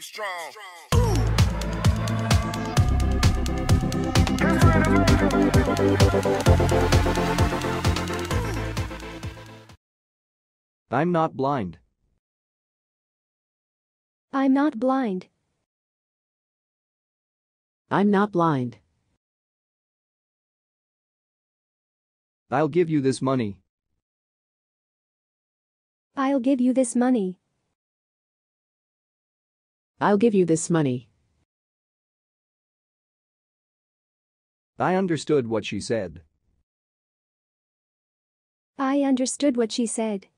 strong. I'm not blind. I'm not blind. I'm not blind. I'll give you this money. I'll give you this money. I'll give you this money. I understood what she said. I understood what she said.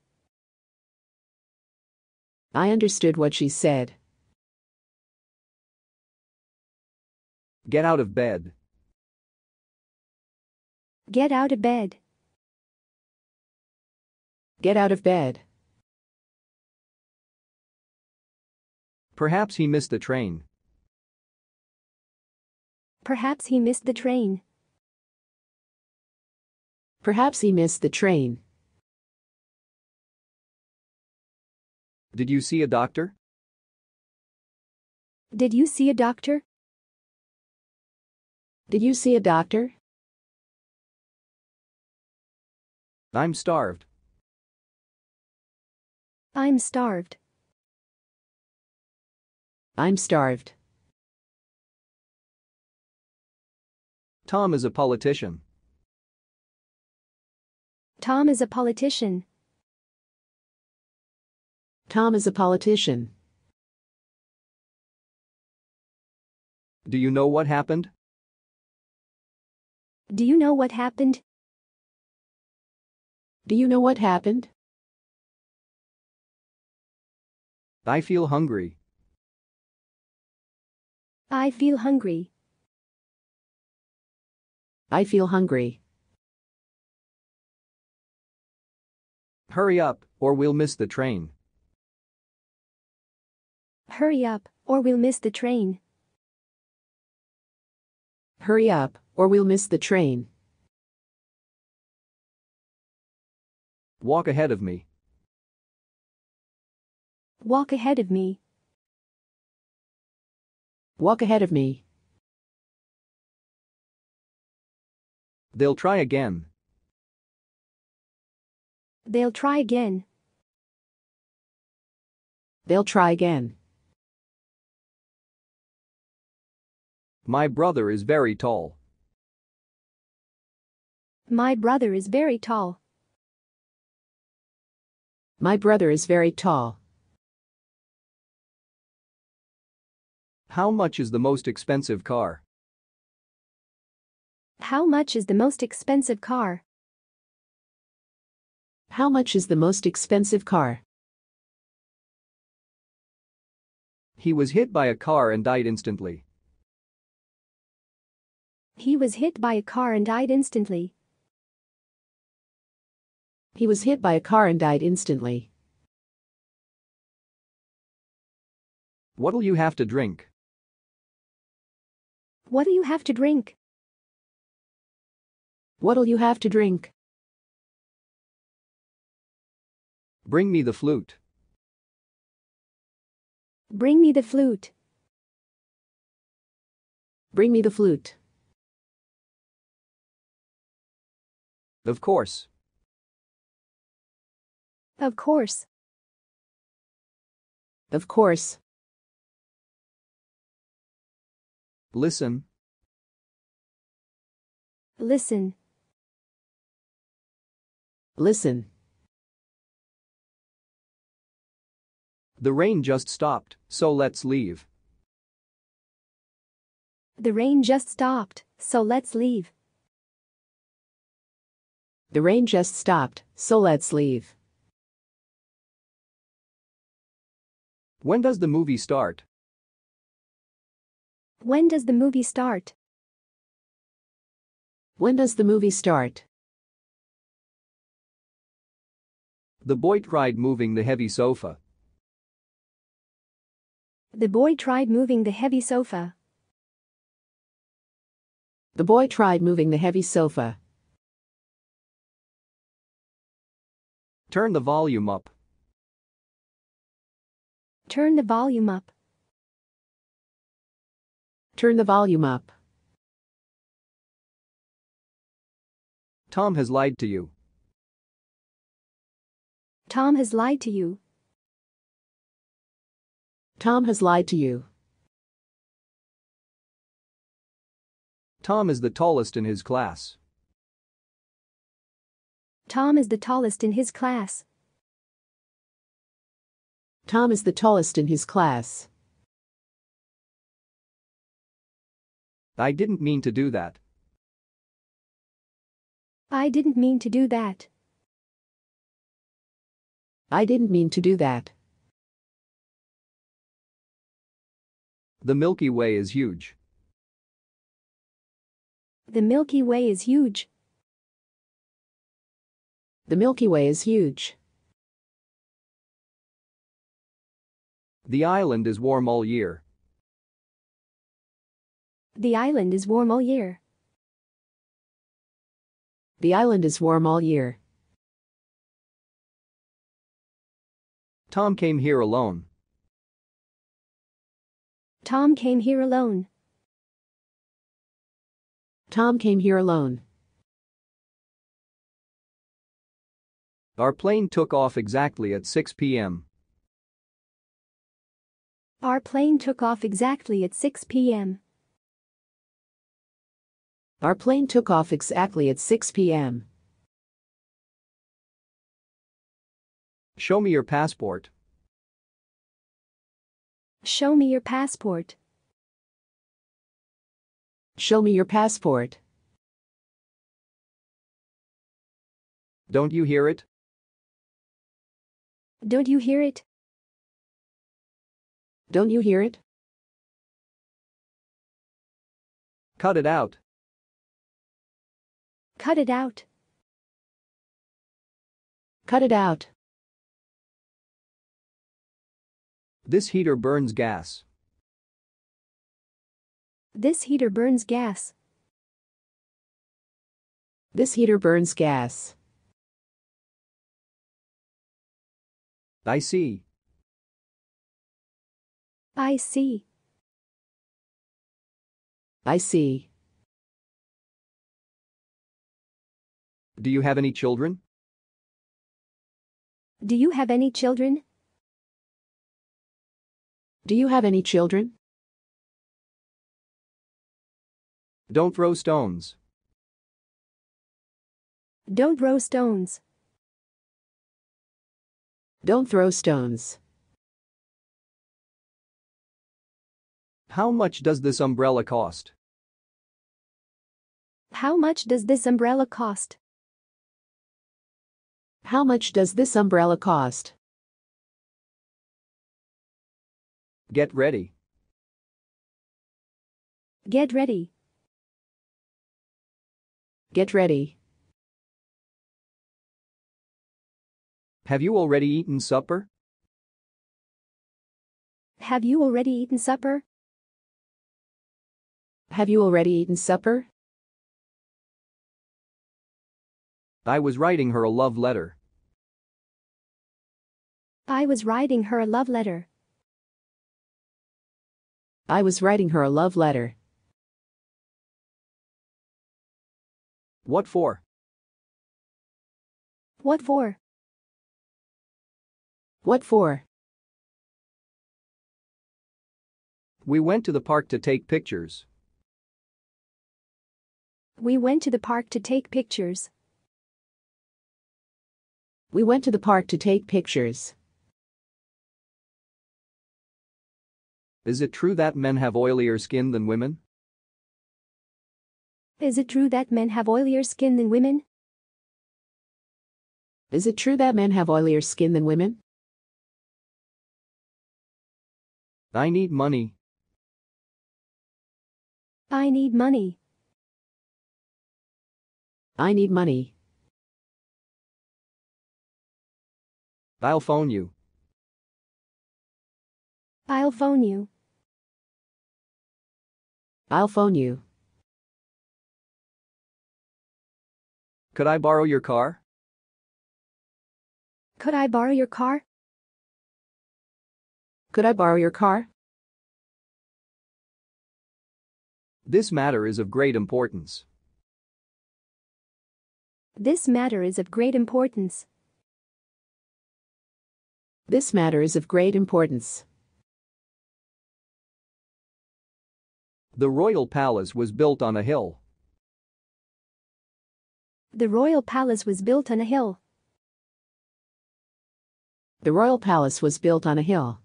I understood what she said. Get out of bed. Get out of bed. Get out of bed. Perhaps he missed the train. Perhaps he missed the train. Perhaps he missed the train. Did you see a doctor? Did you see a doctor? Did you see a doctor? I'm starved. I'm starved. I'm starved. Tom is a politician. Tom is a politician. Tom is a politician. Do you know what happened? Do you know what happened? Do you know what happened? I feel hungry. I feel hungry. I feel hungry. Hurry up, or we'll miss the train. Hurry up, or we'll miss the train. Hurry up, or we'll miss the train. Walk ahead of me. Walk ahead of me. Walk ahead of me. They'll try again. They'll try again. They'll try again. My brother is very tall. My brother is very tall. My brother is very tall. How much is the most expensive car? How much is the most expensive car? How much is the most expensive car? He was hit by a car and died instantly. He was hit by a car and died instantly. He was hit by a car and died instantly. What'll you have to drink? What'll you have to drink? What'll you have to drink? Bring me the flute. Bring me the flute. Bring me the flute. Of course. Of course. Of course. Listen. Listen. Listen. The rain just stopped, so let's leave. The rain just stopped, so let's leave. The rain just stopped, so let's leave. When does the movie start? When does the movie start? When does the movie start? The boy tried moving the heavy sofa. The boy tried moving the heavy sofa. The boy tried moving the heavy sofa. Turn the volume up. Turn the volume up. Turn the volume up. Tom has lied to you. Tom has lied to you. Tom has lied to you. Tom is the tallest in his class. Tom is the tallest in his class. Tom is the tallest in his class. I didn't mean to do that. I didn't mean to do that. I didn't mean to do that. The Milky Way is huge. The Milky Way is huge. The Milky Way is huge. The island is warm all year. The island is warm all year. The island is warm all year. Tom came here alone. Tom came here alone. Tom came here alone. Our plane took off exactly at 6 p.m. Our plane took off exactly at 6 p.m. Our plane took off exactly at 6 p.m. Show me your passport. Show me your passport. Show me your passport. Don't you hear it? Don't you hear it? Don't you hear it? Cut it out. Cut it out. Cut it out. This heater burns gas. This heater burns gas. This heater burns gas. I see. I see. I see. Do you have any children? Do you have any children? Do you have any children? Don't throw stones. Don't throw stones. Don't throw stones. How much does this umbrella cost? How much does this umbrella cost? How much does this umbrella cost? Get ready. Get ready. Get ready. Have you already eaten supper? Have you already eaten supper? Have you already eaten supper? I was writing her a love letter. I was writing her a love letter. I was writing her a love letter. What for? What for? What for? We went to the park to take pictures. We went to the park to take pictures. We went to the park to take pictures. Is it true that men have oilier skin than women? Is it true that men have oilier skin than women? Is it true that men have oilier skin than women? I need money. I need money. I need money. I'll phone you. I'll phone you. I'll phone you. Could I borrow your car? Could I borrow your car? Could I borrow your car? This matter is of great importance. This matter is of great importance. This matter is of great importance. The royal palace was built on a hill. The royal palace was built on a hill. The royal palace was built on a hill.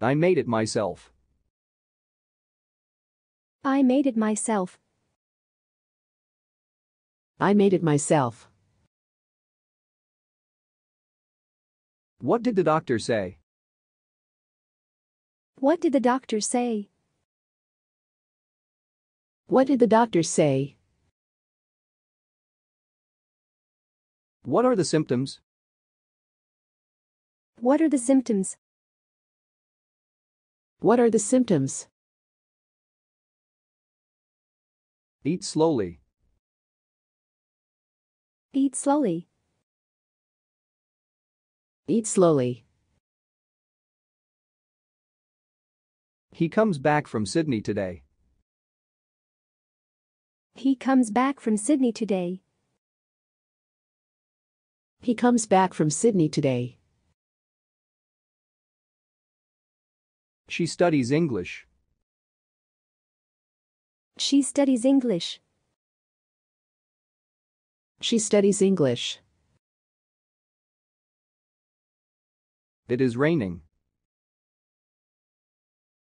I made it myself. I made it myself. I made it myself. What did the doctor say? What did the doctor say? What did the doctor say? What are the symptoms? What are the symptoms? What are the symptoms? Eat slowly. Eat slowly. Eat slowly. He comes back from Sydney today. He comes back from Sydney today. He comes back from Sydney today. She studies English. She studies English. She studies English. It is raining.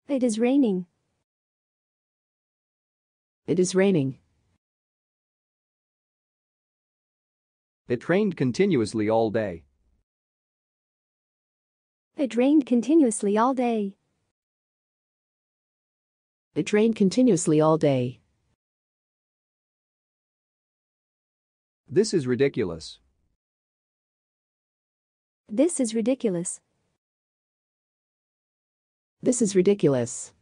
It is raining. It is raining. It rained continuously all day. It rained continuously all day. It rained continuously all day. This is ridiculous. This is ridiculous. This is ridiculous.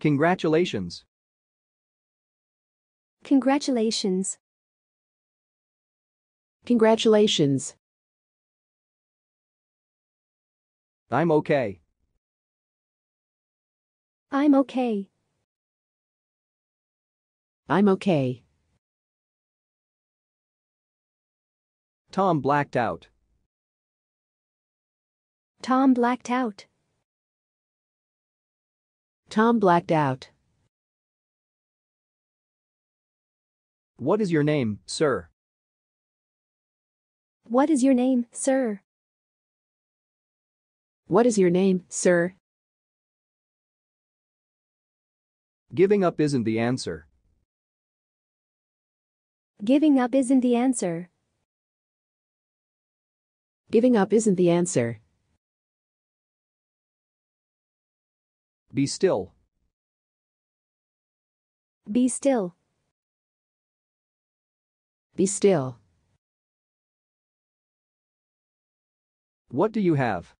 Congratulations. Congratulations. Congratulations. I'm okay. I'm okay. I'm okay. Tom blacked out. Tom blacked out. Tom blacked out. What is your name, sir? What is your name, sir? What is your name, sir? Giving up isn't the answer. Giving up isn't the answer. Giving up isn't the answer. Be still. Be still. Be still. What do you have?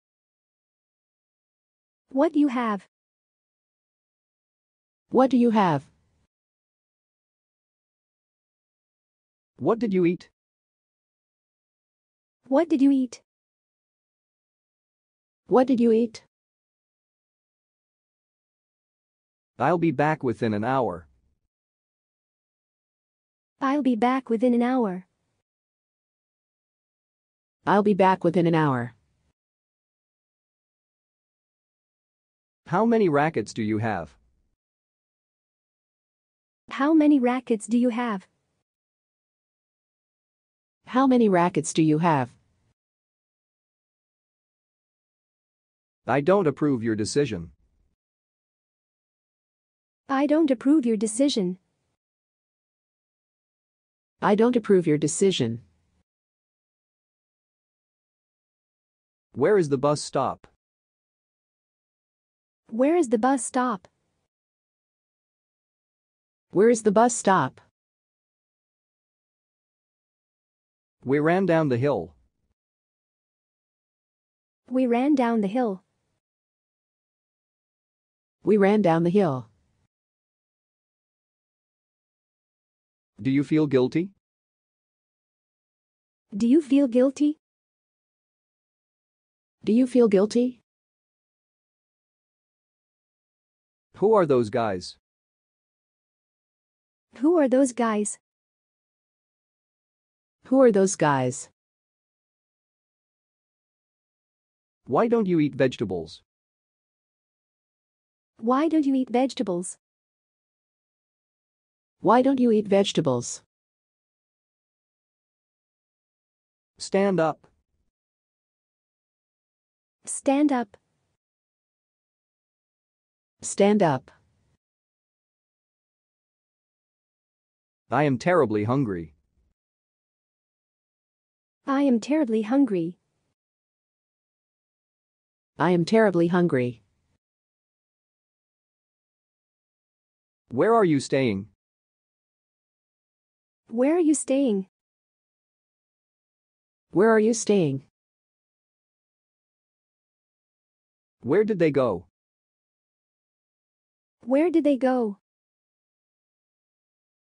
What do you have? What do you have? What did you eat? What did you eat? What did you eat? I'll be back within an hour. I'll be back within an hour. I'll be back within an hour. How many rackets do you have? How many rackets do you have? How many rackets do you have? I don't approve your decision. I don't approve your decision. I don't approve your decision. Where is the bus stop? Where is the bus stop? Where is the bus stop? We ran down the hill. We ran down the hill. We ran down the hill. Do you feel guilty? Do you feel guilty? Do you feel guilty? Who are those guys? Who are those guys? Who are those guys? Why don't you eat vegetables? Why don't you eat vegetables? Why don't you eat vegetables? Stand up. Stand up. Stand up. I am terribly hungry. I am terribly hungry. I am terribly hungry. Where are you staying? Where are you staying? Where are you staying? Where did they go? Where did they go?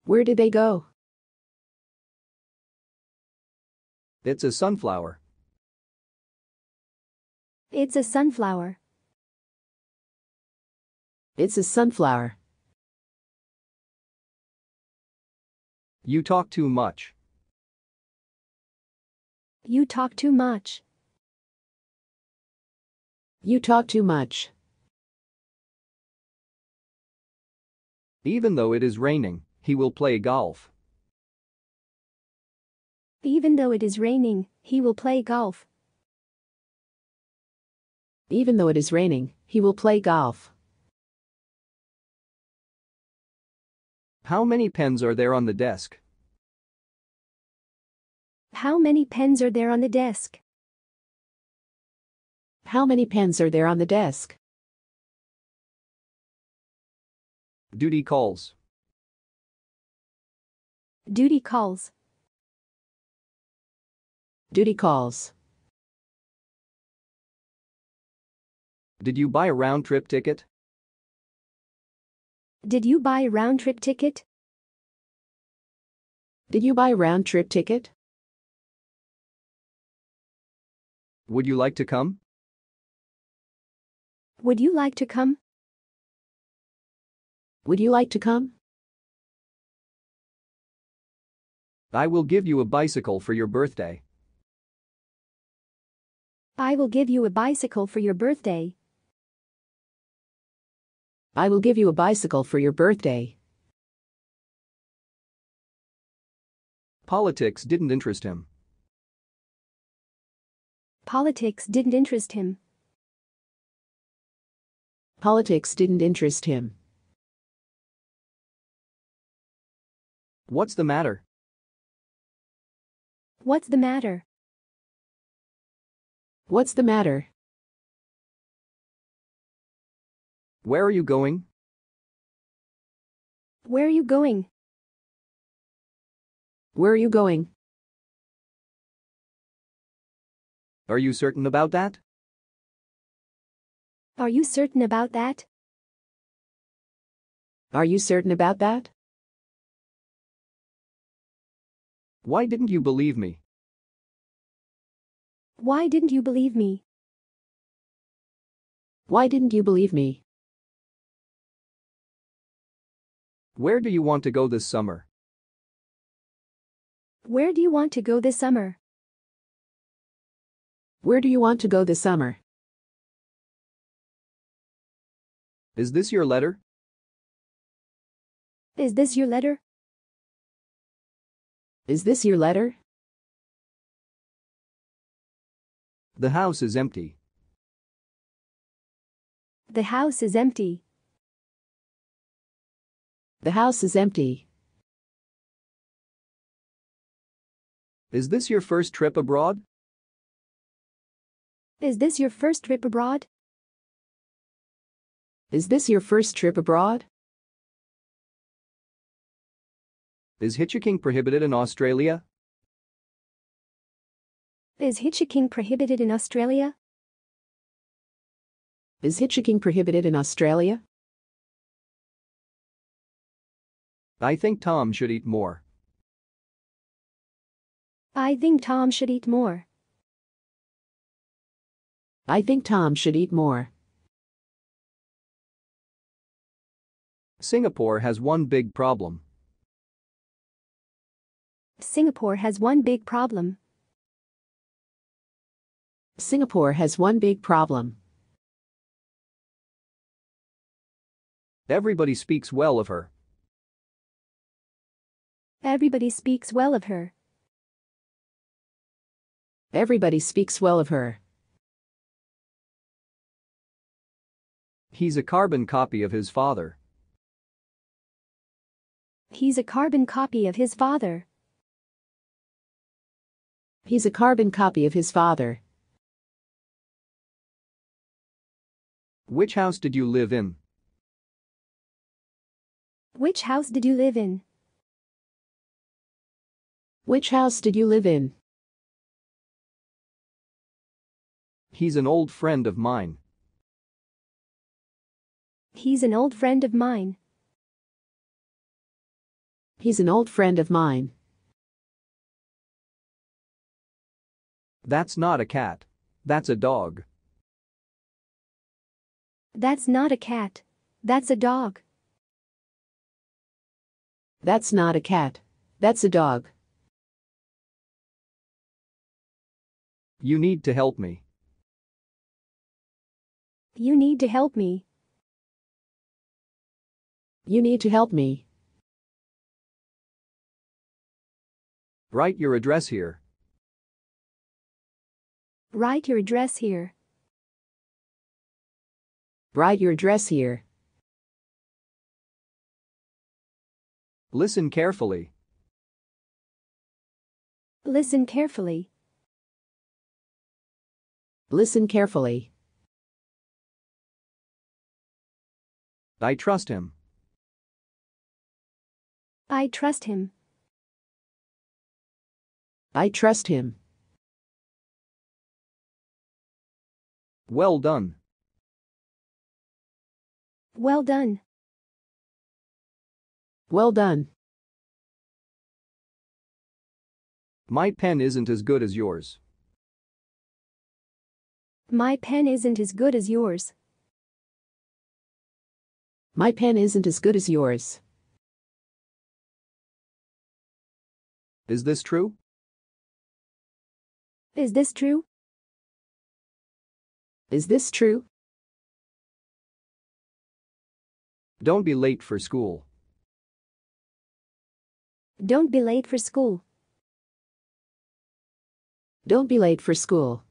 Where did they go? It's a sunflower. It's a sunflower. It's a sunflower. You talk too much. You talk too much. You talk too much. Even though it is raining, he will play golf. Even though it is raining, he will play golf. Even though it is raining, he will play golf. How many pens are there on the desk? How many pens are there on the desk? How many pens are there on the desk? Duty calls. Duty calls. Duty calls. Did you buy a round trip ticket? Did you buy a round trip ticket? Did you buy a round trip ticket? Would you like to come? Would you like to come? Would you like to come? I will give you a bicycle for your birthday. I will give you a bicycle for your birthday. I will give you a bicycle for your birthday. Politics didn't interest him. Politics didn't interest him. Politics didn't interest him. What's the matter? What's the matter? What's the matter? Where are you going? Where are you going? Where are you going? Are you certain about that? Are you certain about that? Are you certain about that? Why didn't you believe me? Why didn't you believe me? Why didn't you believe me? Where do you want to go this summer? Where do you want to go this summer? Where do you want to go this summer? Is this your letter? Is this your letter? Is this your letter? The house is empty. The house is empty. The house is empty. Is this your first trip abroad? Is this your first trip abroad? Is this your first trip abroad? Is hitchhiking prohibited in Australia? Is hitchhiking prohibited in Australia? Is hitchhiking prohibited in Australia? I think Tom should eat more. I think Tom should eat more. I think Tom should eat more. Singapore has one big problem. Singapore has one big problem. Singapore has one big problem. Everybody speaks well of her. Everybody speaks well of her. Everybody speaks well of her. He's a carbon copy of his father. He's a carbon copy of his father. He's a carbon copy of his father. Which house did you live in? Which house did you live in? Which house did you live in? He's an old friend of mine. He's an old friend of mine. He's an old friend of mine. That's not a cat. That's a dog. That's not a cat. That's a dog. That's not a cat. That's a dog. You need to help me. You need to help me. You need to help me. Write your address here. Write your address here. Write your address here. Listen carefully. Listen carefully. Listen carefully. I trust him. I trust him. I trust him. Well done. Well done. Well done. My pen isn't as good as yours. My pen isn't as good as yours. My pen isn't as good as yours. Is this true? Is this true? Is this true? Don't be late for school. Don't be late for school. Don't be late for school.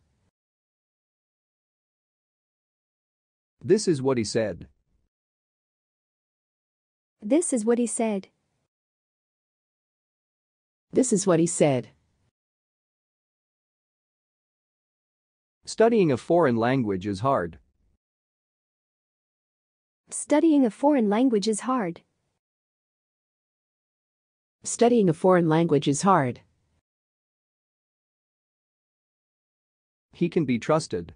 This is what he said. This is what he said. This is what he said. Studying a foreign language is hard. Studying a foreign language is hard. Studying a foreign language is hard. He can be trusted.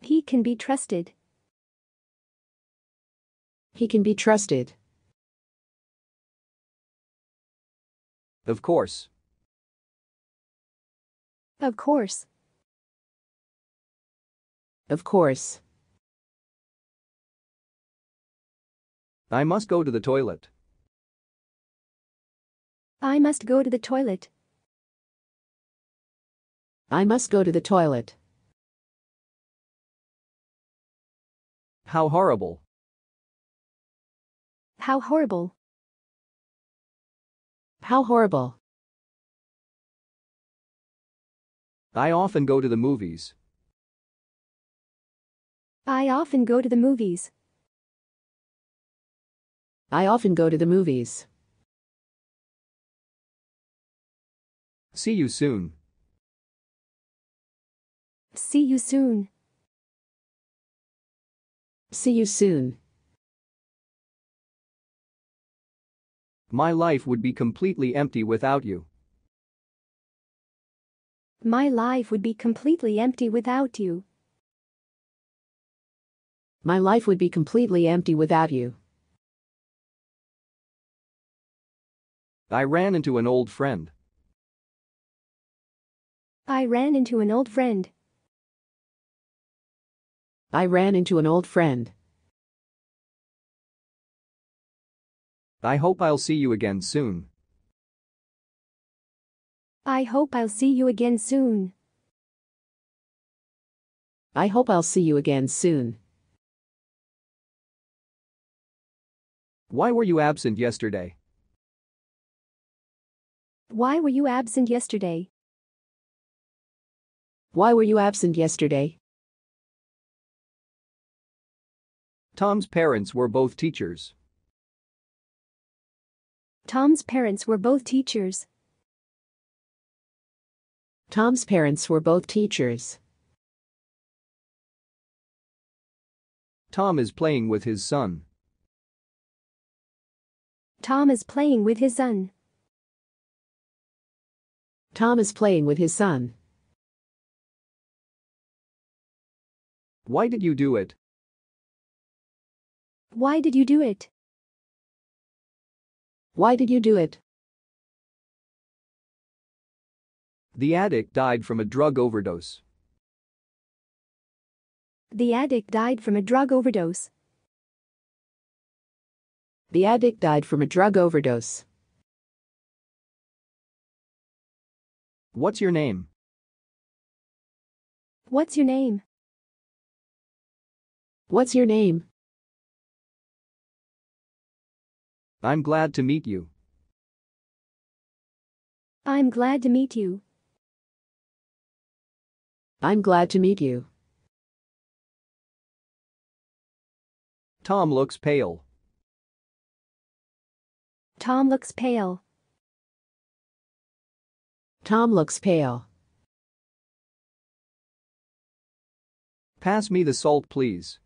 He can be trusted. He can be trusted. Of course. Of course. Of course. I must go to the toilet. I must go to the toilet. I must go to the toilet. How horrible. How horrible. How horrible. I often go to the movies. I often go to the movies. I often go to the movies. See you soon. See you soon. See you soon. My life would be completely empty without you. My life would be completely empty without you. My life would be completely empty without you. I ran into an old friend. I ran into an old friend. I ran into an old friend. I hope I'll see you again soon. I hope I'll see you again soon. I hope I'll see you again soon. Why were you absent yesterday? Why were you absent yesterday? Why were you absent yesterday? Tom's parents were both teachers. Tom's parents were both teachers. Tom's parents were both teachers. Tom is playing with his son. Tom is playing with his son. Tom is playing with his son. Why did you do it? Why did you do it? Why did you do it? The addict died from a drug overdose. The addict died from a drug overdose. The addict died from a drug overdose. What's your name? What's your name? What's your name? I'm glad to meet you. I'm glad to meet you. I'm glad to meet you. Tom looks pale. Tom looks pale. Tom looks pale. Pass me the salt, please.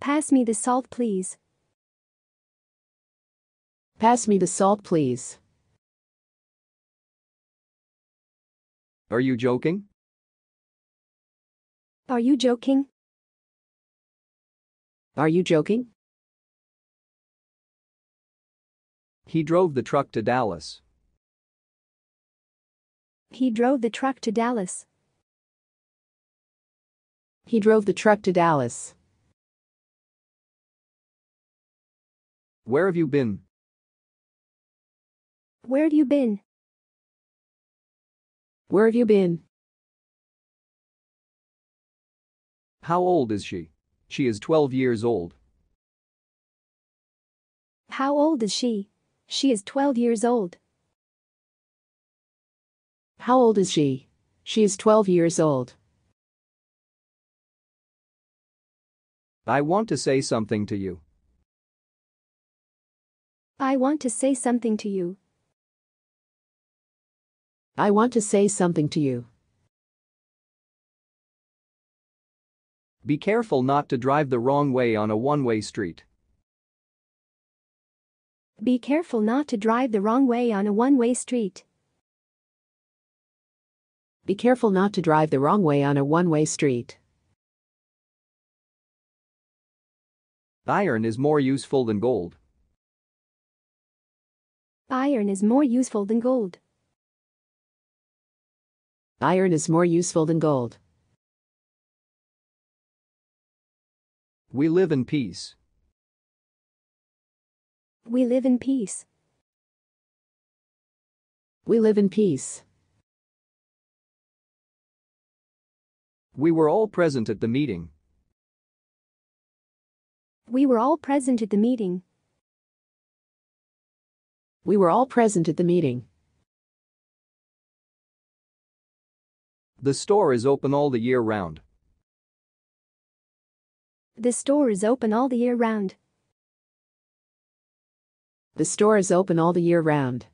Pass me the salt, please. Pass me the salt, please. Are you joking? Are you joking? Are you joking? He drove the truck to Dallas. He drove the truck to Dallas. He drove the truck to Dallas. Where have you been? where have you been? Where have you been? How old is she? She is 12 years old. How old is she? She is 12 years old. How old is she? She is 12 years old. I want to say something to you. I want to say something to you. I want to say something to you. Be careful not to drive the wrong way on a one-way street. Be careful not to drive the wrong way on a one-way street. Be careful not to drive the wrong way on a one-way street. Iron is more useful than gold. Iron is more useful than gold. Iron is more useful than gold. We live in peace. We live in peace. We live in peace. We were all present at the meeting. We were all present at the meeting. We were all present at the meeting. The store is open all the year round. The store is open all the year round. The store is open all the year round.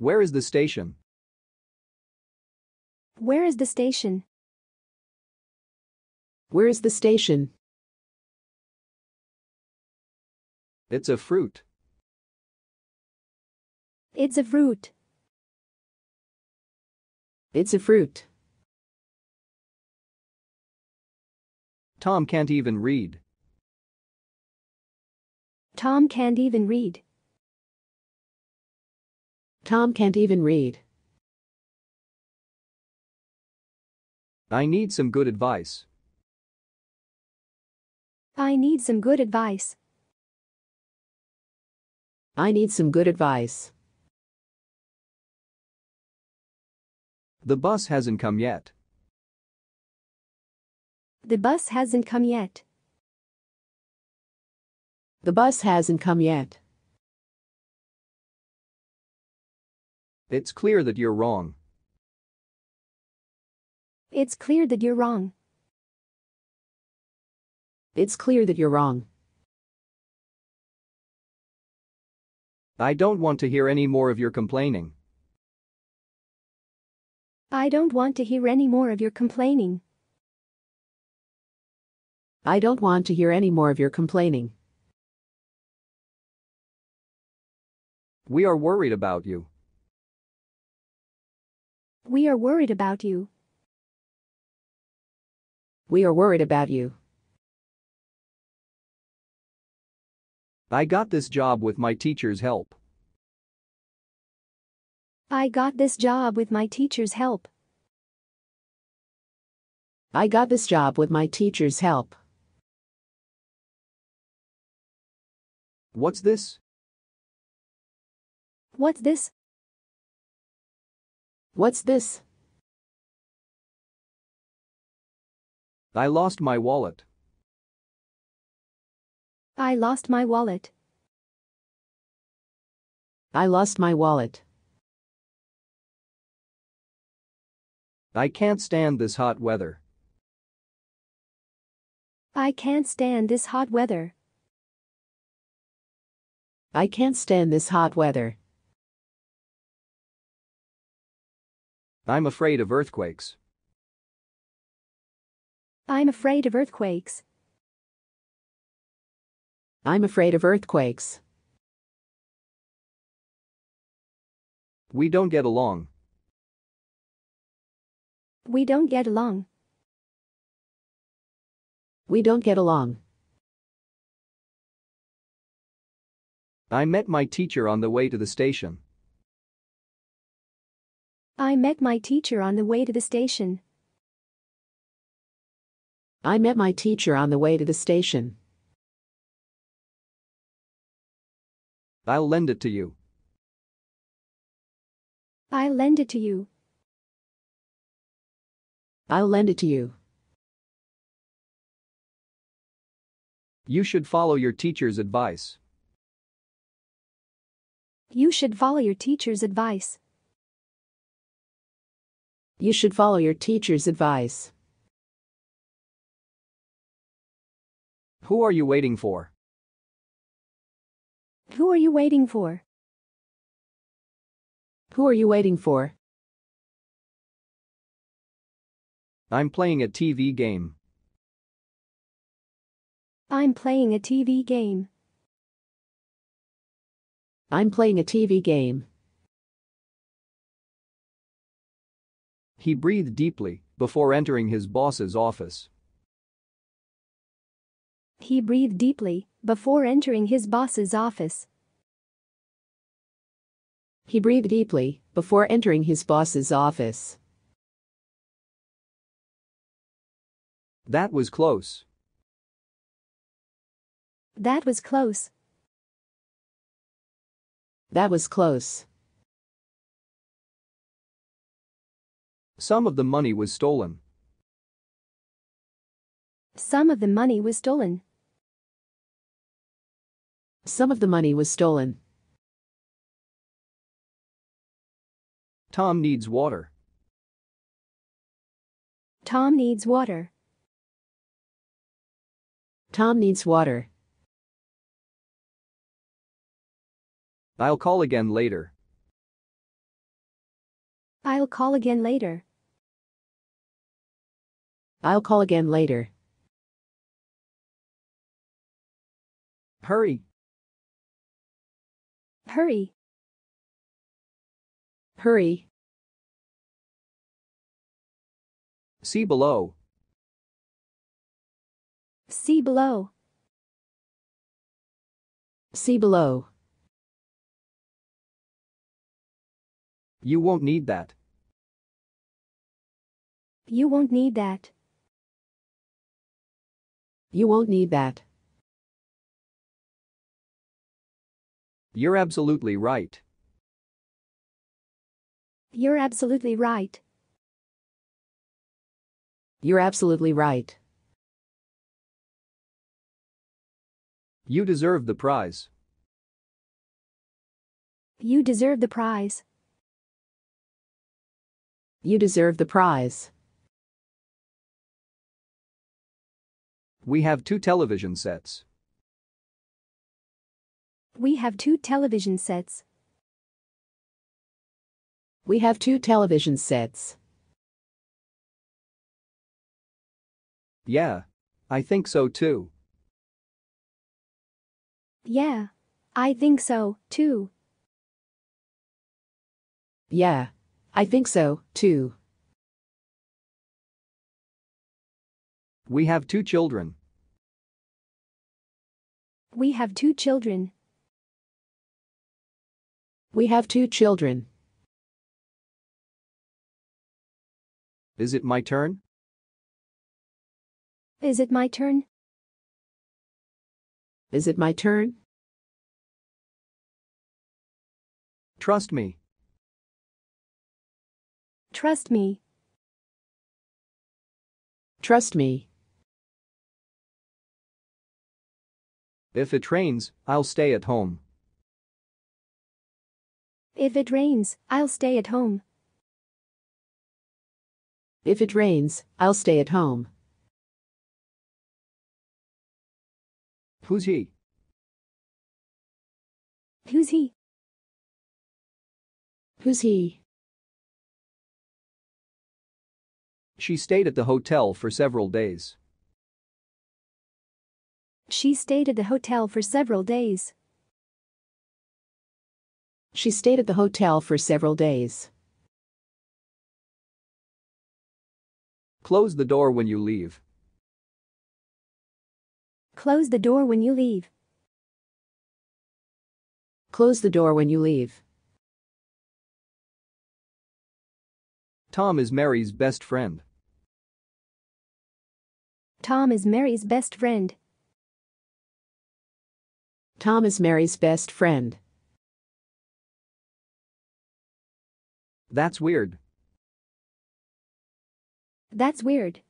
Where is the station? Where is the station? Where is the station? It's a fruit. It's a fruit. It's a fruit. Tom can't even read. Tom can't even read. Tom can't even read. I need some good advice. I need some good advice. I need some good advice. The bus hasn't come yet. The bus hasn't come yet. The bus hasn't come yet. It's clear that you're wrong. It's clear that you're wrong. It's clear that you're wrong. I don't want to hear any more of your complaining. I don't want to hear any more of your complaining. I don't want to hear any more of your complaining. We are worried about you. We are worried about you. We are worried about you. I got this job with my teacher's help. I got this job with my teacher's help. I got this job with my teacher's help. What's this? What's this? What's this? I lost my wallet. I lost my wallet. I lost my wallet. I can't stand this hot weather. I can't stand this hot weather. I can't stand this hot weather. I'm afraid of earthquakes. I'm afraid of earthquakes. I'm afraid of earthquakes. We don't get along. We don't get along. We don't get along. I met my teacher on the way to the station. I met my teacher on the way to the station. I met my teacher on the way to the station. I'll lend it to you. I'll lend it to you. I'll lend it to you. You should follow your teacher's advice. You should follow your teacher's advice. You should follow your teacher's advice. Who are you waiting for? Who are you waiting for? Who are you waiting for? I'm playing a TV game. I'm playing a TV game. I'm playing a TV game. He breathed deeply before entering his boss's office. He breathed deeply before entering his boss's office. He breathed deeply before entering his boss's office. That was close. That was close. That was close. Some of the money was stolen. Some of the money was stolen. Some of the money was stolen. Tom needs water. Tom needs water. Tom needs water. I'll call again later. I'll call again later. I'll call again later. Hurry. Hurry. Hurry. See below. See below. See below. You won't need that. You won't need that. You won't need that. You're absolutely right. You're absolutely right. You're absolutely right. You deserve the prize. You deserve the prize. You deserve the prize. We have two television sets. We have two television sets. We have two television sets. Yeah. I think so too. Yeah. I think so, too. Yeah. I think so, too. We have two children. We have two children. We have two children. Is it my turn? Is it my turn? Is it my turn? Trust me. Trust me. Trust me. If it rains, I'll stay at home. If it rains, I'll stay at home. If it rains, I'll stay at home. Who's he? Who's he? Who's he? She stayed at the hotel for several days. She stayed at the hotel for several days. She stayed at the hotel for several days. Close the door when you leave. Close the door when you leave. Close the door when you leave. Tom is Mary's best friend. Tom is Mary's best friend. Tom is Mary's best friend. That's weird. That's weird.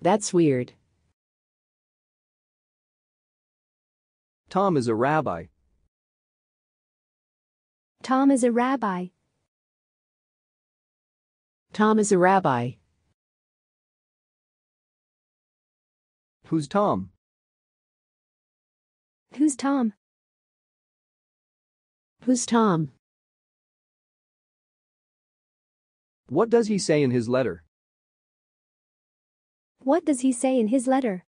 That's weird. Tom is a rabbi. Tom is a rabbi. Tom is a rabbi. Who's Tom? Who's Tom? Who's Tom? What does he say in his letter? What does he say in his letter?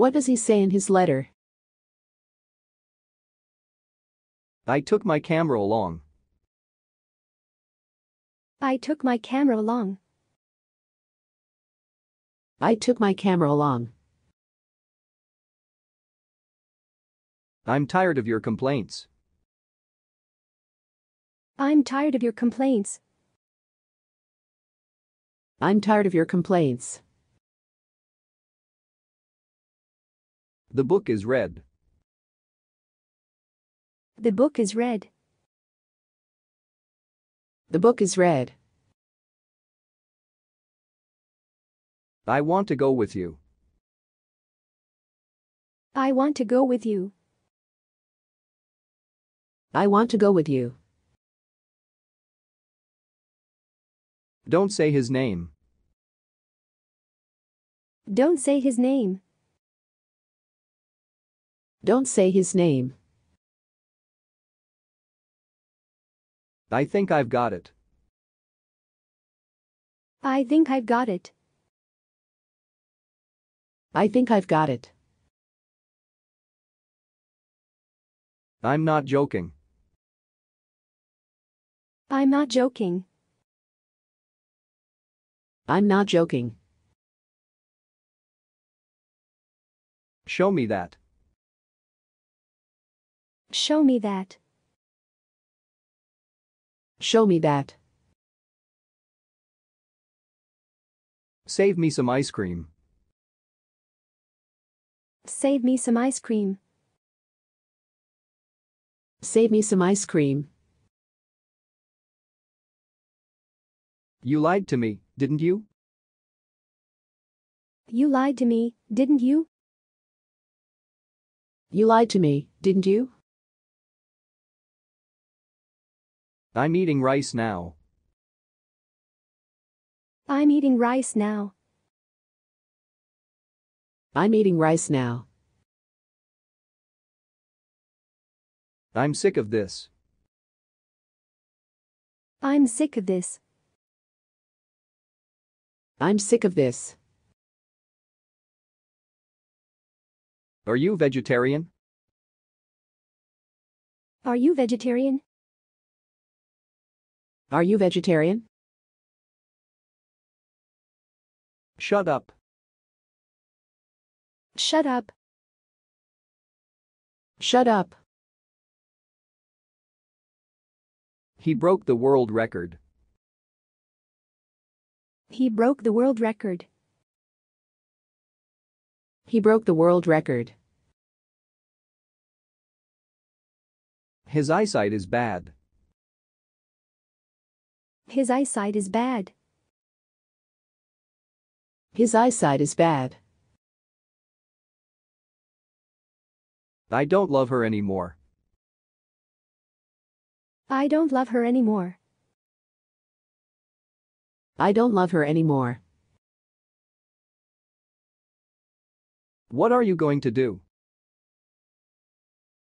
What does he say in his letter? I took my camera along. I took my camera along. I took my camera along. I'm tired of your complaints. I'm tired of your complaints. I'm tired of your complaints. The book is red. The book is red. The book is red. I want to go with you. I want to go with you. I want to go with you. Don't say his name. Don't say his name. Don't say his name. I think I've got it. I think I've got it. I think I've got it. I'm not joking. I'm not joking. I'm not joking. Show me that. Show me that. Show me that. Save me some ice cream. Save me some ice cream. Save me some ice cream. You lied to me, didn't you? You lied to me, didn't you? You lied to me, didn't you? I'm eating rice now. I'm eating rice now. I'm eating rice now. I'm sick of this. I'm sick of this. I'm sick of this. Are you vegetarian? Are you vegetarian? Are you vegetarian? Shut up. Shut up. Shut up. He broke the world record. He broke the world record. He broke the world record. His eyesight is bad. His eyesight is bad. His eyesight is bad. I don't love her anymore. I don't love her anymore. I don't love her anymore. What are you going to do?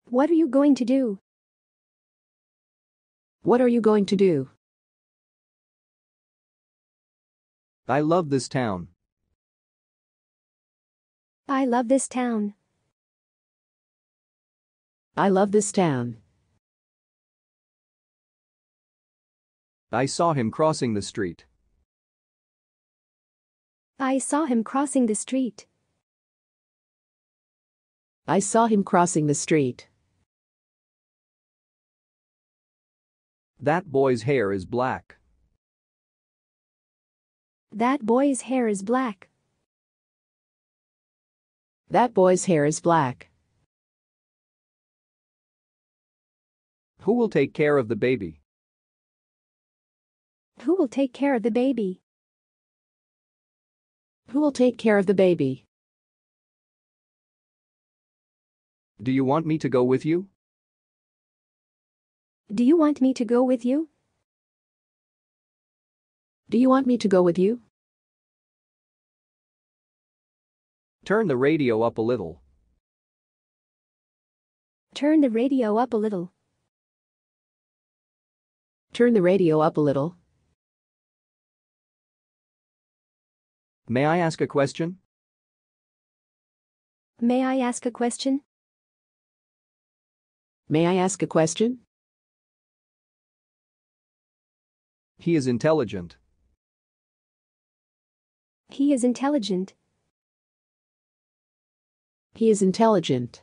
What are you going to do? What are you going to do? I love this town. I love this town. I love this town. I saw him crossing the street. I saw him crossing the street. I saw him crossing the street. That boy's hair is black. That boy's hair is black. That boy's hair is black. Who will take care of the baby? Who will take care of the baby? Who will take care of the baby? Do you want me to go with you? Do you want me to go with you? Do you want me to go with you? Turn the radio up a little. Turn the radio up a little. Turn the radio up a little. May I ask a question? May I ask a question? May I ask a question? He is intelligent. He is intelligent. He is intelligent.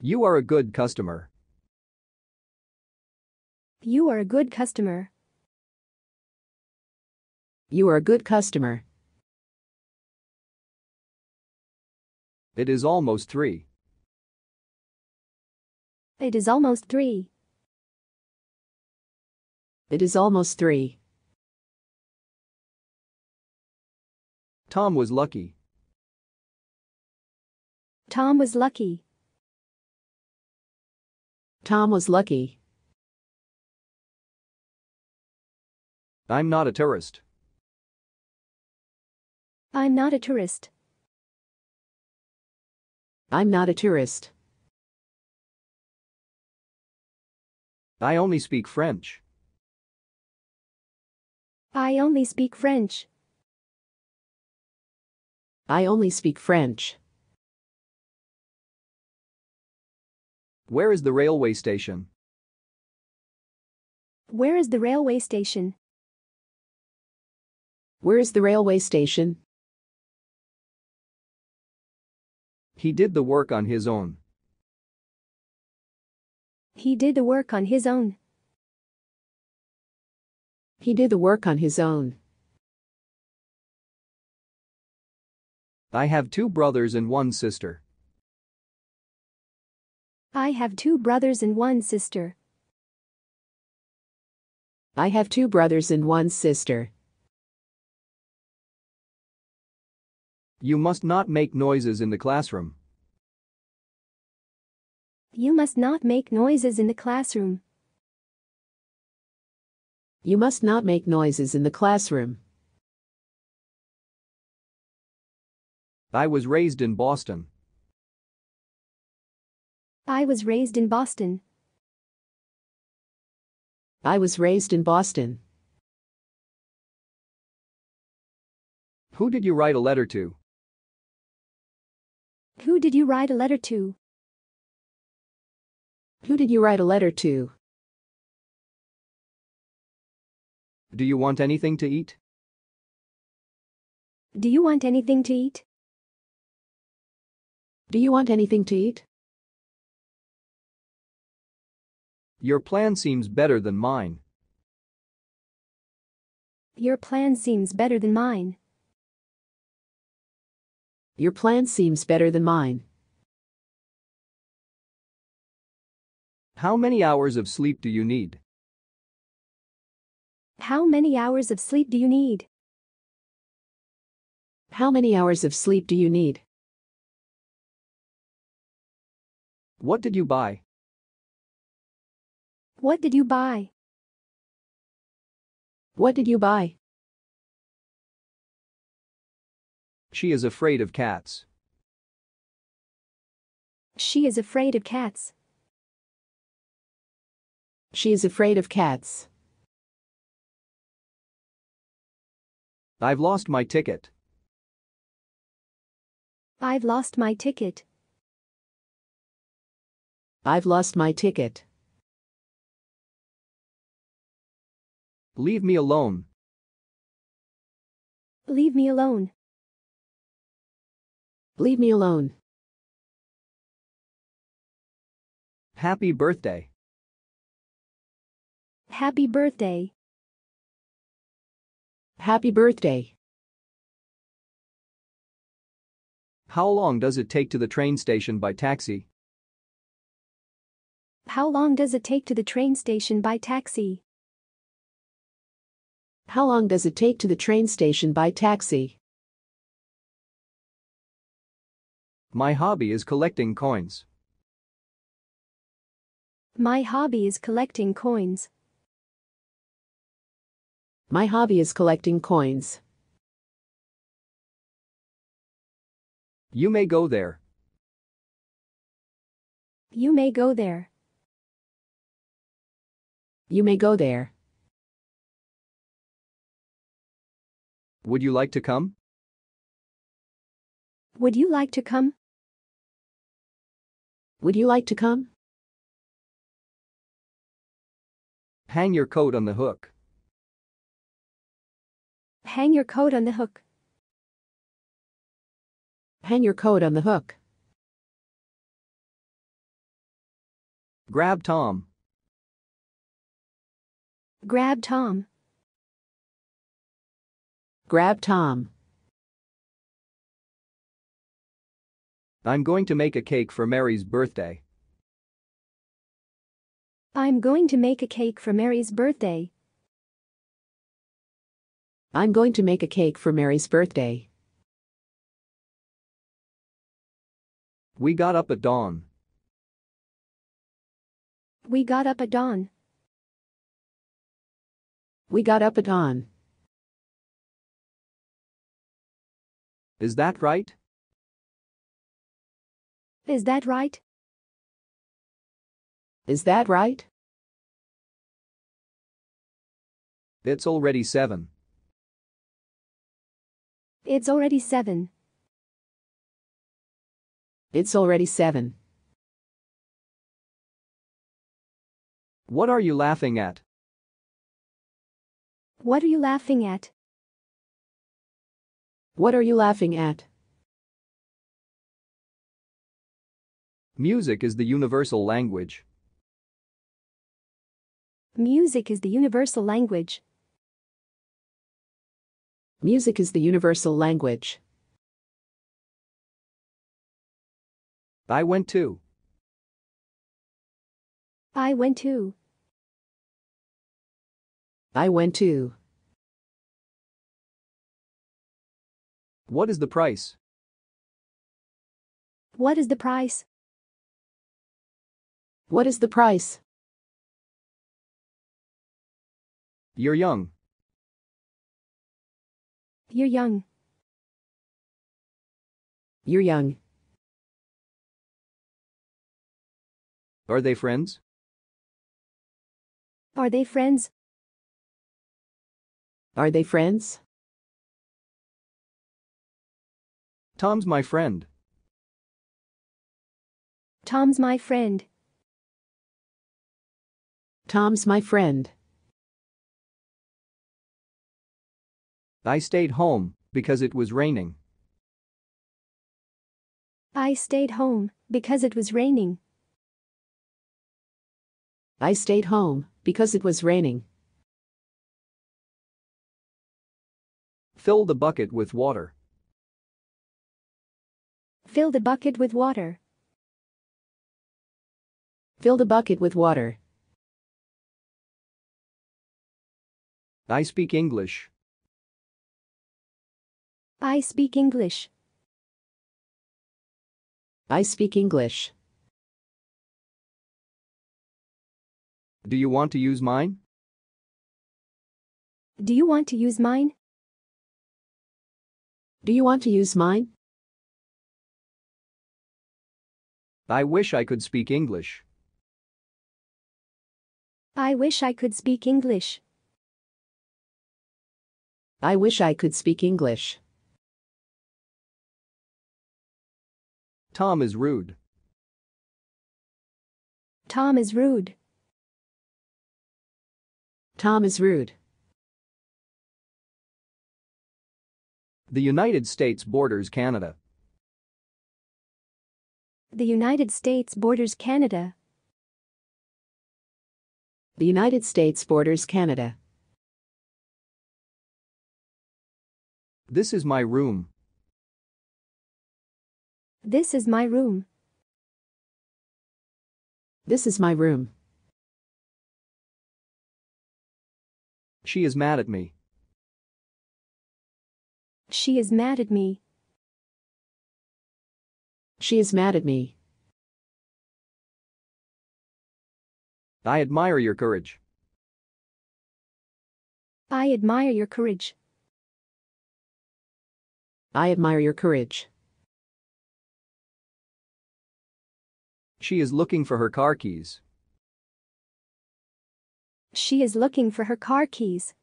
You are a good customer. You are a good customer. You are a good customer. It is almost three. It is almost three. It is almost three. Tom was lucky. Tom was lucky. Tom was lucky. I'm not a tourist. I'm not a tourist. I'm not a tourist. I only speak French. I only speak French. I only speak French. Where is the railway station? Where is the railway station? Where is the railway station? He did the work on his own. He did the work on his own. He did the work on his own. I have two brothers and one sister. I have two brothers and one sister. I have two brothers and one sister. You must not make noises in the classroom. You must not make noises in the classroom. You must not make noises in the classroom. I was raised in Boston. I was raised in Boston. I was raised in Boston. Who did you write a letter to? Who did you write a letter to? Who did you write a letter to? Do you want anything to eat? Do you want anything to eat? Do you want anything to eat? Your plan seems better than mine. Your plan seems better than mine. Your plan seems better than mine. How many hours of sleep do you need? How many hours of sleep do you need? How many hours of sleep do you need? What did you buy? What did you buy? What did you buy? She is afraid of cats. She is afraid of cats. She is afraid of cats. I've lost my ticket. I've lost my ticket. I've lost my ticket. Leave me alone. Leave me alone. Leave me alone. Happy birthday. Happy birthday. Happy birthday. How long does it take to the train station by taxi? How long does it take to the train station by taxi? How long does it take to the train station by taxi? My hobby is collecting coins. My hobby is collecting coins. My hobby is collecting coins. You may go there. You may go there. You may go there. Would you like to come? Would you like to come? Would you like to come? Hang your coat on the hook. Hang your coat on the hook. Hang your coat on the hook. Grab Tom. Grab Tom. Grab Tom. I'm going to make a cake for Mary's birthday. I'm going to make a cake for Mary's birthday. I'm going to make a cake for Mary's birthday. We got up at dawn. We got up at dawn. We got up at dawn. Is that right? Is that right? Is that right? It's already seven. It's already seven. It's already seven. What are you laughing at? What are you laughing at? What are you laughing at? Music is the universal language. Music is the universal language. Music is the universal language. I went to. I went to. I went to. What is the price? What is the price? What is the price? You're young. You're young. You're young. Are they friends? Are they friends? Are they friends? Tom's my friend. Tom's my friend. Tom's my friend. I stayed home because it was raining. I stayed home because it was raining. I stayed home because it was raining. Fill the bucket with water. Fill the bucket with water. Fill the bucket with water. I speak English. I speak English. I speak English. Do you want to use mine? Do you want to use mine? Do you want to use mine? I wish I could speak English. I wish I could speak English. I wish I could speak English. Tom is rude. Tom is rude. Tom is rude. The United States borders Canada. The United States borders Canada. The United States borders Canada. This is my room. This is my room. This is my room. She is mad at me. She is mad at me. She is mad at me. I admire your courage. I admire your courage. I admire your courage. She is looking for her car keys. She is looking for her car keys.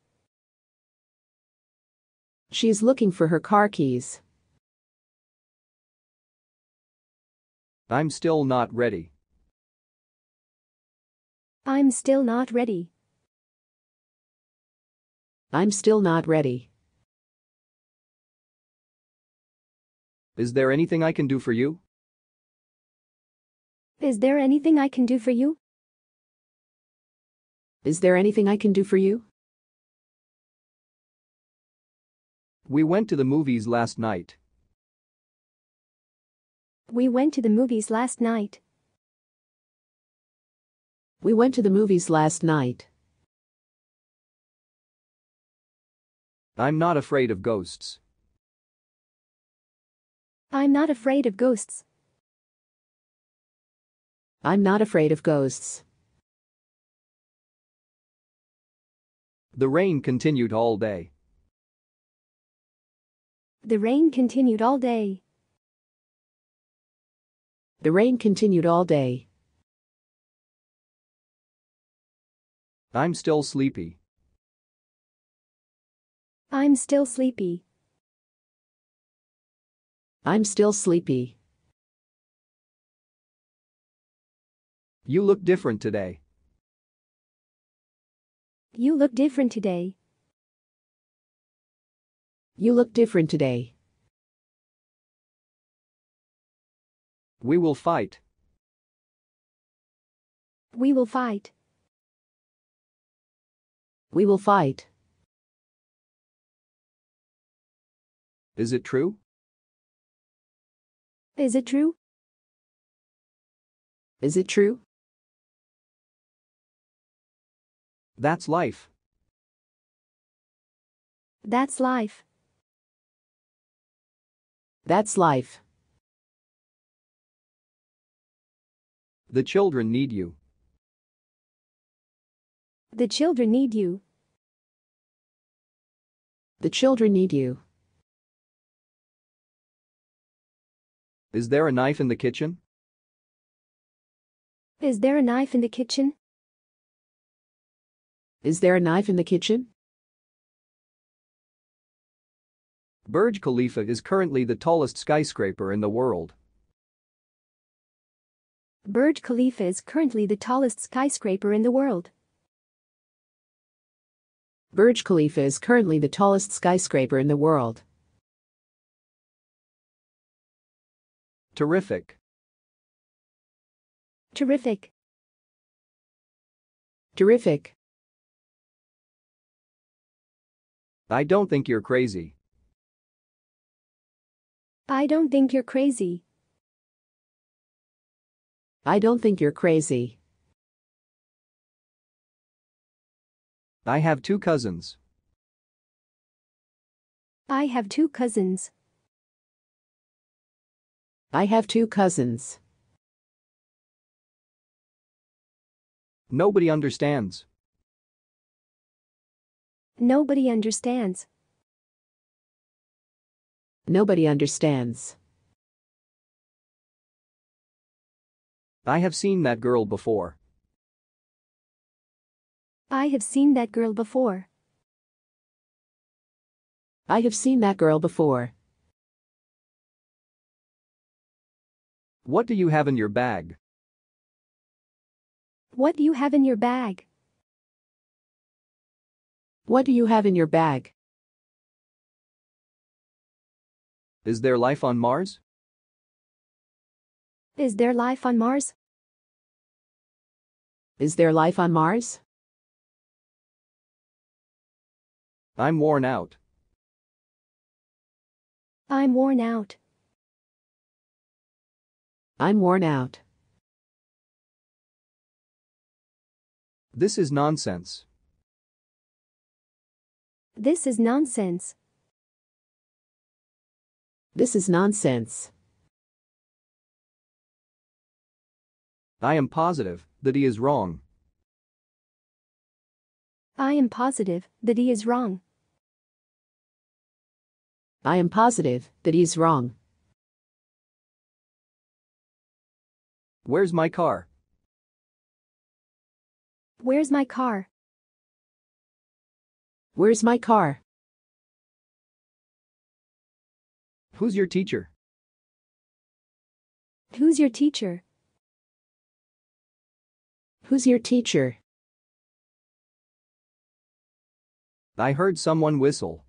She's looking for her car keys. I'm still not ready. I'm still not ready. I'm still not ready. Is there anything I can do for you? Is there anything I can do for you? Is there anything I can do for you? We went to the movies last night. We went to the movies last night. We went to the movies last night. I'm not afraid of ghosts. I'm not afraid of ghosts. I'm not afraid of ghosts. The rain continued all day. The rain continued all day. The rain continued all day. I'm still sleepy. I'm still sleepy. I'm still sleepy. You look different today. You look different today. You look different today. We will fight. We will fight. We will fight. Is it true? Is it true? Is it true? That's life. That's life. That's life. The children need you. The children need you. The children need you. Is there a knife in the kitchen? Is there a knife in the kitchen? Is there a knife in the kitchen? Burj Khalifa is currently the tallest skyscraper in the world. Burj Khalifa is currently the tallest skyscraper in the world. Burj Khalifa is currently the tallest skyscraper in the world. Terrific. Terrific. Terrific. I don't think you're crazy. I don't think you're crazy. I don't think you're crazy. I have two cousins. I have two cousins. I have two cousins. Nobody understands. Nobody understands. Nobody understands. I have seen that girl before. I have seen that girl before. I have seen that girl before. What do you have in your bag? What do you have in your bag? What do you have in your bag? Is there life on Mars? Is there life on Mars? Is there life on Mars? I'm worn out. I'm worn out. I'm worn out. This is nonsense. This is nonsense. This is nonsense. I am positive that he is wrong. I am positive that he is wrong. I am positive that he is wrong. Where's my car? Where's my car? Where's my car? Who's your teacher? Who's your teacher? Who's your teacher? I heard someone whistle.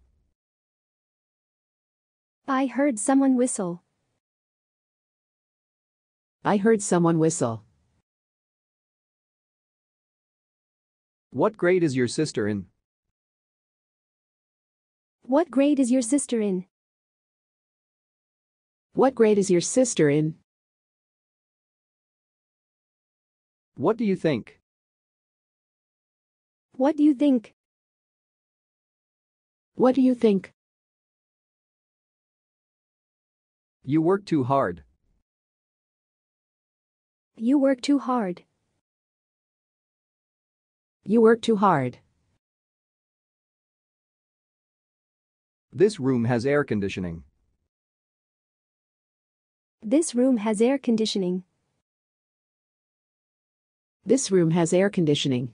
I heard someone whistle. I heard someone whistle. What grade is your sister in? What grade is your sister in? What grade is your sister in? What do you think? What do you think? What do you think? You work too hard. You work too hard. You work too hard. This room has air conditioning. This room has air conditioning. This room has air conditioning.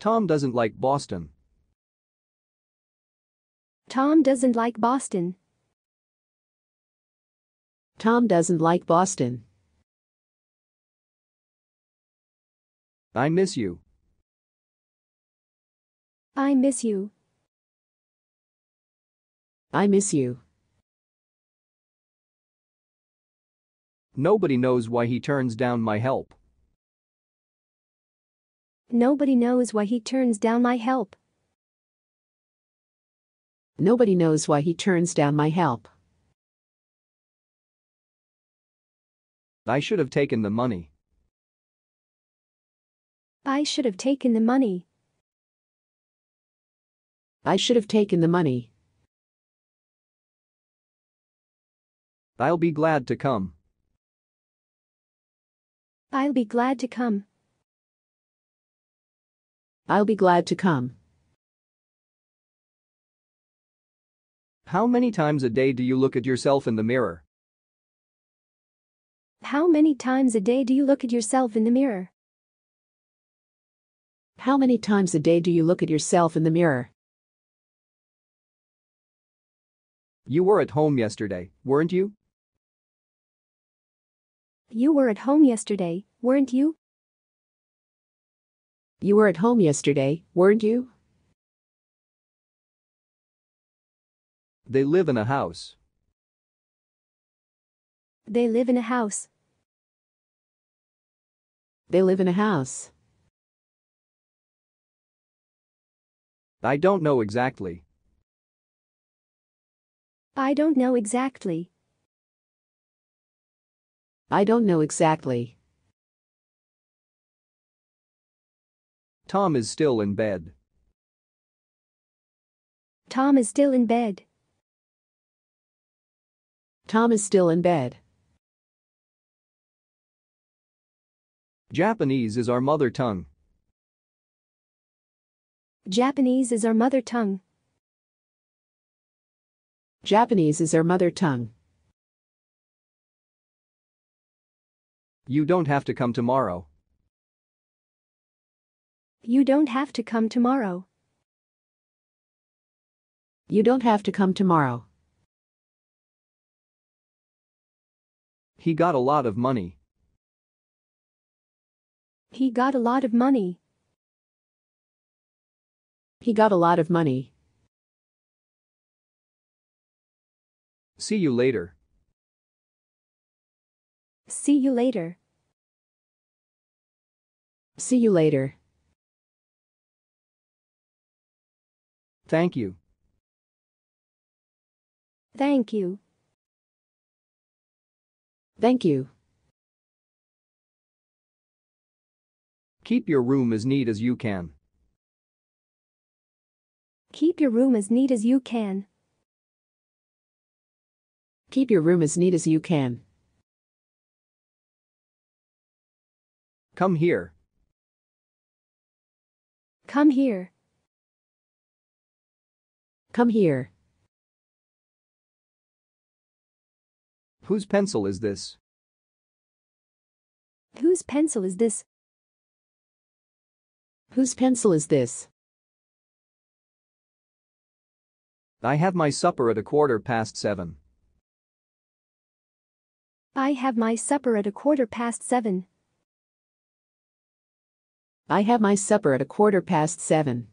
Tom doesn't like Boston. Tom doesn't like Boston. Tom doesn't like Boston. I miss you. I miss you. I miss you. Nobody knows why he turns down my help. Nobody knows why he turns down my help. Nobody knows why he turns down my help. I should have taken the money. I should have taken the money. I should have taken the money. I'll be glad to come. I'll be glad to come. I'll be glad to come. How many times a day do you look at yourself in the mirror? How many times a day do you look at yourself in the mirror? How many times a day do you look at yourself in the mirror? You were at home yesterday, weren't you? You were at home yesterday, weren't you? You were at home yesterday, weren't you? They live in a house. They live in a house. They live in a house. I don't know exactly. I don't know exactly. I don't know exactly. Tom is still in bed. Tom is still in bed. Tom is still in bed. Japanese is our mother tongue. Japanese is our mother tongue. Japanese is our mother tongue. You don't have to come tomorrow. You don't have to come tomorrow. You don't have to come tomorrow. He got a lot of money. He got a lot of money. He got a lot of money. See you later. See you later. See you later. Thank you. Thank you. Thank you. Keep your room as neat as you can. Keep your room as neat as you can. Keep your room as neat as you can. Come here. Come here. Come here. Whose pencil is this? Whose pencil is this? Whose pencil is this? I have my supper at a quarter past seven. I have my supper at a quarter past seven. I have my supper at a quarter past seven.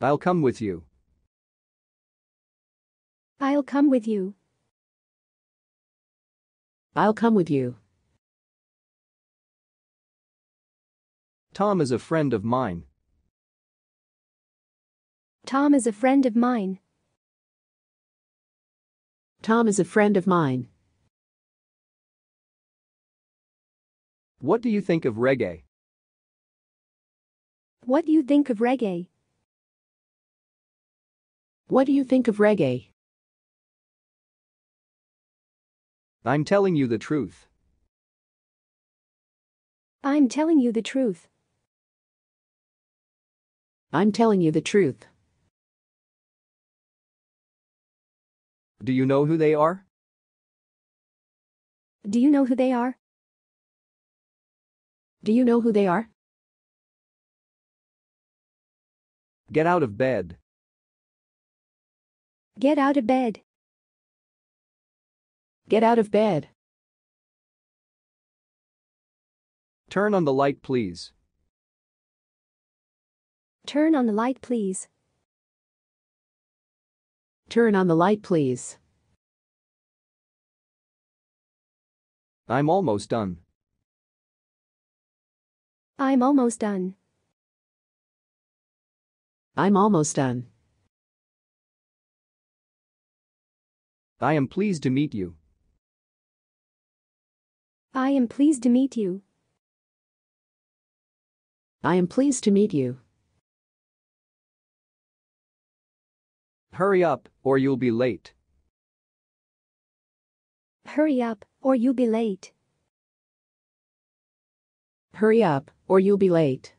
I'll come with you. I'll come with you. I'll come with you. Tom is a friend of mine. Tom is a friend of mine. Tom is a friend of mine. What do you think of reggae? What do you think of reggae? What do you think of reggae? I'm telling you the truth. I'm telling you the truth. I'm telling you the truth. Do you know who they are? Do you know who they are? Do you know who they are? Get out of bed. Get out of bed. Get out of bed. Turn on the light, please. Turn on the light, please. Turn on the light, please. I'm almost done. I'm almost done. I'm almost done. I am pleased to meet you. I am pleased to meet you. I am pleased to meet you. Hurry up, or you'll be late. Hurry up, or you'll be late. Hurry up, or you'll be late.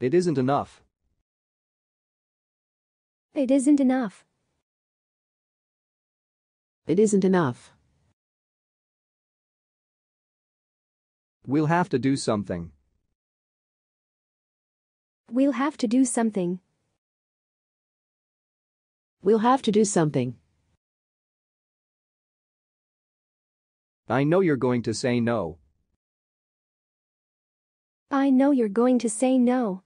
It isn't enough. It isn't enough. It isn't enough. We'll have to do something. We'll have to do something. We'll have to do something. I know you're going to say no. I know you're going to say no.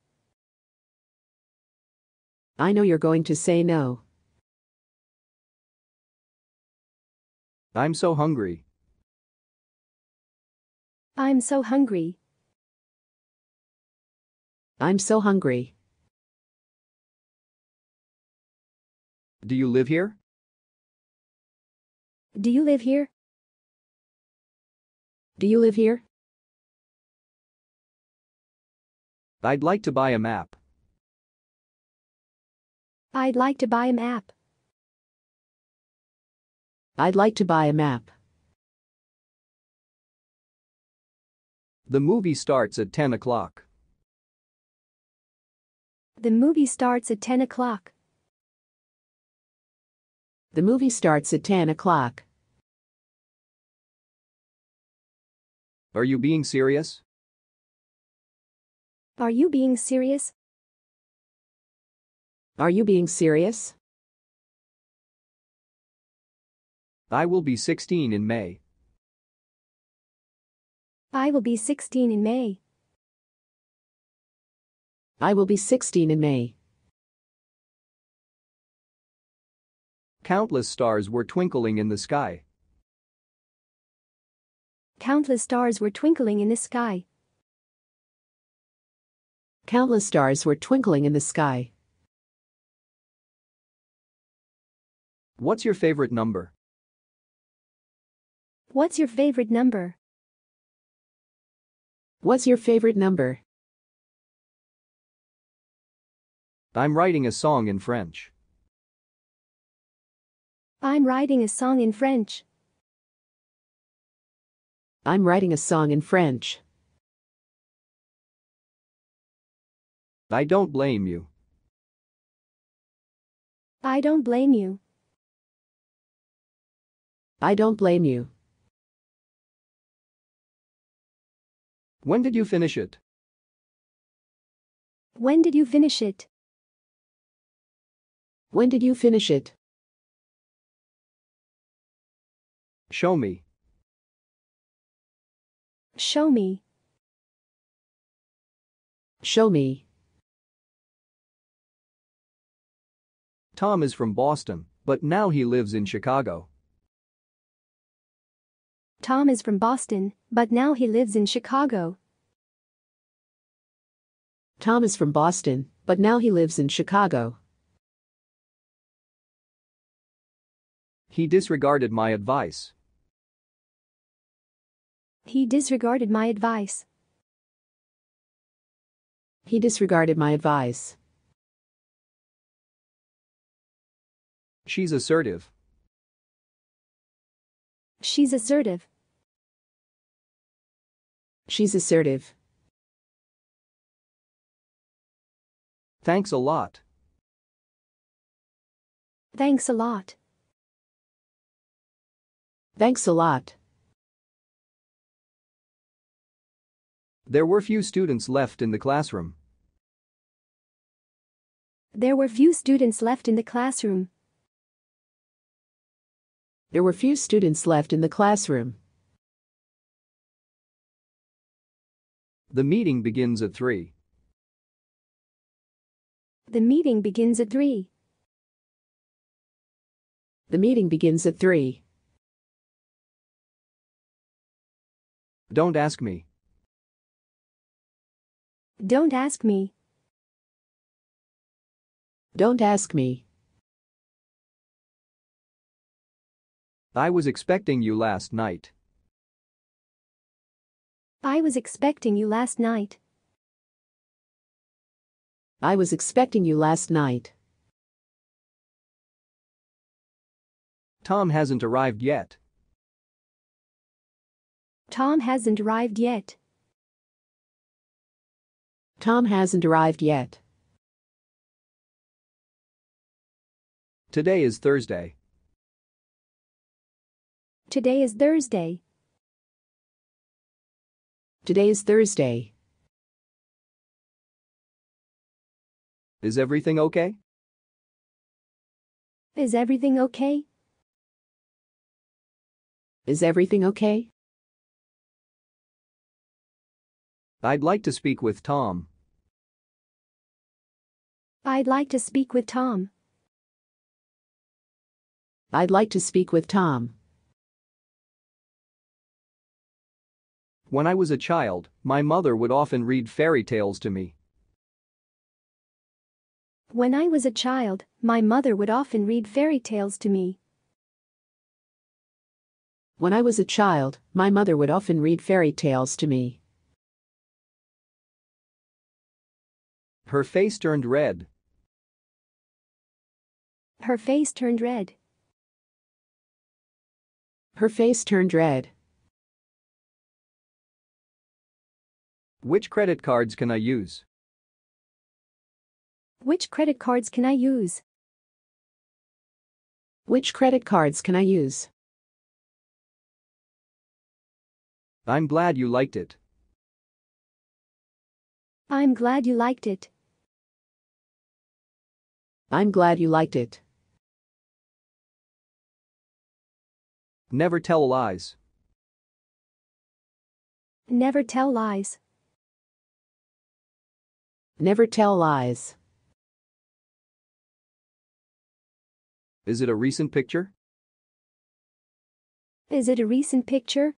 I know you're going to say no. I'm so hungry. I'm so hungry. I'm so hungry. Do you live here? Do you live here? Do you live here? I'd like to buy a map. I'd like to buy a map. I'd like to buy a map. The movie starts at 10 o'clock. The movie starts at 10 o'clock. The movie starts at 10 o'clock. Are you being serious? Are you being serious? Are you being serious? I will be 16 in May. I will be 16 in May. I will be 16 in May. Countless stars were twinkling in the sky. Countless stars were twinkling in the sky. Countless stars were twinkling in the sky. What's your favorite number? What's your favorite number? What's your favorite number? I'm writing a song in French. I'm writing a song in French. I'm writing a song in French. I don't blame you. I don't blame you. I don't blame you. When did you finish it? When did you finish it? When did you finish it? Show me. Show me. Show me. Tom is from Boston, but now he lives in Chicago. Tom is from Boston, but now he lives in Chicago. Tom is from Boston, but now he lives in Chicago. He disregarded my advice. He disregarded my advice. He disregarded my advice. She's assertive. She's assertive. She's assertive. Thanks a lot. Thanks a lot. Thanks a lot. There were few students left in the classroom. There were few students left in the classroom. There were few students left in the classroom. The meeting begins at 3. The meeting begins at 3. The meeting begins at 3. Don't ask me. Don't ask me. Don't ask me. I was expecting you last night. I was expecting you last night. I was expecting you last night. Tom hasn't arrived yet. Tom hasn't arrived yet. Tom hasn't arrived yet. Today is Thursday. Today is Thursday. Today is Thursday. Is everything okay? Is everything okay? Is everything okay? I'd like to speak with Tom. I'd like to speak with Tom. I'd like to speak with Tom. When I was a child, my mother would often read fairy tales to me. When I was a child, my mother would often read fairy tales to me. When I was a child, my mother would often read fairy tales to me. Her face turned red. Her face turned red. Her face turned red. Which credit cards can I use? Which credit cards can I use? Which credit cards can I use? I'm glad you liked it. I'm glad you liked it. I'm glad you liked it. Never tell lies. Never tell lies. Never tell lies. Is it a recent picture? Is it a recent picture?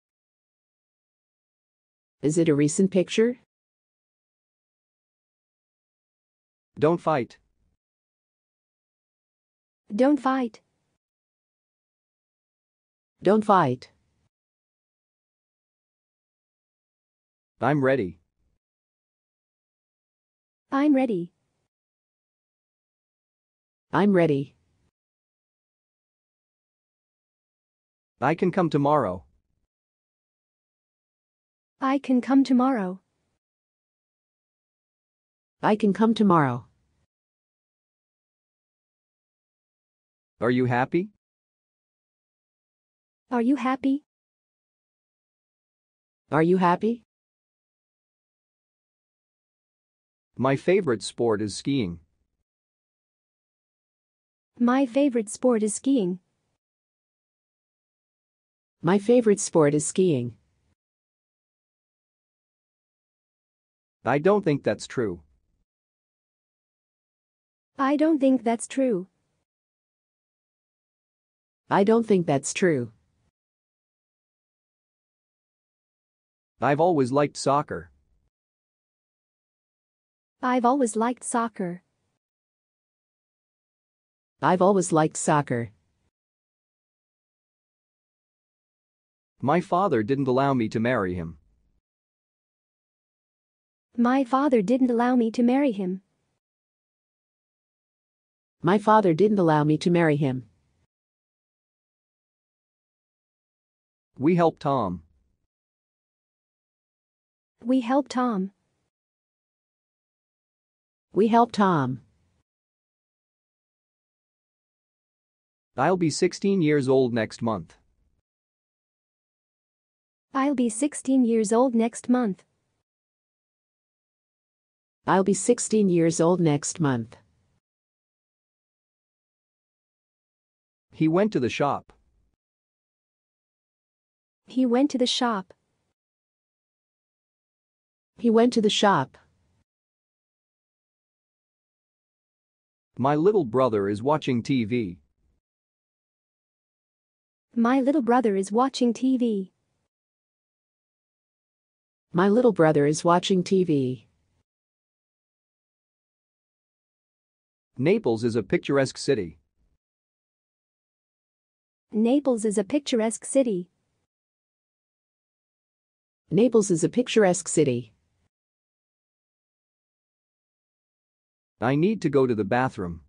Is it a recent picture? Don't fight. Don't fight. Don't fight. I'm ready. I'm ready. I'm ready. I can come tomorrow. I can come tomorrow. I can come tomorrow. Are you happy? Are you happy? Are you happy? My favorite sport is skiing. My favorite sport is skiing. My favorite sport is skiing. I don't think that's true. I don't think that's true. I don't think that's true. I've always liked soccer. I've always liked soccer. I've always liked soccer. My father didn't allow me to marry him. My father didn't allow me to marry him. My father didn't allow me to marry him. We help Tom. We help Tom. We help Tom. I'll be 16 years old next month. I'll be 16 years old next month. I'll be 16 years old next month. He went to the shop. He went to the shop. He went to the shop. My little brother is watching TV. My little brother is watching TV. My little brother is watching TV. Naples is a picturesque city. Naples is a picturesque city. Naples is a picturesque city. I need to go to the bathroom.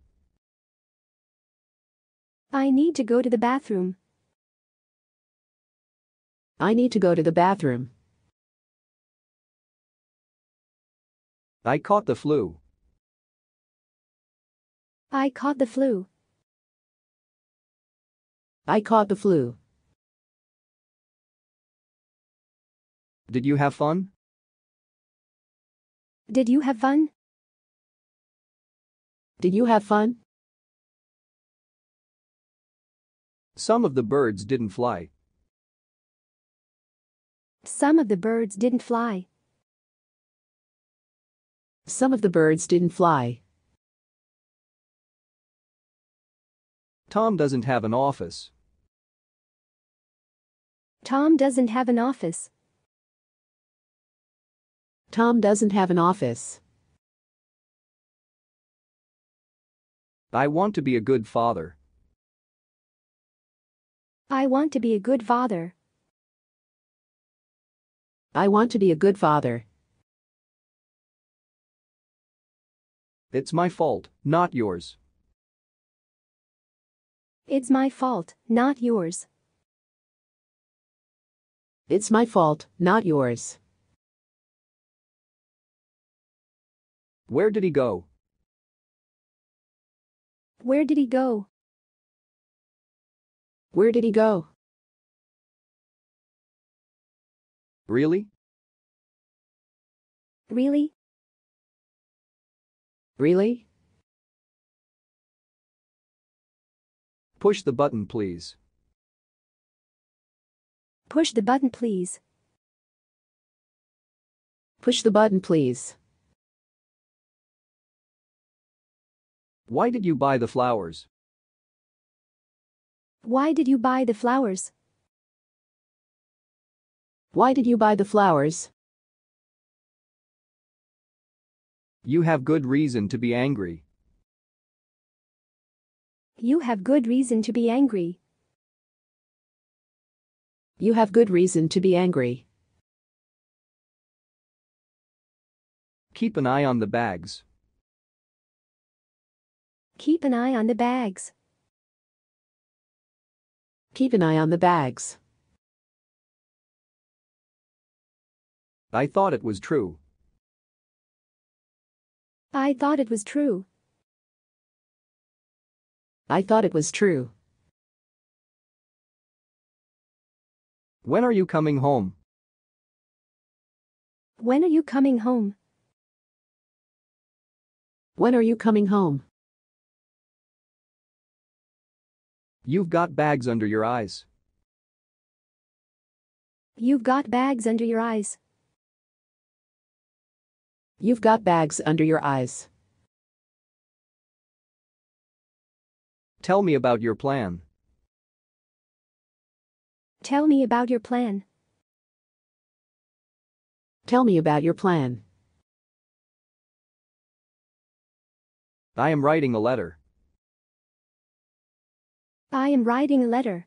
I need to go to the bathroom. I need to go to the bathroom. I caught the flu. I caught the flu. I caught the flu. Did you have fun? Did you have fun? Did you have fun? Some of the birds didn't fly. Some of the birds didn't fly. Some of the birds didn't fly. Tom doesn't have an office. Tom doesn't have an office. Tom doesn't have an office. I want to be a good father. I want to be a good father. I want to be a good father. It's my fault, not yours. It's my fault, not yours. It's my fault, not yours. Where did he go? Where did he go? Where did he go? Really? Really? Really? Push the button, please. Push the button, please. Push the button, please. Why did you buy the flowers? Why did you buy the flowers? Why did you buy the flowers? You have good reason to be angry. You have good reason to be angry. You have good reason to be angry. Keep an eye on the bags. Keep an eye on the bags. Keep an eye on the bags. I thought it was true. I thought it was true. I thought it was true. When are you coming home? When are you coming home? When are you coming home? You've got bags under your eyes. You've got bags under your eyes. You've got bags under your eyes. Tell me about your plan. Tell me about your plan. Tell me about your plan. I am writing a letter. I am writing a letter.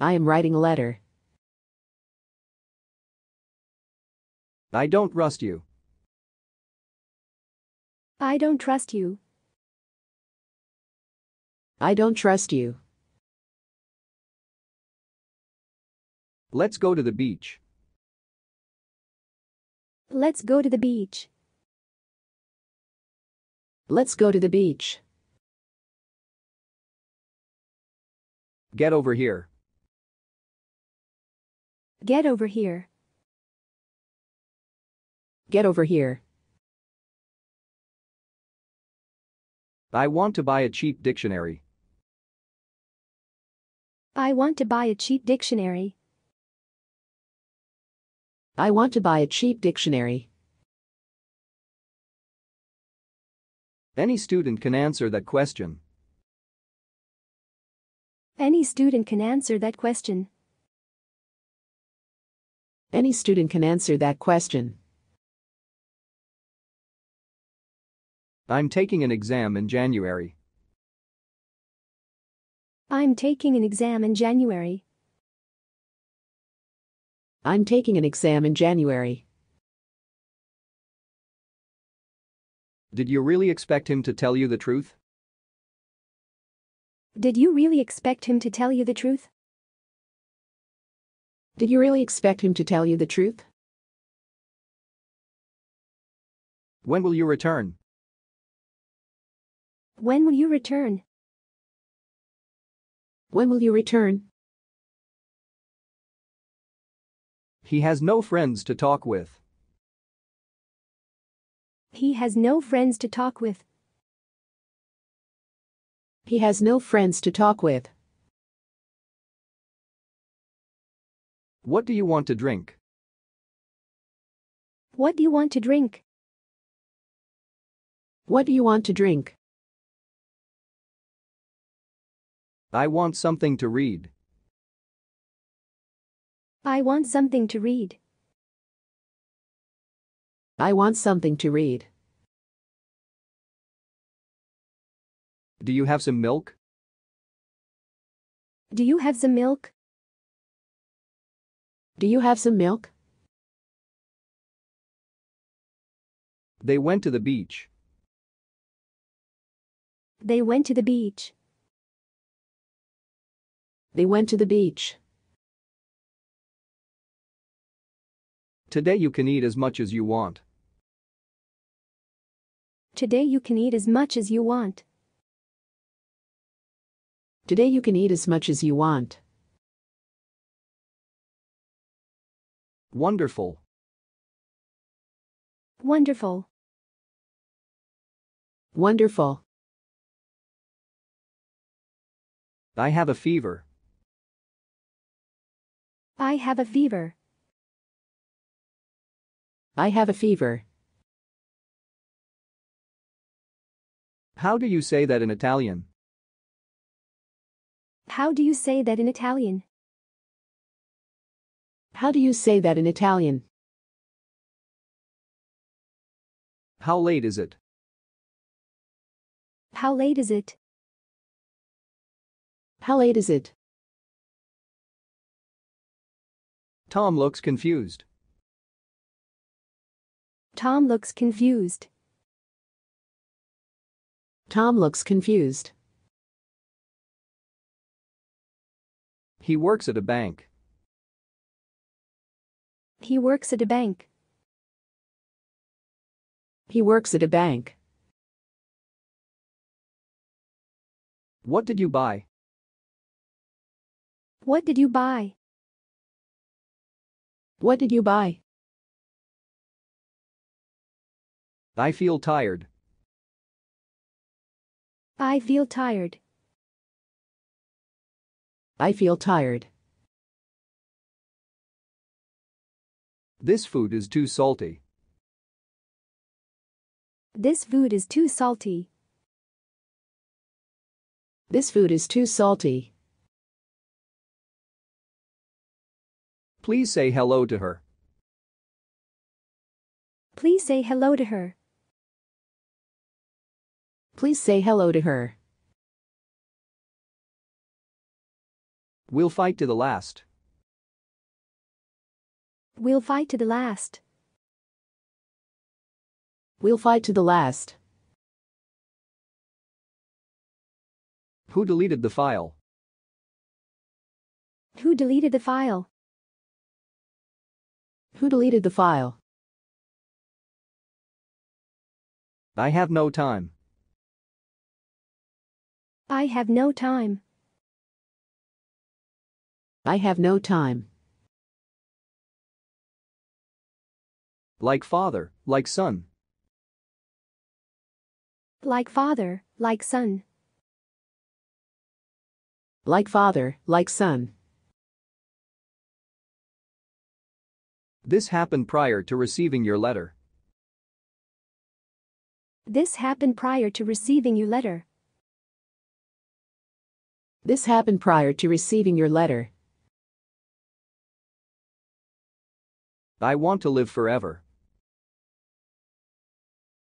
I am writing a letter. I don't trust you. I don't trust you. I don't trust you. Let's go to the beach. Let's go to the beach. Let's go to the beach. Get over here. Get over here. Get over here. I want to buy a cheap dictionary. I want to buy a cheap dictionary. I want to buy a cheap dictionary. Any student can answer that question. Any student can answer that question. Any student can answer that question. I'm taking an exam in January. I'm taking an exam in January. I'm taking an exam in January. Did you really expect him to tell you the truth? Did you really expect him to tell you the truth? Did you really expect him to tell you the truth? When will you return? When will you return? When will you return? He has no friends to talk with. He has no friends to talk with. He has no friends to talk with. What do you want to drink? What do you want to drink? What do you want to drink? I want something to read. I want something to read. I want something to read. Do you have some milk? Do you have some milk? Do you have some milk? They went to the beach. They went to the beach. They went to the beach. Today you can eat as much as you want. Today you can eat as much as you want. Today you can eat as much as you want. Wonderful. Wonderful. Wonderful. I have a fever. I have a fever. I have a fever. How do you say that in Italian? How do you say that in Italian? How do you say that in Italian? How late is it? How late is it? How late is it? Tom looks confused. Tom looks confused. Tom looks confused. He works at a bank. He works at a bank. He works at a bank. What did you buy? What did you buy? What did you buy? I feel tired. I feel tired. I feel tired. This food is too salty. This food is too salty. This food is too salty. Please say hello to her. Please say hello to her. Please say hello to her. We'll fight to the last. We'll fight to the last. We'll fight to the last. Who deleted the file? Who deleted the file? Who deleted the file? I have no time. I have no time. I have no time. Like father, like son. Like father, like son. Like father, like son. This happened prior to receiving your letter. This happened prior to receiving your letter. This happened prior to receiving your letter. I want to live forever.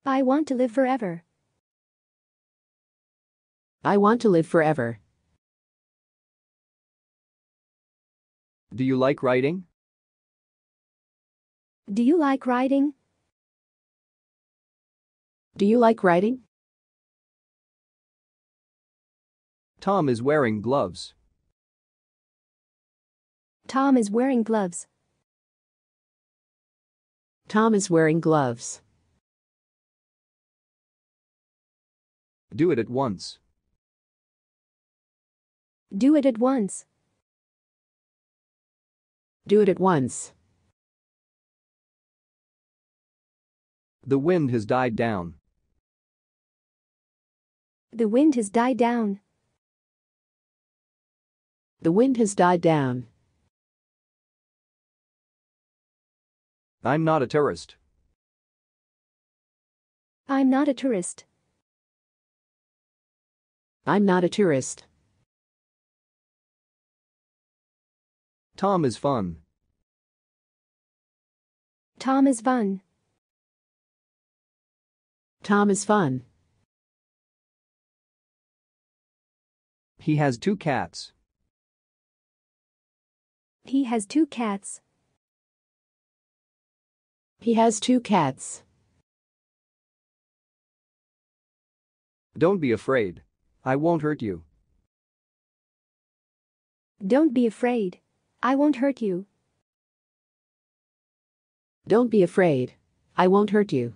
I want to live forever. I want to live forever. Do you like writing? Do you like writing? Do you like writing? Tom is wearing gloves. Tom is wearing gloves. Tom is wearing gloves. Do it at once. Do it at once. Do it at once. The wind has died down. The wind has died down. The wind has died down. I'm not a tourist. I'm not a tourist. I'm not a tourist. Tom is fun. Tom is fun. Tom is fun. He has two cats. He has two cats. He has two cats. Don't be afraid. I won't hurt you. Don't be afraid. I won't hurt you. Don't be afraid. I won't hurt you.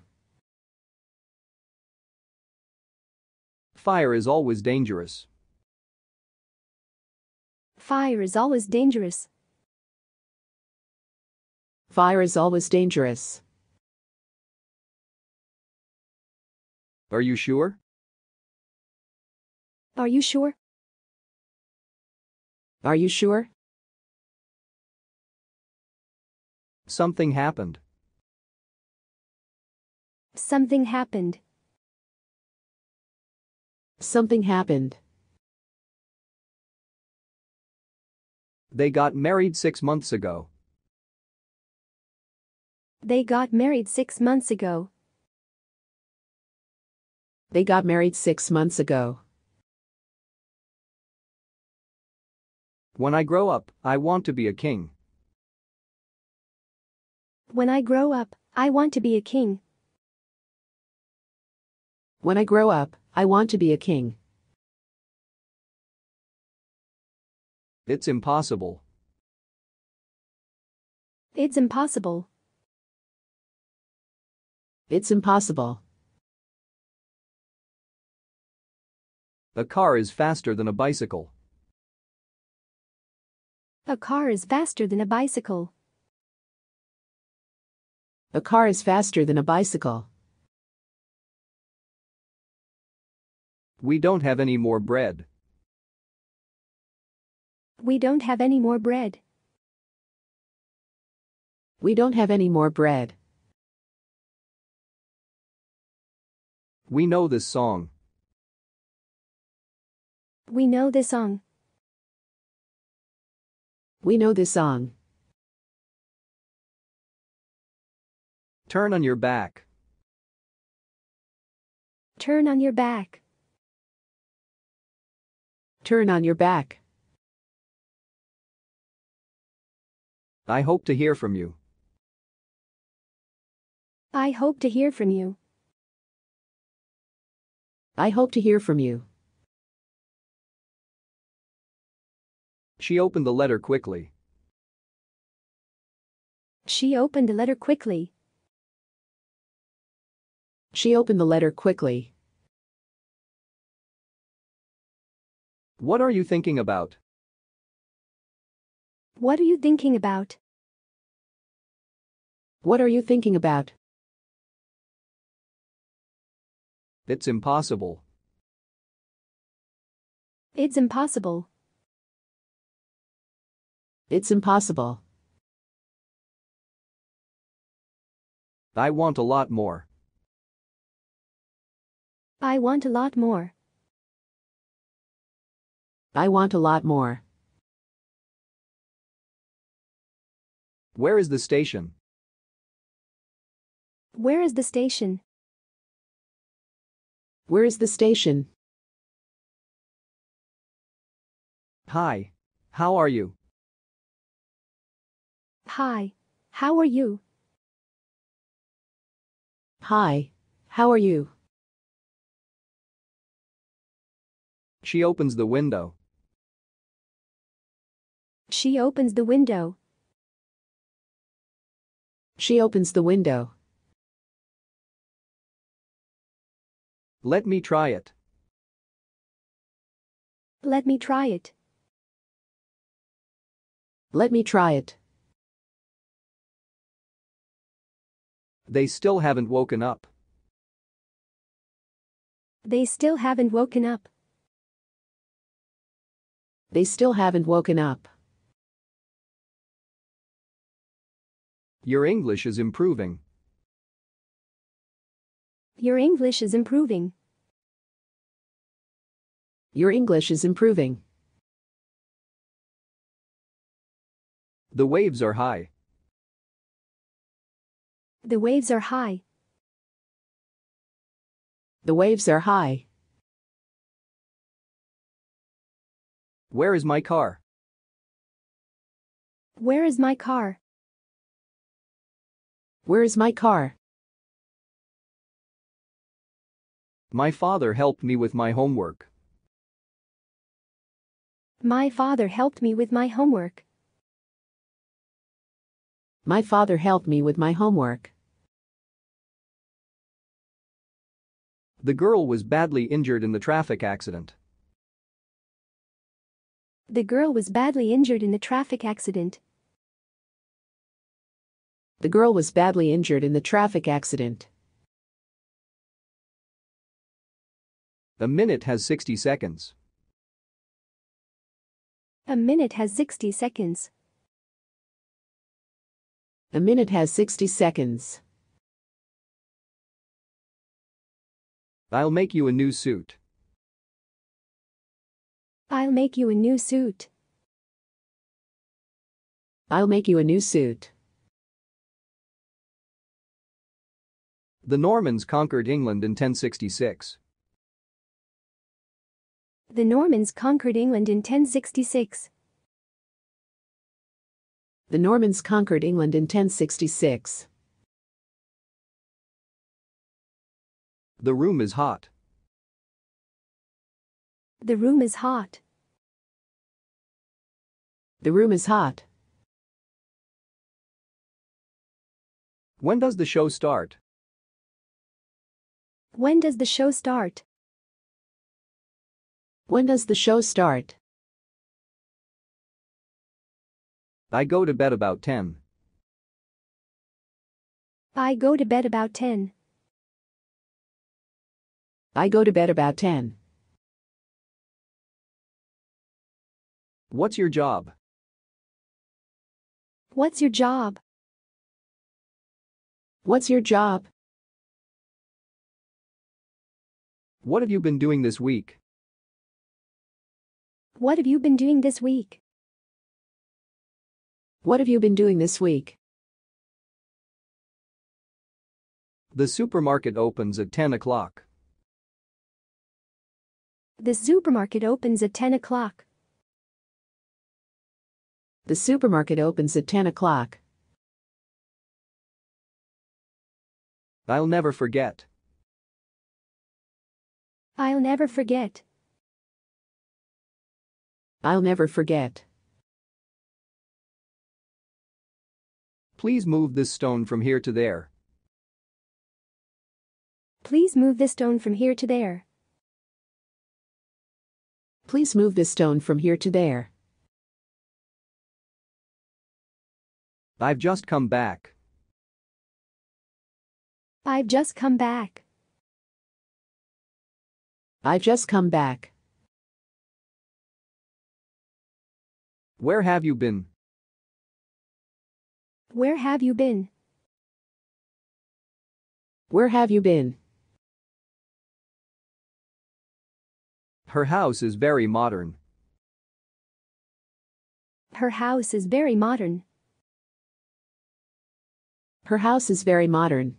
Fire is always dangerous. Fire is always dangerous. Fire is always dangerous. Are you sure? Are you sure? Are you sure? Something happened. Something happened. Something happened. They got married six months ago. They got married six months ago. They got married six months ago. When I grow up, I want to be a king. When I grow up, I want to be a king. When I grow up, I want to be a king. It's impossible. It's impossible. It's impossible. A car is faster than a bicycle. A car is faster than a bicycle. A car is faster than a bicycle. We don't have any more bread. We don't have any more bread. We don't have any more bread. We know this song. We know this song. We know this song. Turn on your back. Turn on your back. Turn on your back. I hope to hear from you. I hope to hear from you. I hope to hear from you. She opened the letter quickly. She opened the letter quickly. She opened the letter quickly. What are you thinking about? What are you thinking about? What are you thinking about? It's impossible. It's impossible. It's impossible. I want a lot more. I want a lot more. I want a lot more. Where is the station? Where is the station? Where is the station? Hi, how are you? Hi, how are you? Hi, how are you? She opens the window. She opens the window. She opens the window. Let me try it. Let me try it. Let me try it. They still haven't woken up. They still haven't woken up. They still haven't woken up. Your English is improving. Your English is improving. Your English is improving. The waves are high. The waves are high. The waves are high. Where is my car? Where is my car? Where is my car? My father helped me with my homework. My father helped me with my homework. My father helped me with my homework. The girl was badly injured in the traffic accident. The girl was badly injured in the traffic accident. The girl was badly injured in the traffic accident. A minute has 60 seconds. A minute has 60 seconds. A minute has 60 seconds. I'll make you a new suit. I'll make you a new suit. I'll make you a new suit. The Normans conquered England in 1066. The Normans conquered England in 1066. The Normans conquered England in 1066. The room is hot. The room is hot. The room is hot. When does the show start? When does the show start? When does the show start? I go to bed about 10. I go to bed about 10. I go to bed about 10. What's your job? What's your job? What's your job? What have you been doing this week? What have you been doing this week? What have you been doing this week? The supermarket opens at 10 o'clock. The supermarket opens at 10 o'clock. The supermarket opens at 10 o'clock. I'll never forget. I'll never forget. I'll never forget. Please move this stone from here to there. Please move this stone from here to there. Please move this stone from here to there. I've just come back. I've just come back. I've just come back. Where have you been? Where have you been? Where have you been? Her house is very modern. Her house is very modern. Her house is very modern.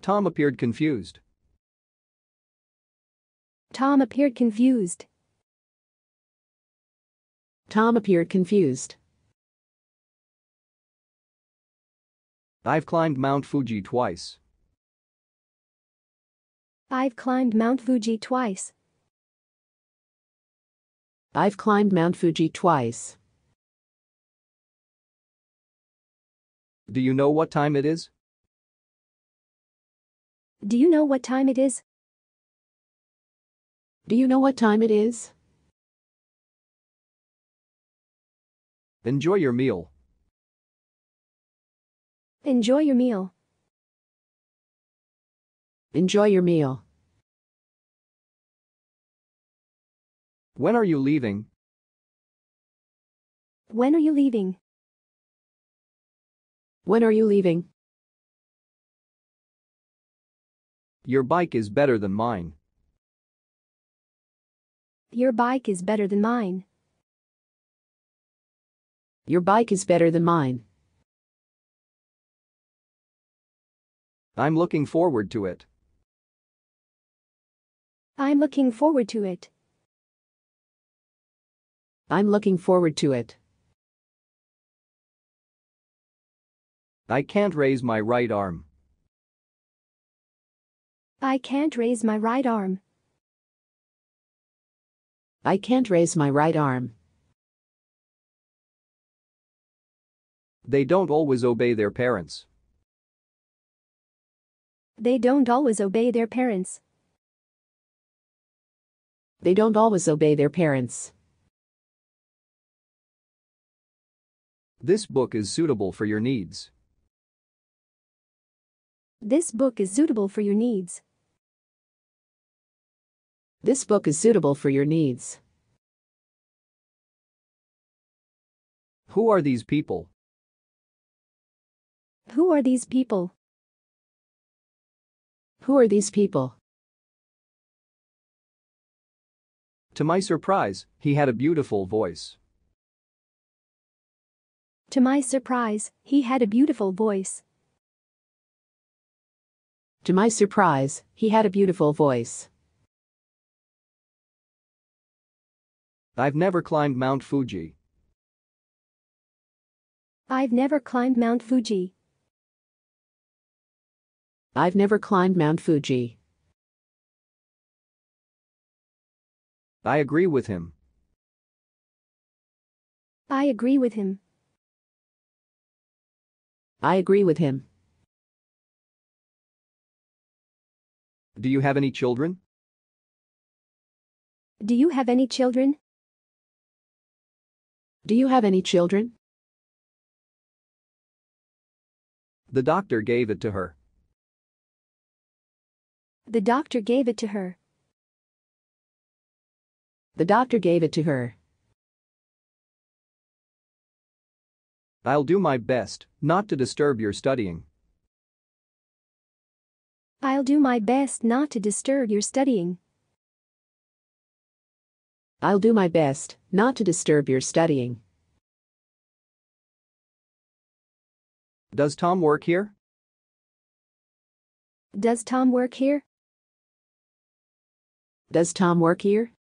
Tom appeared confused. Tom appeared confused. Tom appeared confused. I've climbed Mount Fuji twice. I've climbed Mount Fuji twice. I've climbed Mount Fuji twice. Do you know what time it is? Do you know what time it is? Do you know what time it is? Enjoy your meal. Enjoy your meal. Enjoy your meal. When are you leaving? When are you leaving? When are you leaving? Your bike is better than mine. Your bike is better than mine. Your bike is better than mine. I'm looking forward to it. I'm looking forward to it. I'm looking forward to it. I can't raise my right arm. I can't raise my right arm. I can't raise my right arm. They don't always obey their parents. They don't always obey their parents. They don't always obey their parents. This book is suitable for your needs. This book is suitable for your needs. This book is suitable for your needs. Who are these people? Who are these people? Who are these people? To my surprise, he had a beautiful voice. To my surprise, he had a beautiful voice. To my surprise, he had a beautiful voice. I've never climbed Mount Fuji. I've never climbed Mount Fuji. I've never climbed Mount Fuji. I agree with him. I agree with him. I agree with him. Do you have any children? Do you have any children? Do you have any children? The doctor gave it to her. The doctor gave it to her. The doctor gave it to her. I'll do my best not to disturb your studying. I'll do my best not to disturb your studying. I'll do my best not to disturb your studying. Does Tom work here? Does Tom work here? Does Tom work here?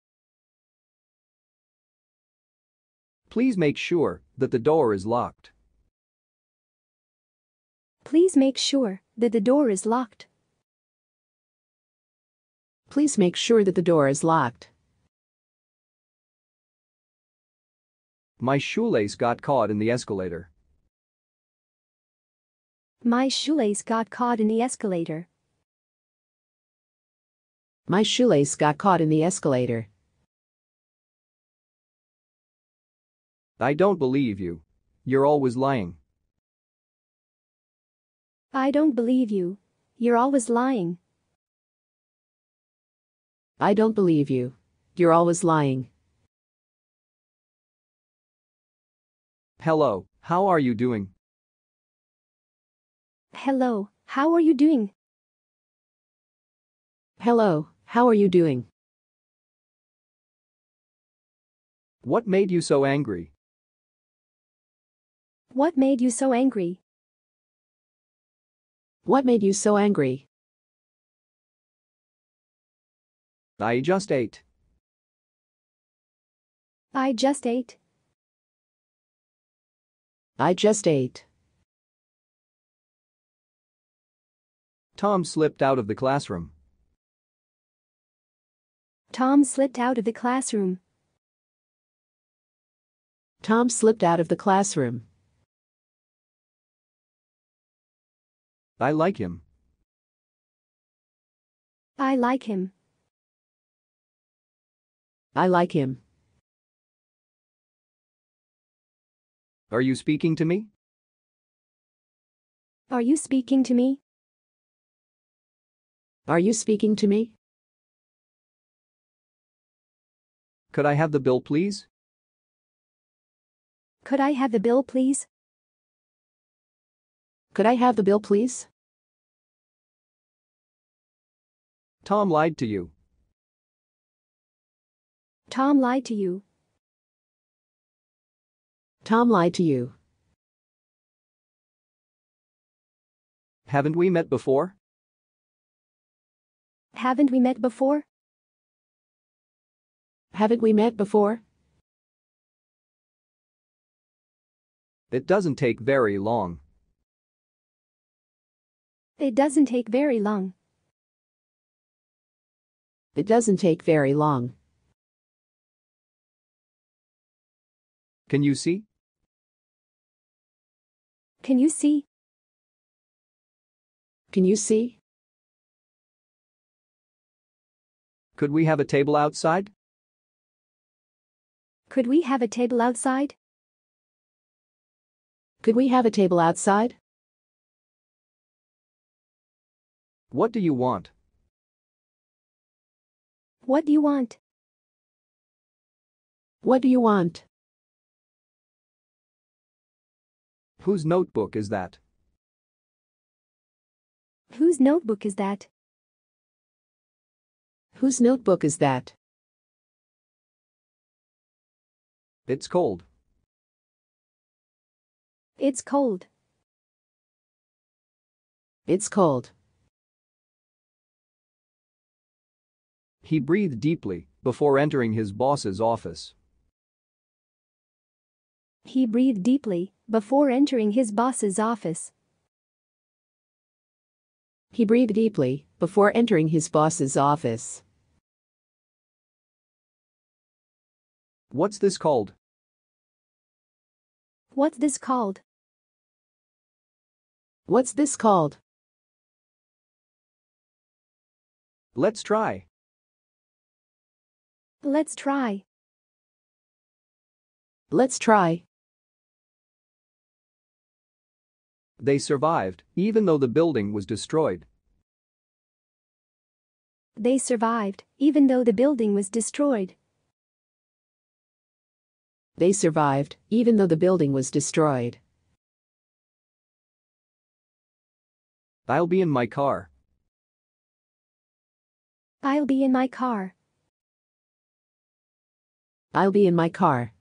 Please make sure that the door is locked. Please make sure that the door is locked. Please make sure that the door is locked. My shoelace got caught in the escalator. My shoelace got caught in the escalator. My shoelace got caught in the escalator. I don't believe you. You're always lying. I don't believe you. You're always lying. I don't believe you. You're always lying. Hello, how are you doing? Hello, how are you doing? Hello, how are you doing? What made you so angry? What made you so angry? What made you so angry? I just ate. I just ate. I just ate. Tom slipped out of the classroom. Tom slipped out of the classroom. Tom slipped out of the classroom. I like him. I like him. I like him. Are you speaking to me? Are you speaking to me? Are you speaking to me? Could I have the bill, please? Could I have the bill, please? Could I have the bill, please? Tom lied to you. Tom lied to you. Tom lied to you. Haven't we met before? Haven't we met before? Haven't we met before? It doesn't take very long. It doesn't take very long. It doesn't take very long. Can you see? Can you see? Can you see? Could we have a table outside? Could we have a table outside? Could we have a table outside? What do you want? What do you want? What do you want? Whose notebook is that? Whose notebook is that? Whose notebook is that? It's cold. It's cold. It's cold. He breathed deeply before entering his boss's office. He breathed deeply before entering his boss's office. He breathed deeply before entering his boss's office. What's this called? What's this called? What's this called? Let's try. Let's try. Let's try. They survived, even though the building was destroyed. They survived, even though the building was destroyed. They survived, even though the building was destroyed. I'll be in my car. I'll be in my car. I'll be in my car.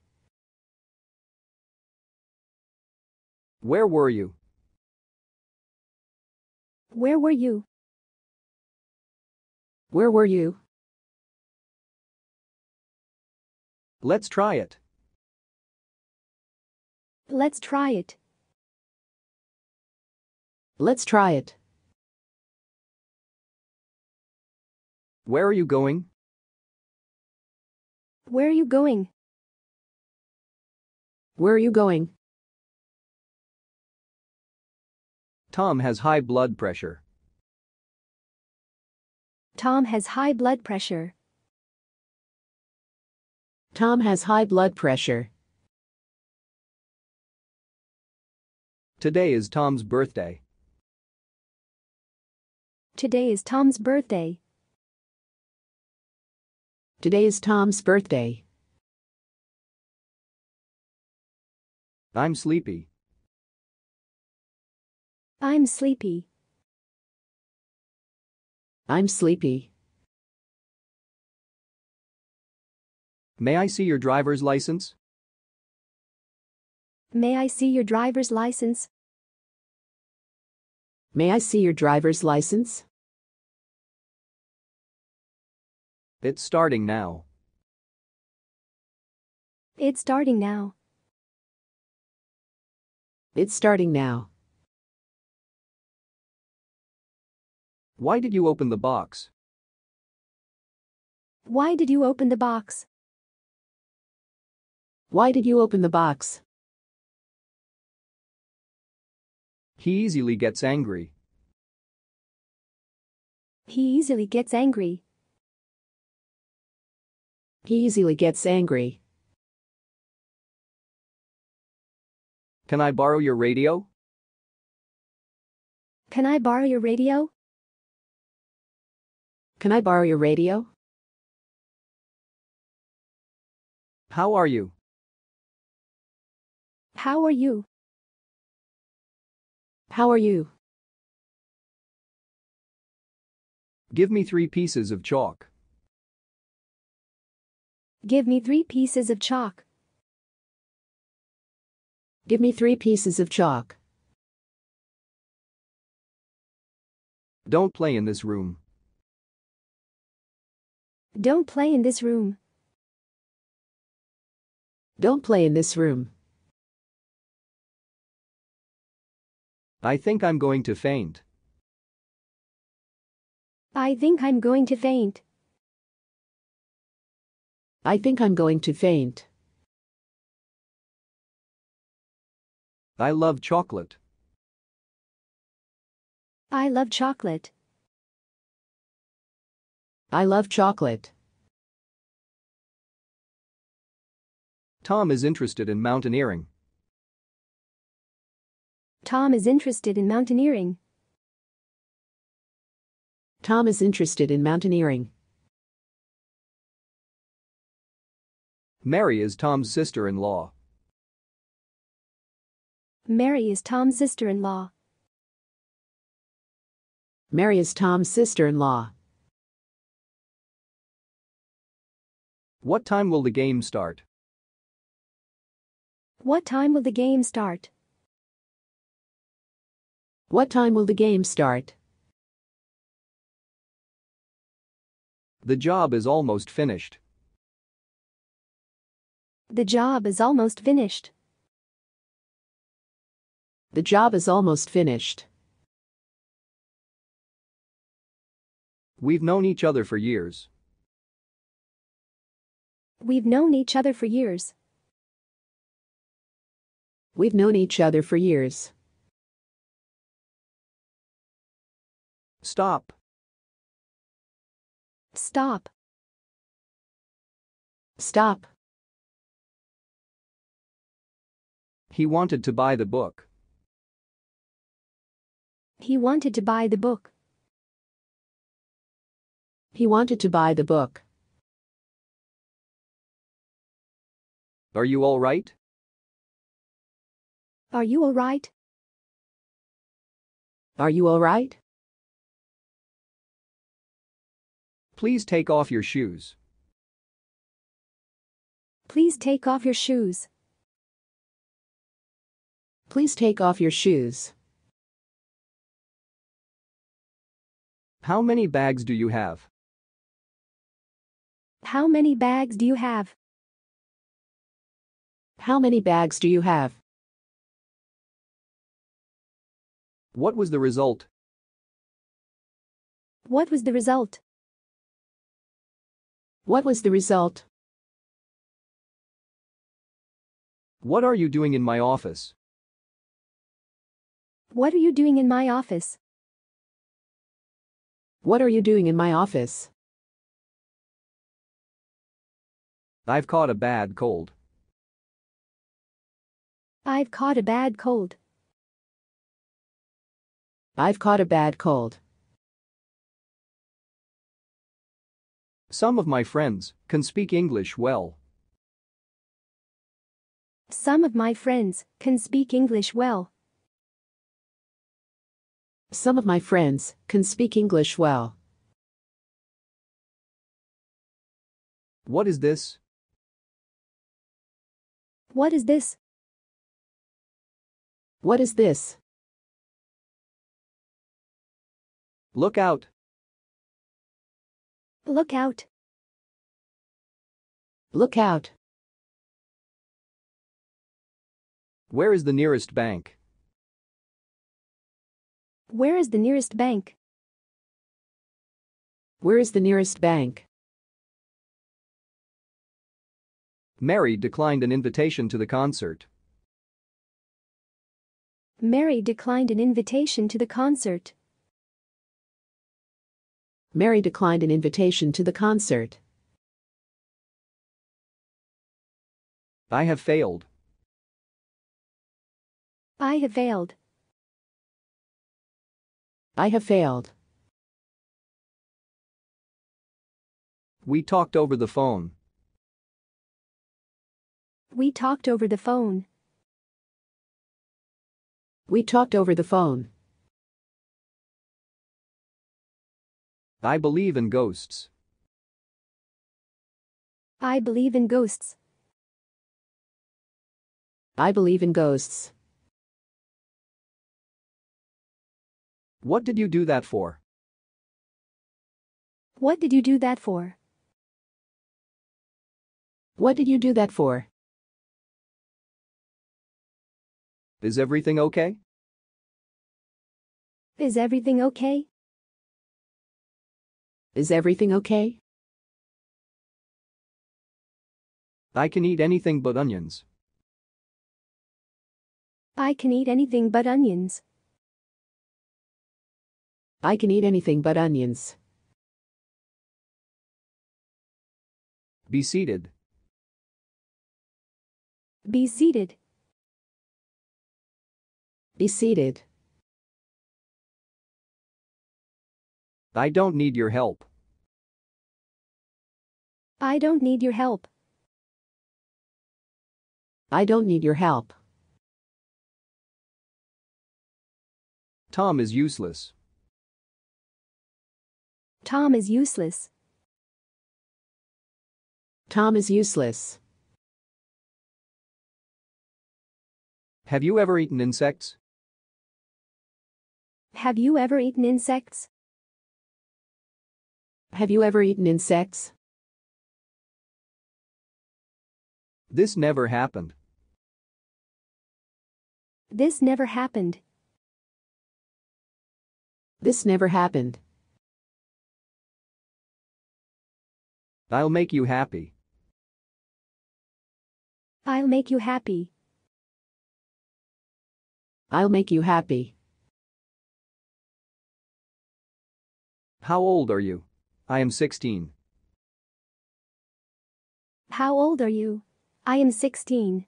Where were you? Where were you? Where were you? Let's try it. Let's try it. Let's try it. Where are you going? Where are you going? Where are you going? Tom has high blood pressure. Tom has high blood pressure. Tom has high blood pressure. Today is Tom's birthday. Today is Tom's birthday. Today is Tom's birthday. I'm sleepy. I'm sleepy. I'm sleepy. May I see your driver's license? May I see your driver's license? May I see your driver's license? It's starting now. It's starting now. It's starting now. Why did you open the box? Why did you open the box? Why did you open the box? He easily gets angry. He easily gets angry. He easily gets angry. Can I borrow your radio? Can I borrow your radio? Can I borrow your radio? How are you? How are you? How are you? Give me three pieces of chalk. Give me three pieces of chalk. Give me three pieces of chalk. Don't play in this room. Don't play in this room. Don't play in this room. I think I'm going to faint. I think I'm going to faint. I think I'm going to faint. I love chocolate. I love chocolate. I love chocolate. Tom is interested in mountaineering. Tom is interested in mountaineering. Tom is interested in mountaineering. Mary is Tom's sister-in-law. Mary is Tom's sister-in-law. Mary is Tom's sister-in-law. What time will the game start? What time will the game start? What time will the game start? The job is almost finished. The job is almost finished. The job is almost finished. We've known each other for years. We've known each other for years. We've known each other for years. Stop. Stop. Stop. He wanted to buy the book. He wanted to buy the book. He wanted to buy the book. Are you all right? Are you all right? Are you all right? Please take off your shoes. Please take off your shoes. Please take off your shoes. How many bags do you have? How many bags do you have? How many bags do you have? What was the result? What was the result? What was the result? What are you doing in my office? What are you doing in my office? What are you doing in my office? I've caught a bad cold. I've caught a bad cold. I've caught a bad cold. Some of my friends can speak English well. Some of my friends can speak English well. Some of my friends can speak English well. What is this? What is this? What is this? Look out! Look out. Look out. Where is the nearest bank? Where is the nearest bank? Where is the nearest bank? Mary declined an invitation to the concert. Mary declined an invitation to the concert. Mary declined an invitation to the concert. I have failed. I have failed. I have failed. We talked over the phone. We talked over the phone. We talked over the phone. I believe in ghosts. I believe in ghosts. I believe in ghosts. What did you do that for? What did you do that for? What did you do that for? Is everything okay? Is everything okay? Is everything okay? I can eat anything but onions. I can eat anything but onions. I can eat anything but onions. Be seated. Be seated. Be seated. I don't need your help. I don't need your help. I don't need your help. Tom is useless. Tom is useless. Tom is useless. Have you ever eaten insects? Have you ever eaten insects? Have you ever eaten insects? This never happened. This never happened. This never happened. I'll make you happy. I'll make you happy. I'll make you happy. How old are you? I am 16. How old are you? I am 16.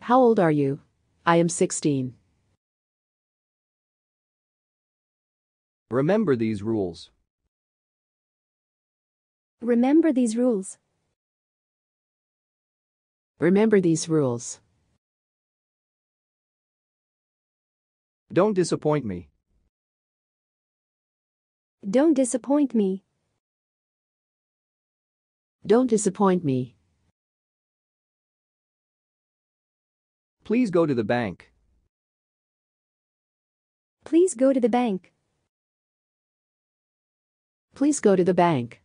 How old are you? I am 16. Remember these rules. Remember these rules. Remember these rules. Don't disappoint me. Don't disappoint me. Don't disappoint me. Please go to the bank. Please go to the bank. Please go to the bank.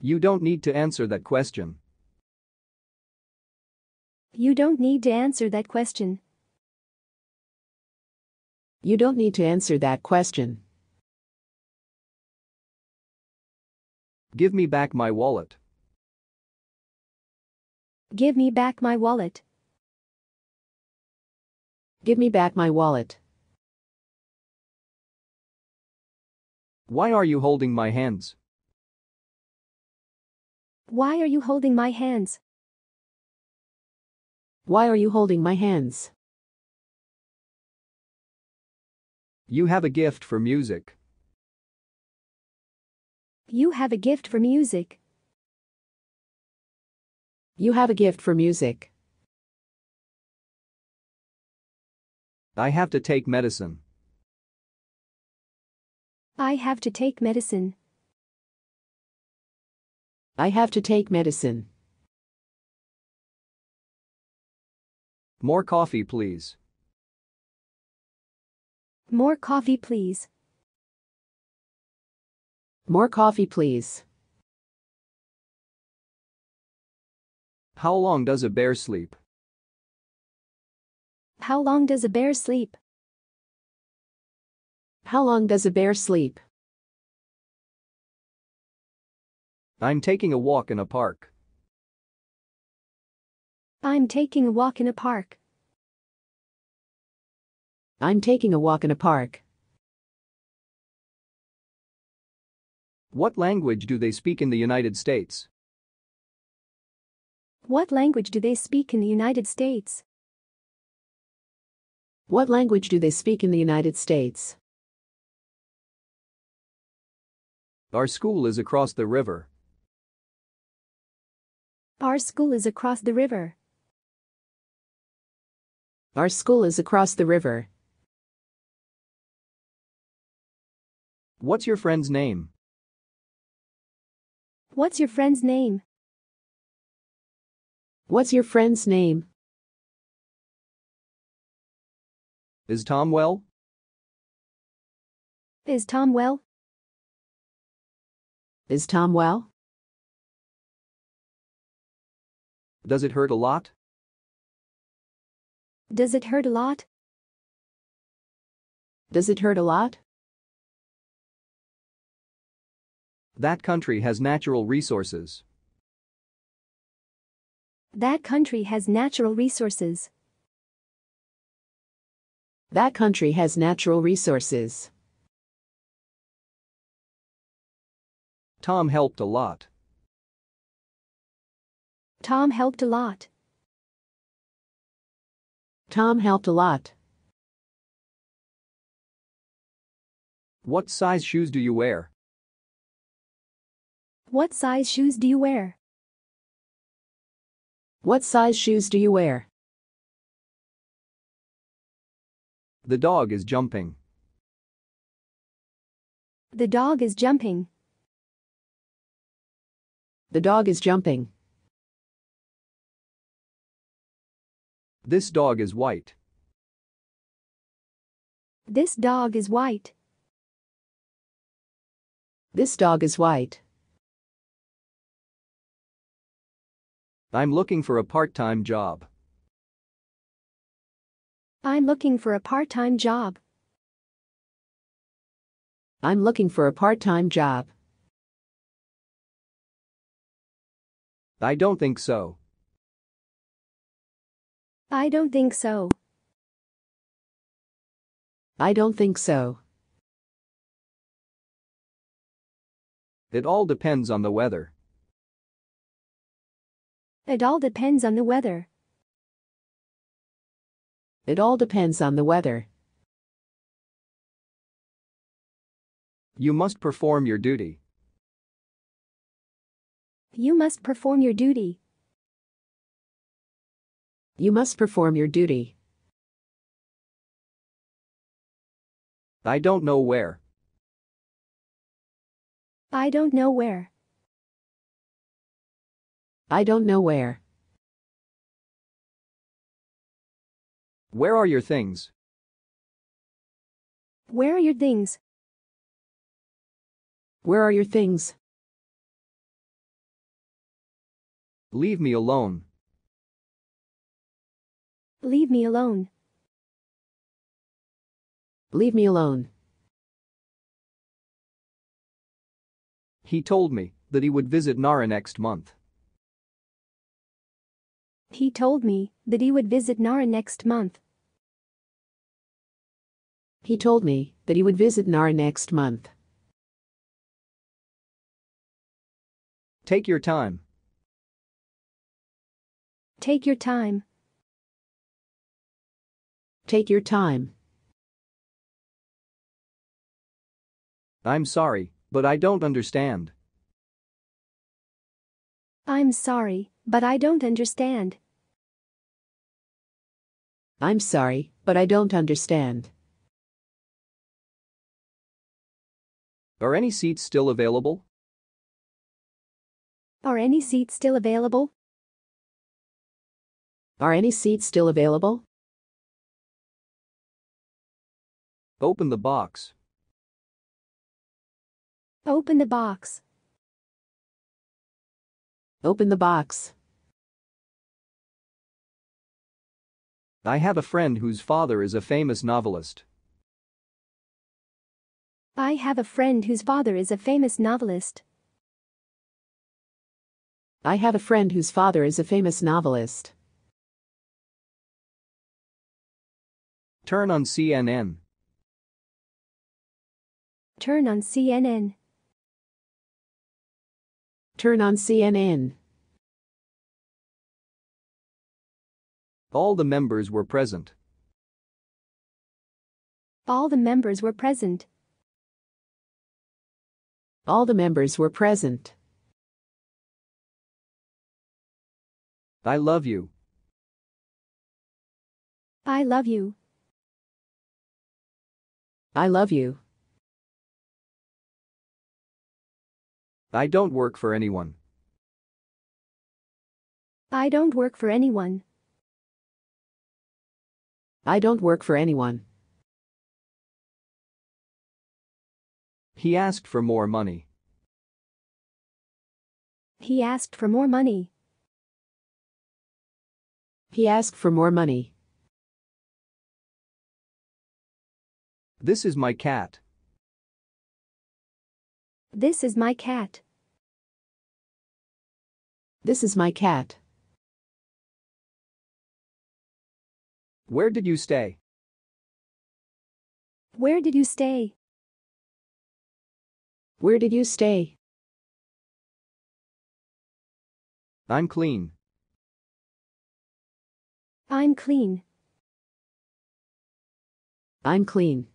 You don't need to answer that question. You don't need to answer that question. You don't need to answer that question. Give me back my wallet. Give me back my wallet. Give me back my wallet. Why are you holding my hands? Why are you holding my hands? Why are you holding my hands? You have a gift for music. You have a gift for music. You have a gift for music. I have to take medicine. I have to take medicine. I have to take medicine. More coffee, please. More coffee, please. More coffee, please. How long does a bear sleep? How long does a bear sleep? How long does a bear sleep? I'm taking a walk in a park. I'm taking a walk in a park. I'm taking a walk in a park. What language do they speak in the United States? What language do they speak in the United States? What language do they speak in the United States? Our school is across the river. Our school is across the river. Our school is across the river. What's your friend's name? What's your friend's name? What's your friend's name? Is Tom well? Is Tom well? Is Tom well? Does it hurt a lot? Does it hurt a lot? Does it hurt a lot? That country has natural resources. That country has natural resources. That country has natural resources. Tom helped a lot. Tom helped a lot. Tom helped a lot. What size shoes do you wear? What size shoes do you wear? What size shoes do you wear? The dog is jumping. The dog is jumping. The dog is jumping. This dog is white. This dog is white. This dog is white. I'm looking for a part-time job. I'm looking for a part-time job. I'm looking for a part-time job. I don't think so. I don't think so. I don't think so. It all depends on the weather. It all depends on the weather. It all depends on the weather. You must perform your duty. You must perform your duty. You must perform your duty. I don't know where. I don't know where. I don't know where. Where are your things? Where are your things? Where are your things? Leave me alone. Leave me alone. Leave me alone. He told me that he would visit Nara next month. He told me that he would visit Nara next month. He told me that he would visit Nara next month. Take your time. Take your time. Take your time. I'm sorry, but I don't understand. I'm sorry, but I don't understand. I'm sorry, but I don't understand. Are any seats still available? Are any seats still available? Are any seats still available? Open the box. Open the box. Open the box. I have a friend whose father is a famous novelist. I have a friend whose father is a famous novelist. I have a friend whose father is a famous novelist. Turn on CNN. Turn on CNN. Turn on CNN. All the members were present. All the members were present. All the members were present. I love you. I love you. I love you. I don't work for anyone. I don't work for anyone. I don't work for anyone. He asked for more money. He asked for more money. He asked for more money. This is my cat. This is my cat. This is my cat. Where did you stay? Where did you stay? Where did you stay? I'm clean. I'm clean. I'm clean.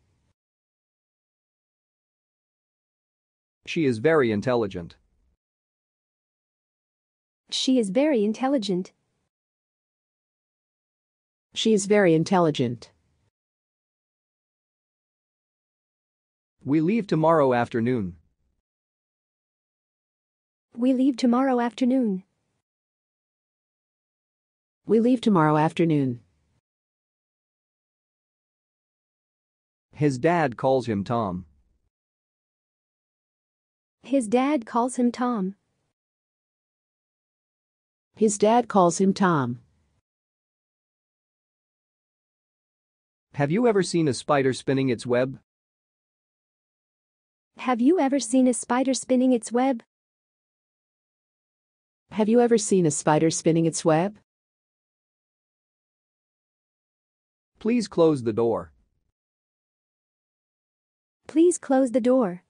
She is very intelligent. She is very intelligent. She is very intelligent. We leave tomorrow afternoon. We leave tomorrow afternoon. We leave tomorrow afternoon. His dad calls him Tom. His dad calls him Tom. His dad calls him Tom. Have you ever seen a spider spinning its web? Have you ever seen a spider spinning its web? Have you ever seen a spider spinning its web? Please close the door. Please close the door.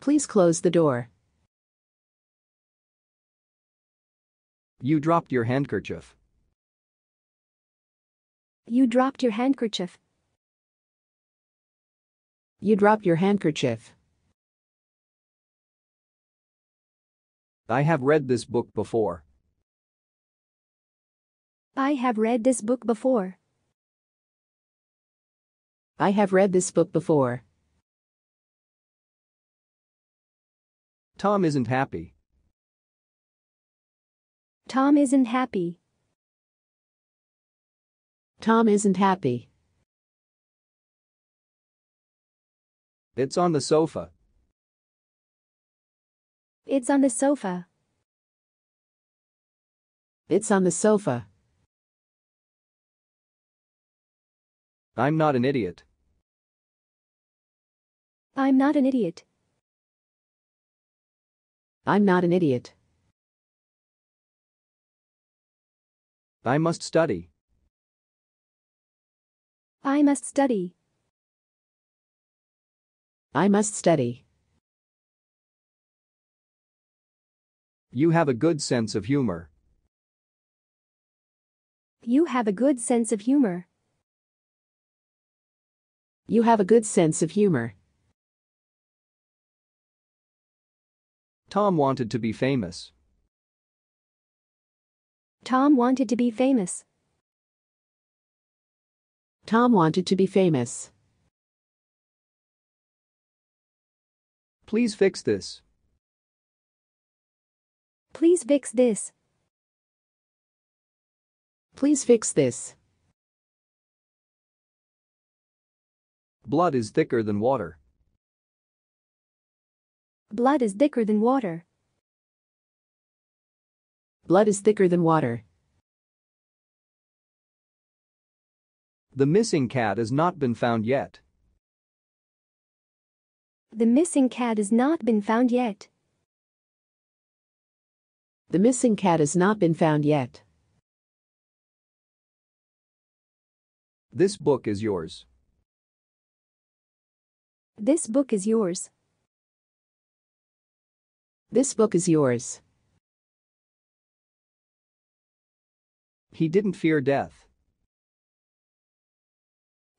Please close the door. You dropped your handkerchief. You dropped your handkerchief. You dropped your handkerchief. I have read this book before. I have read this book before. I have read this book before. Tom isn't happy. Tom isn't happy. Tom isn't happy. It's on the sofa. It's on the sofa. It's on the sofa. I'm not an idiot. I'm not an idiot. I'm not an idiot. I must study. I must study. I must study. You have a good sense of humor. You have a good sense of humor. You have a good sense of humor. Tom wanted to be famous. Tom wanted to be famous. Tom wanted to be famous. Please fix this. Please fix this. Please fix this. Blood is thicker than water. Blood is thicker than water. Blood is thicker than water. The missing cat has not been found yet. The missing cat has not been found yet. The missing cat has not been found yet. This book is yours. This book is yours. This book is yours. He didn't fear death.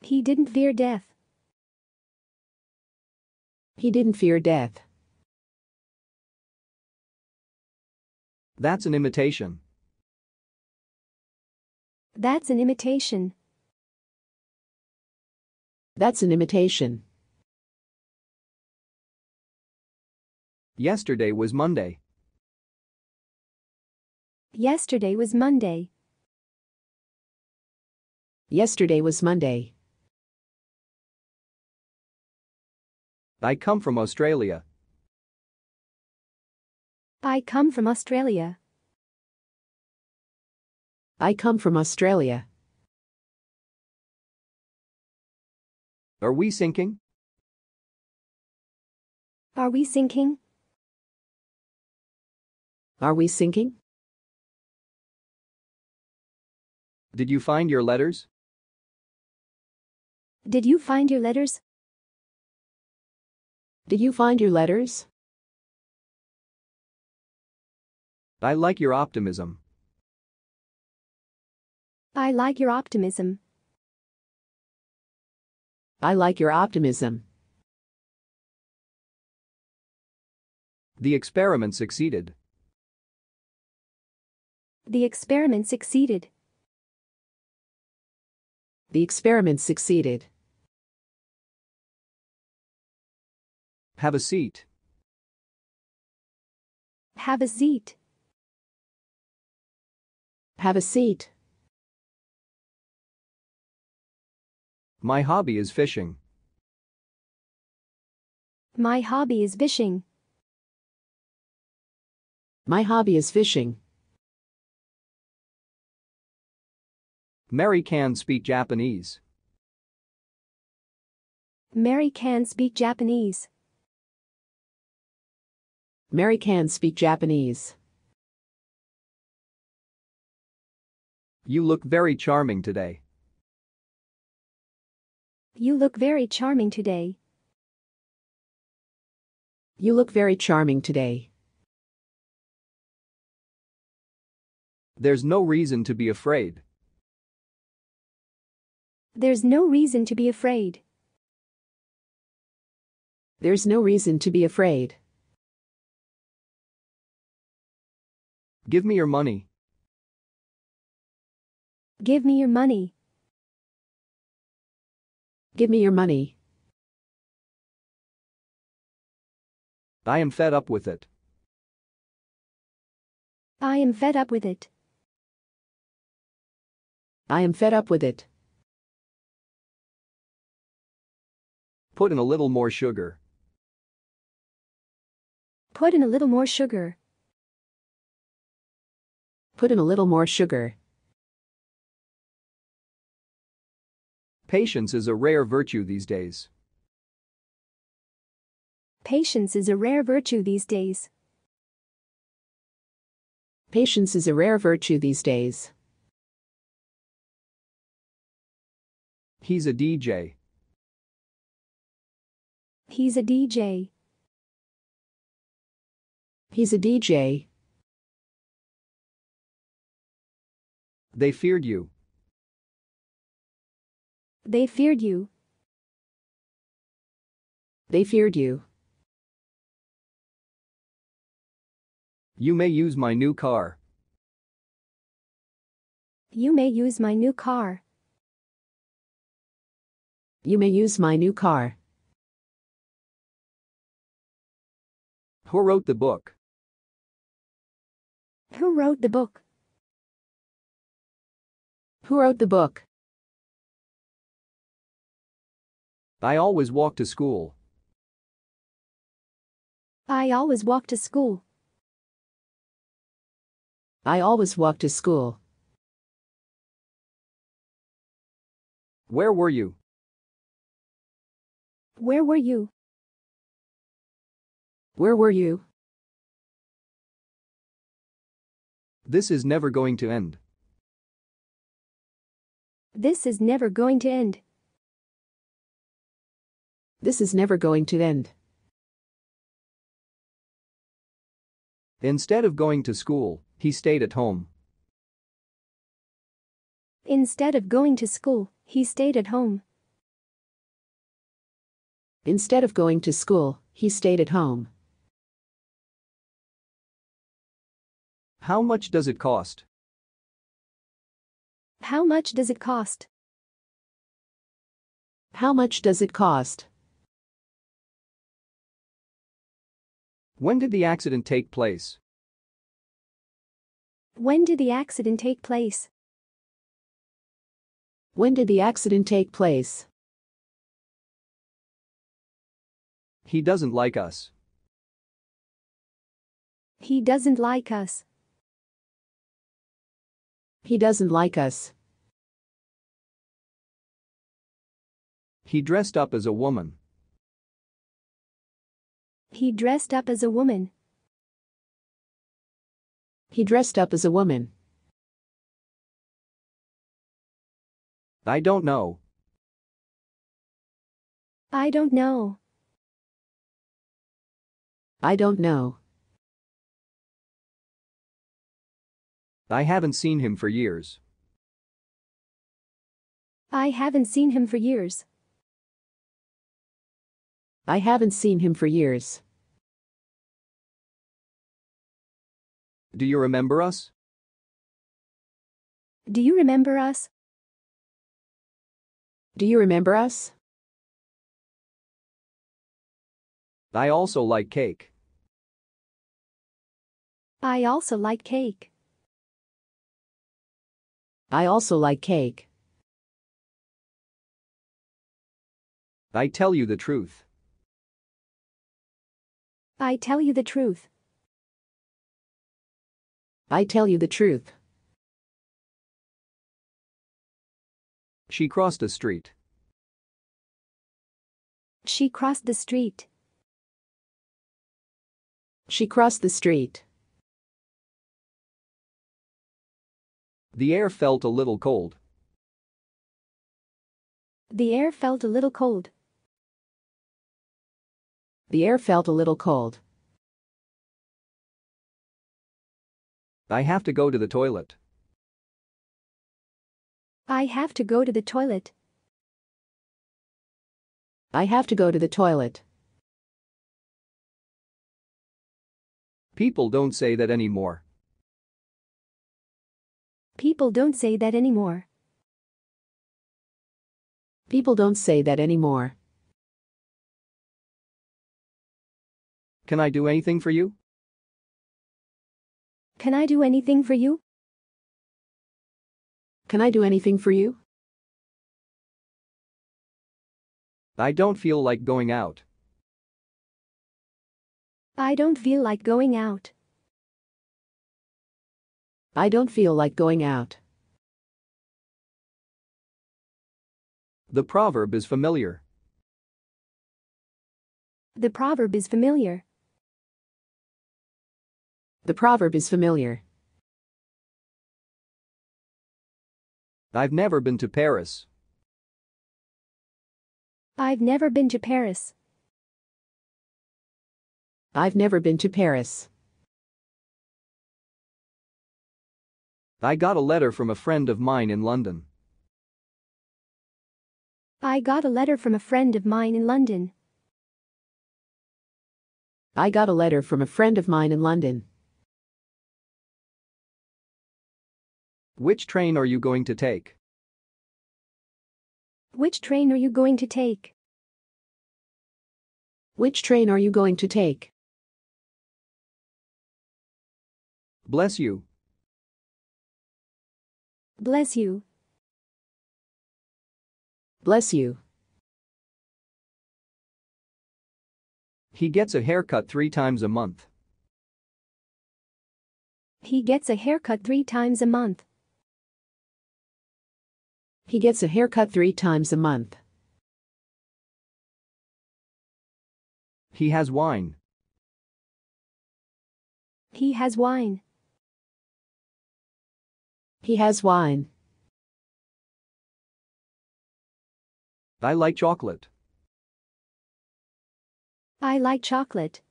He didn't fear death. He didn't fear death. That's an imitation. That's an imitation. That's an imitation. Yesterday was Monday. Yesterday was Monday. Yesterday was Monday. I come from Australia. I come from Australia. I come from Australia. Are we sinking? Are we sinking? Are we sinking? Did you find your letters? Did you find your letters? Did you find your letters? I like your optimism. I like your optimism. I like your optimism. The experiment succeeded. The experiment succeeded. The experiment succeeded. Have a seat. Have a seat. Have a seat. My hobby is fishing. My hobby is fishing. My hobby is fishing. Mary can speak Japanese. Mary can speak Japanese. Mary can speak Japanese. You look very charming today. You look very charming today. You look very charming today. There's no reason to be afraid. There's no reason to be afraid. There's no reason to be afraid. Give me your money. Give me your money. Give me your money. I am fed up with it. I am fed up with it. I am fed up with it. Put in a little more sugar. Put in a little more sugar. Put in a little more sugar. Patience is a rare virtue these days. Patience is a rare virtue these days. Patience is a rare virtue these days. He's a DJ. He's a DJ. He's a DJ. They feared you. They feared you. They feared you. You may use my new car. You may use my new car. You may use my new car. Who wrote the book? Who wrote the book? Who wrote the book? I always walk to school. I always walk to school. I always walk to school. Where were you? Where were you? Where were you? This is never going to end. This is never going to end. This is never going to end. Instead of going to school, he stayed at home. Instead of going to school, he stayed at home. Instead of going to school, he stayed at home. How much does it cost? How much does it cost? How much does it cost? When did the accident take place? When did the accident take place? When did the accident take place? He doesn't like us. He doesn't like us. He doesn't like us. He dressed up as a woman. He dressed up as a woman. He dressed up as a woman. I don't know. I don't know. I don't know. I haven't seen him for years. I haven't seen him for years. I haven't seen him for years. Do you remember us? Do you remember us? Do you remember us? I also like cake. I also like cake. I also like cake. I tell you the truth. I tell you the truth. I tell you the truth. She crossed a street. She crossed the street. She crossed the street. The air felt a little cold. The air felt a little cold. The air felt a little cold. I have to go to the toilet. I have to go to the toilet. I have to go to the toilet. People don't say that anymore. People don't say that anymore. People don't say that anymore. Can I do anything for you? Can I do anything for you? Can I do anything for you? I don't feel like going out. I don't feel like going out. I don't feel like going out. The proverb is familiar. The proverb is familiar. The proverb is familiar. I've never been to Paris. I've never been to Paris. I've never been to Paris. I got a letter from a friend of mine in London. I got a letter from a friend of mine in London. I got a letter from a friend of mine in London. Which train are you going to take? Which train are you going to take? Which train are you going to take? Bless you. Bless you. Bless you. He gets a haircut three times a month. He gets a haircut three times a month. He gets a haircut three times a month. He has wine. He has wine. He has wine. I like chocolate. I like chocolate.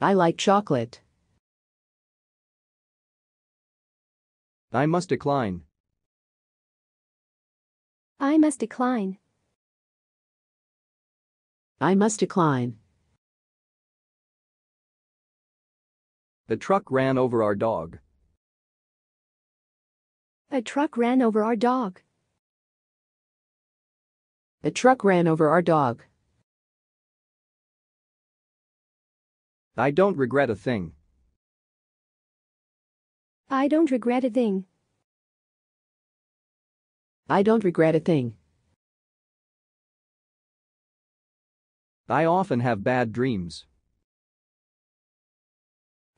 I like chocolate. I must decline. I must decline. I must decline. The truck ran over our dog. A truck ran over our dog. A truck ran over our dog. I don't regret a thing. I don't regret a thing. I don't regret a thing. I often have bad dreams.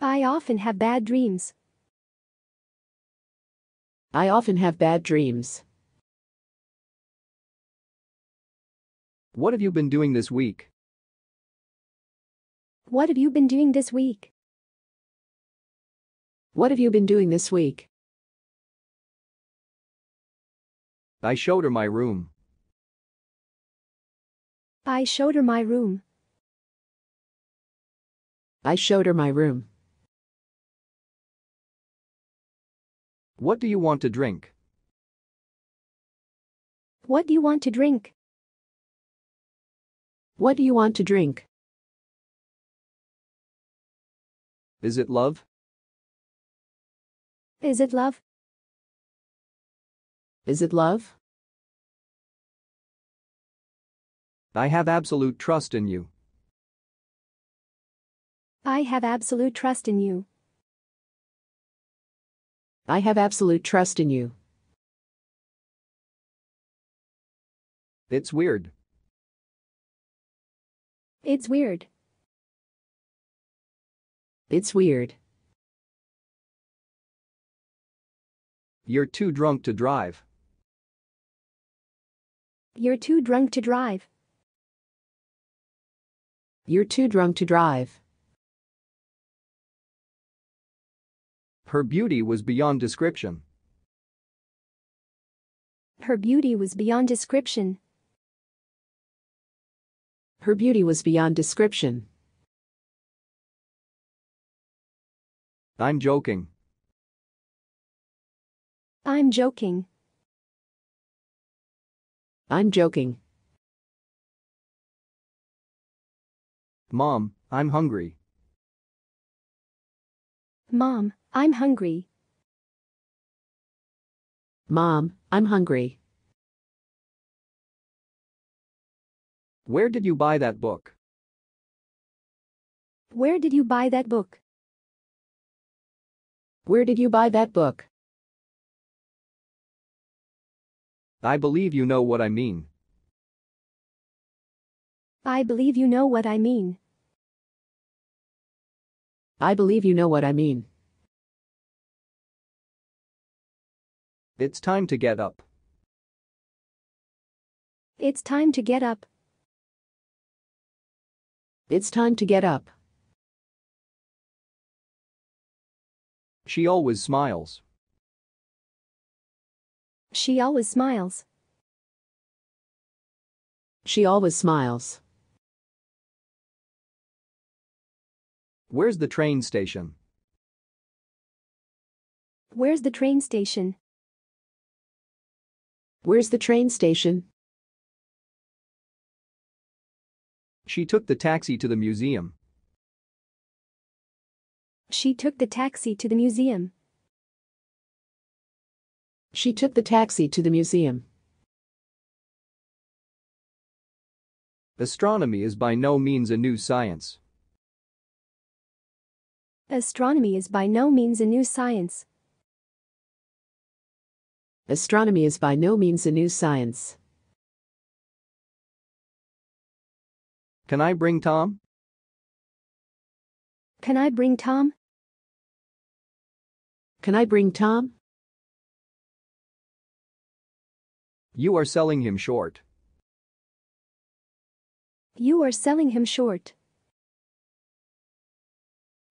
I often have bad dreams. I often have bad dreams. What have you been doing this week? What have you been doing this week? What have you been doing this week? I showed her my room. I showed her my room. I showed her my room. What do you want to drink? What do you want to drink? What do you want to drink? Is it love? Is it love? Is it love? I have absolute trust in you. I have absolute trust in you. I have absolute trust in you. It's weird. It's weird. It's weird. You're too drunk to drive. You're too drunk to drive. You're too drunk to drive. Her beauty was beyond description. Her beauty was beyond description. Her beauty was beyond description. I'm joking. I'm joking. I'm joking. Mom, I'm hungry. Mom, I'm hungry. Mom, I'm hungry. Where did you buy that book? Where did you buy that book? Where did you buy that book? I believe you know what I mean. I believe you know what I mean. I believe you know what I mean. It's time to get up. It's time to get up. It's time to get up. She always smiles. She always smiles. She always smiles. Where's the train station? Where's the train station? Where's the train station? She took the taxi to the museum. She took the taxi to the museum. She took the taxi to the museum. Astronomy is by no means a new science. Astronomy is by no means a new science. Astronomy is by no means a new science. Can I bring Tom? Can I bring Tom? Can I bring Tom? You are selling him short. You are selling him short.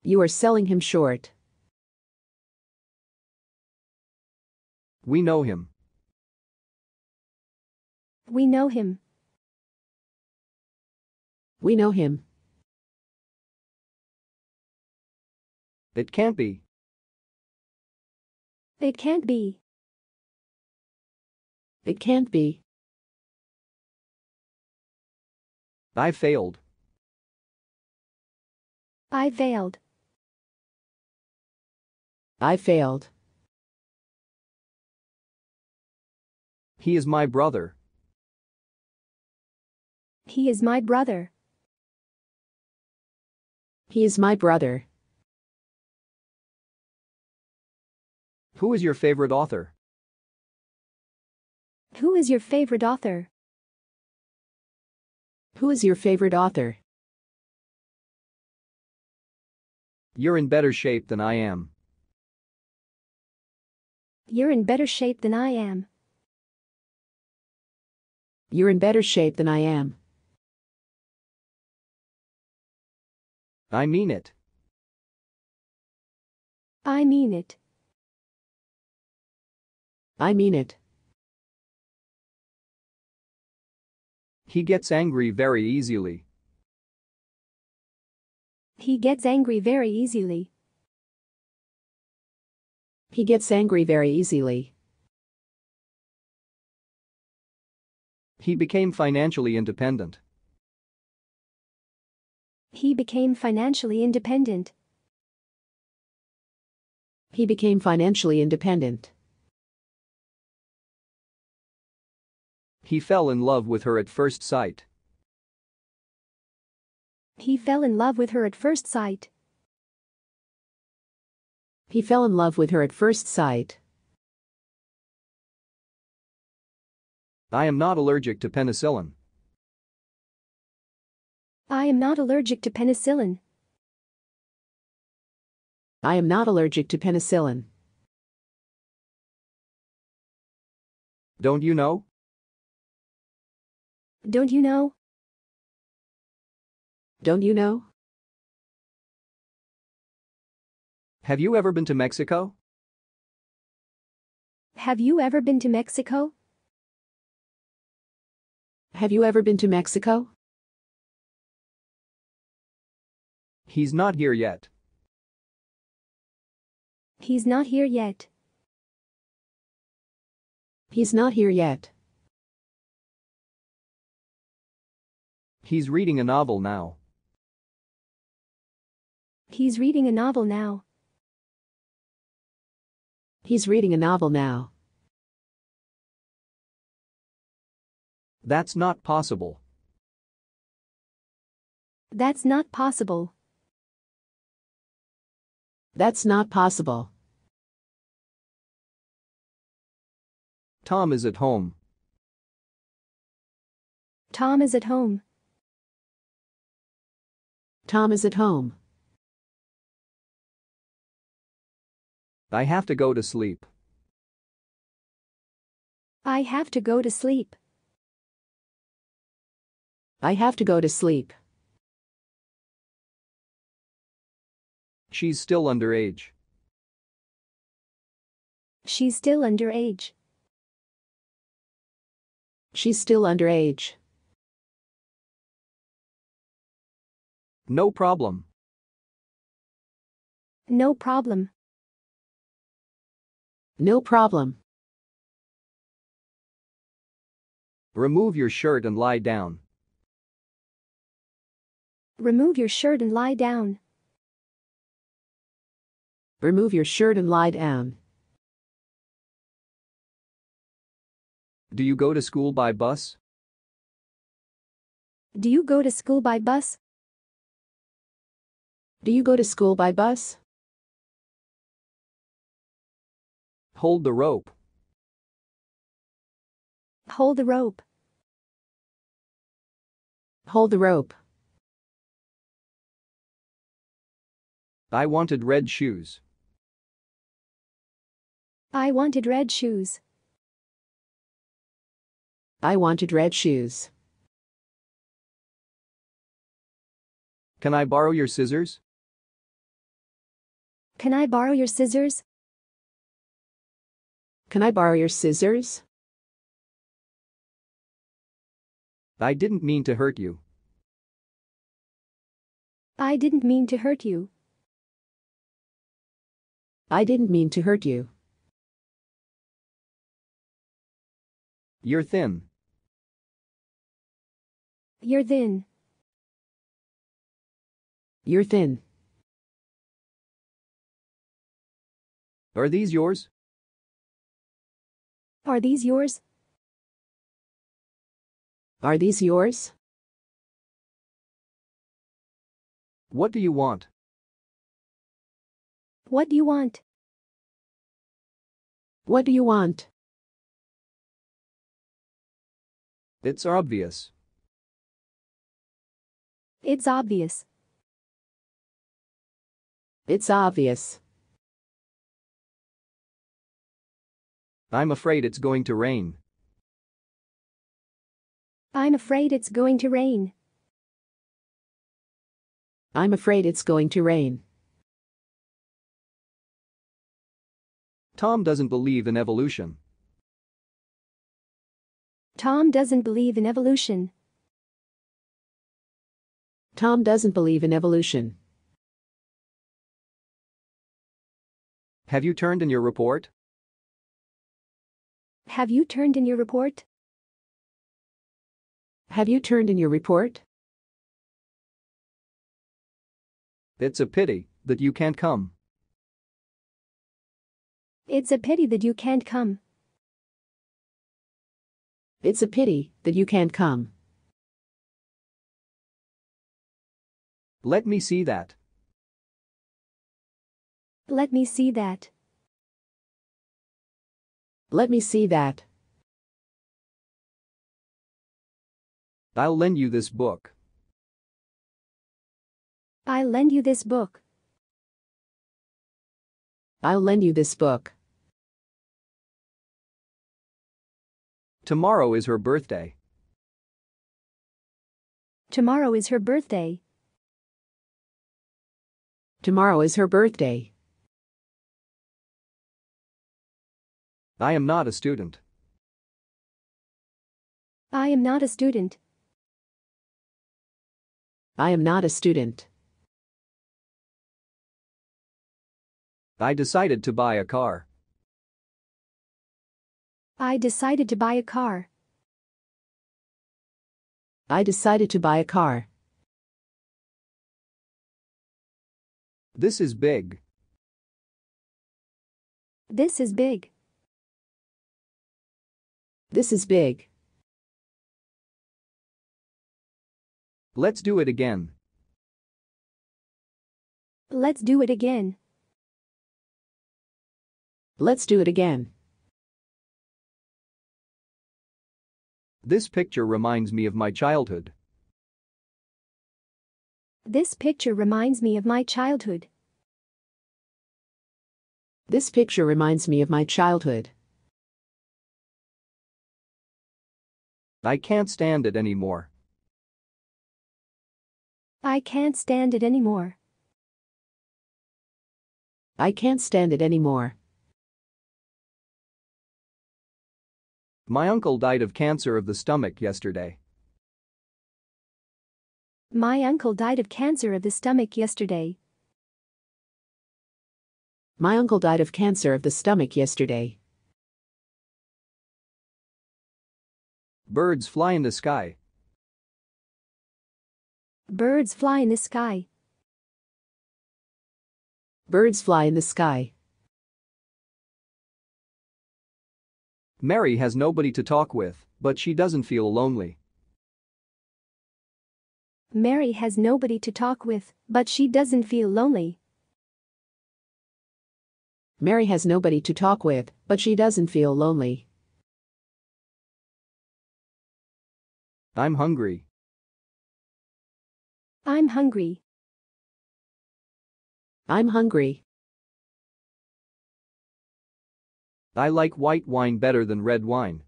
You are selling him short. We know him. We know him. We know him. It can't be. It can't be. It can't be. I failed. I failed. I failed. He is my brother. He is my brother. He is my brother. Who is your favorite author? Who is your favorite author? Who is your favorite author? You're in better shape than I am. You're in better shape than I am. You're in better shape than I am. I mean it. I mean it. I mean it. He gets angry very easily. He gets angry very easily. He gets angry very easily. He became financially independent. He became financially independent. He became financially independent. He fell in love with her at first sight. He fell in love with her at first sight. He fell in love with her at first sight. I am not allergic to penicillin. I am not allergic to penicillin. I am not allergic to penicillin. Don't you know? Don't you know? Don't you know? Have you ever been to Mexico? Have you ever been to Mexico? Have you ever been to Mexico? He's not here yet. He's not here yet. He's not here yet. He's reading a novel now. He's reading a novel now. He's reading a novel now. That's not possible. That's not possible. That's not possible. Tom is at home. Tom is at home. Tom is at home. I have to go to sleep. I have to go to sleep. I have to go to sleep. She's still underage. She's still underage. She's still underage. No problem. No problem. No problem. Remove your shirt and lie down. Remove your shirt and lie down. Remove your shirt and lie down. Do you go to school by bus? Do you go to school by bus? Do you go to school by bus? Hold the rope. Hold the rope. Hold the rope. I wanted red shoes. I wanted red shoes. I wanted red shoes. Can I borrow your scissors? Can I borrow your scissors? Can I borrow your scissors? I didn't mean to hurt you. I didn't mean to hurt you. I didn't mean to hurt you. You're thin. You're thin. You're thin. Are these yours? Are these yours? Are these yours? What do you want? What do you want? What do you want? It's obvious. It's obvious. It's obvious. I'm afraid it's going to rain. I'm afraid it's going to rain. I'm afraid it's going to rain. Tom doesn't believe in evolution. Tom doesn't believe in evolution. Tom doesn't believe in evolution. Have you turned in your report? Have you turned in your report? Have you turned in your report? It's a pity that you can't come. It's a pity that you can't come. It's a pity that you can't come. Let me see that. Let me see that. Let me see that. I'll lend you this book. I'll lend you this book. I'll lend you this book. Tomorrow is her birthday. Tomorrow is her birthday. Tomorrow is her birthday. I am not a student. I am not a student. I am not a student. I decided to buy a car. I decided to buy a car. I decided to buy a car. This is big. This is big. This is big. Let's do it again. Let's do it again. Let's do it again. This picture reminds me of my childhood. This picture reminds me of my childhood. This picture reminds me of my childhood. I can't stand it anymore. I can't stand it anymore. I can't stand it anymore. My uncle died of cancer of the stomach yesterday. My uncle died of cancer of the stomach yesterday. My uncle died of cancer of the stomach yesterday. Birds fly in the sky. Birds fly in the sky. Birds fly in the sky. Mary has nobody to talk with, but she doesn't feel lonely. Mary has nobody to talk with, but she doesn't feel lonely. Mary has nobody to talk with, but she doesn't feel lonely. I'm hungry. I'm hungry. I'm hungry. I like white wine better than red wine.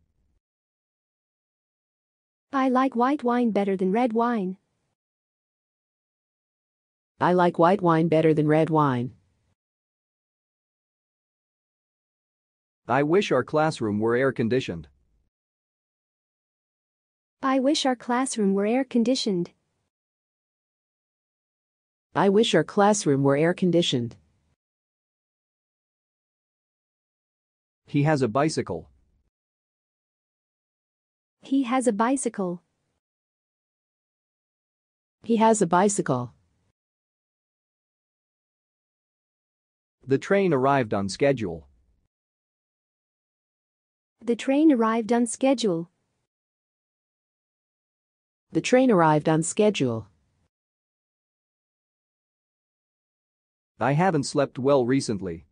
I like white wine better than red wine. I like white wine better than red wine. I wish our classroom were air conditioned. I wish our classroom were air conditioned. I wish our classroom were air conditioned. He has a bicycle. He has a bicycle. He has a bicycle. The train arrived on schedule. The train arrived on schedule. The train arrived on schedule. I haven't slept well recently.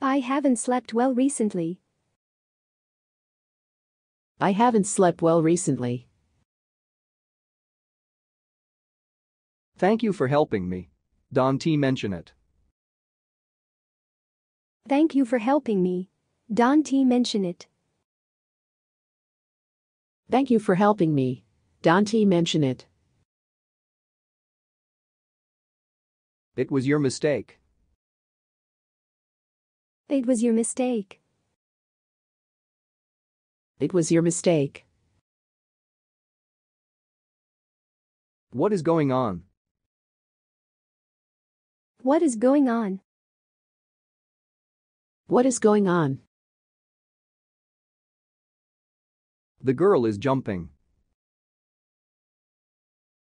I haven't slept well recently. I haven't slept well recently. Thank you for helping me. Don T mention it. Thank you for helping me. Don T mention it. Thank you for helping me. Dante mention it. It was your mistake. It was your mistake. It was your mistake. What is going on? What is going on? What is going on? The girl is jumping.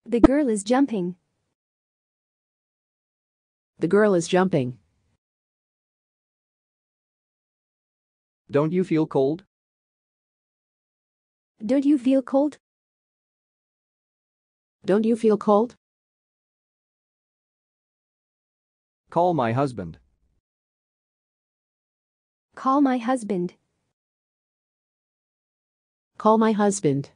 The girl is jumping. The girl is jumping. Don't you feel cold? Don't you feel cold? Don't you feel cold? Call my husband. Call my husband. Call my husband.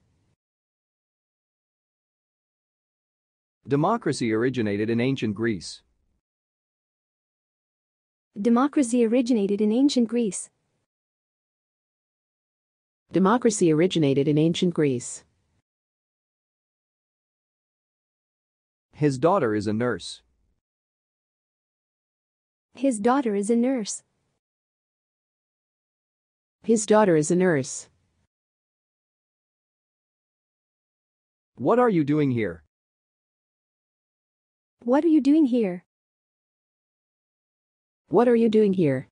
Democracy originated in ancient Greece. Democracy originated in ancient Greece. Democracy originated in ancient Greece. His daughter is a nurse. His daughter is a nurse. His daughter is a nurse. What are you doing here? What are you doing here? What are you doing here?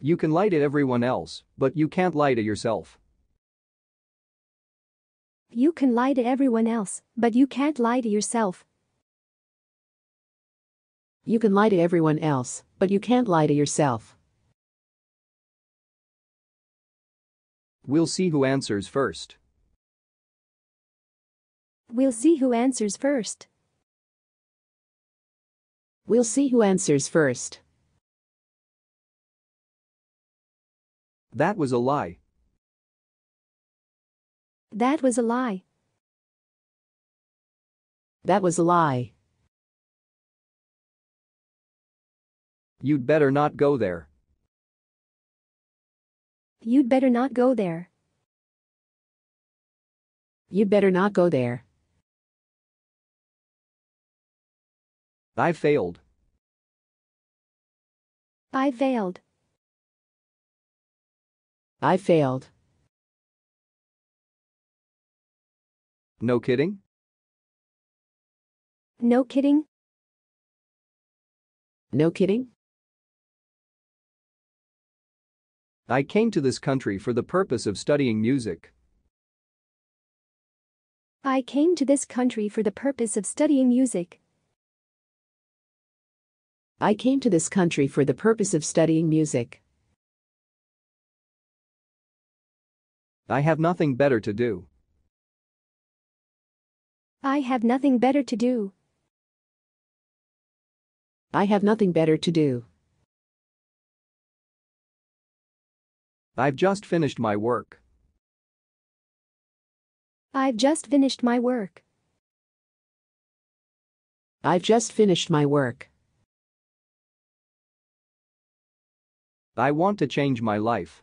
You can lie to everyone else, but you can't lie to yourself. You can lie to everyone else, but you can't lie to yourself. You can lie to everyone else, but you can't lie to yourself. We'll see who answers first. We'll see who answers first. We'll see who answers first. That was a lie. That was a lie. That was a lie. You'd better not go there. You'd better not go there. You'd better not go there. I failed. I failed. I failed. No kidding? No kidding? No kidding? I came to this country for the purpose of studying music. I came to this country for the purpose of studying music. I came to this country for the purpose of studying music. I have nothing better to do. I have nothing better to do. I have nothing better to do. I've just finished my work. I've just finished my work. I've just finished my work. I want to change my life.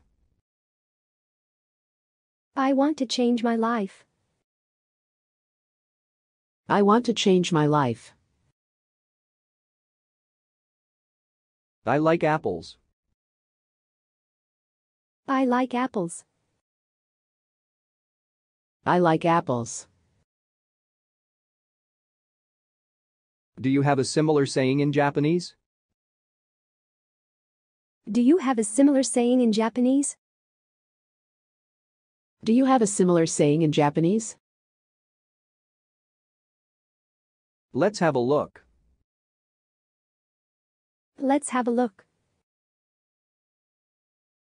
I want to change my life. I want to change my life. I like apples. I like apples. I like apples. Do you have a similar saying in Japanese? Do you have a similar saying in Japanese? Do you have a similar saying in Japanese? Let's have a look. Let's have a look.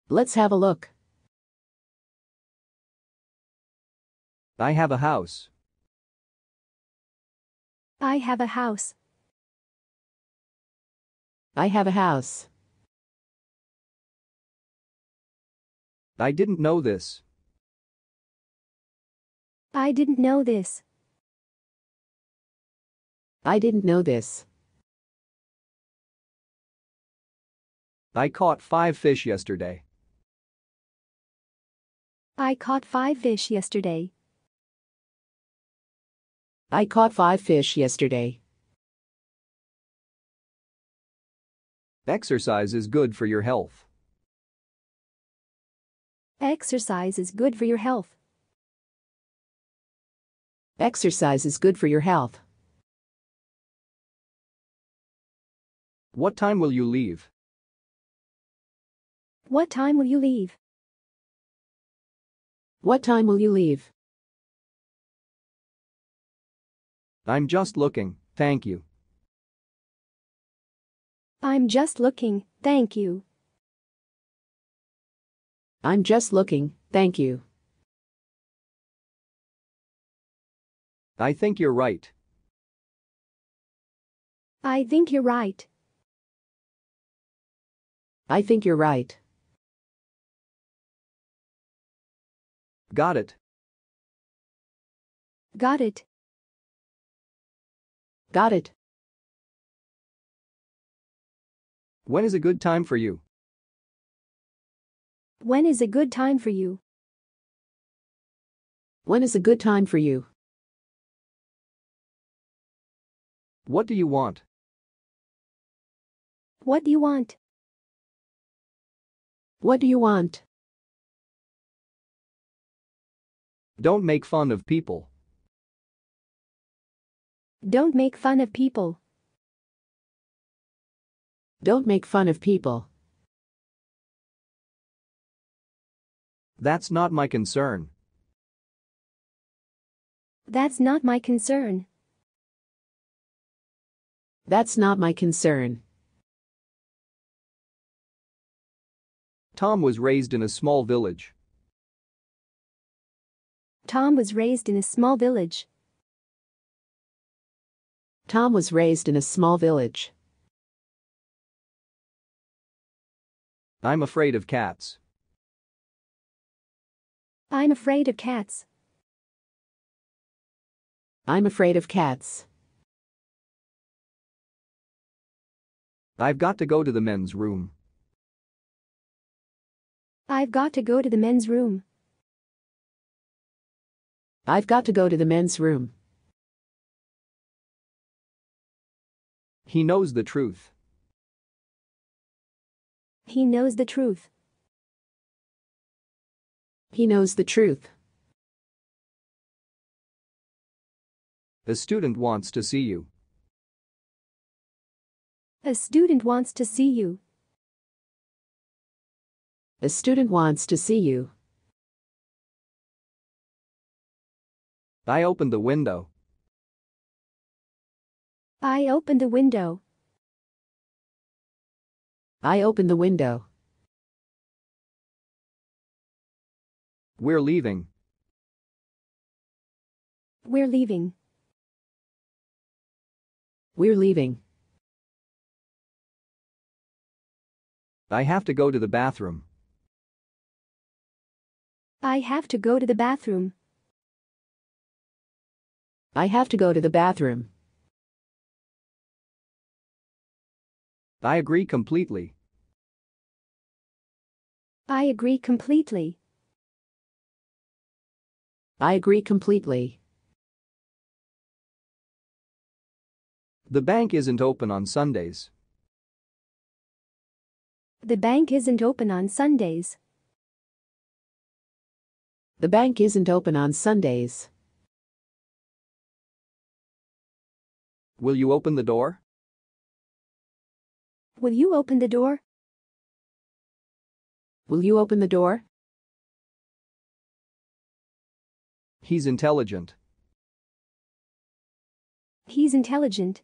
Let's have a look. I have a house. I have a house. I have a house. I didn't know this. I didn't know this. I didn't know this. I caught five fish yesterday. I caught five fish yesterday. I caught five fish yesterday. Exercise is good for your health. Exercise is good for your health. Exercise is good for your health. What time will you leave? What time will you leave? What time will you leave? I'm just looking, thank you. I'm just looking, thank you. I'm just looking, thank you. I think you're right. I think you're right. I think you're right. Got it. Got it. Got it. When is a good time for you? When is a good time for you? When is a good time for you? What do you want? What do you want? What do you want? Don't make fun of people. Don't make fun of people. Don't make fun of people. That's not my concern. That's not my concern. That's not my concern. Tom was raised in a small village. Tom was raised in a small village. Tom was raised in a small village. I'm afraid of cats. I'm afraid of cats. I'm afraid of cats. I've got to go to the men's room. I've got to go to the men's room. I've got to go to the men's room. He knows the truth. He knows the truth. He knows the truth. A student wants to see you. A student wants to see you. A student wants to see you. I opened the window. I opened the window. I opened the window. We're leaving. We're leaving. We're leaving. I have to go to the bathroom. I have to go to the bathroom. I have to go to the bathroom. I agree completely. I agree completely. I agree completely. The bank isn't open on Sundays. The bank isn't open on Sundays. The bank isn't open on Sundays. Will you open the door? Will you open the door? Will you open the door? He's intelligent. He's intelligent.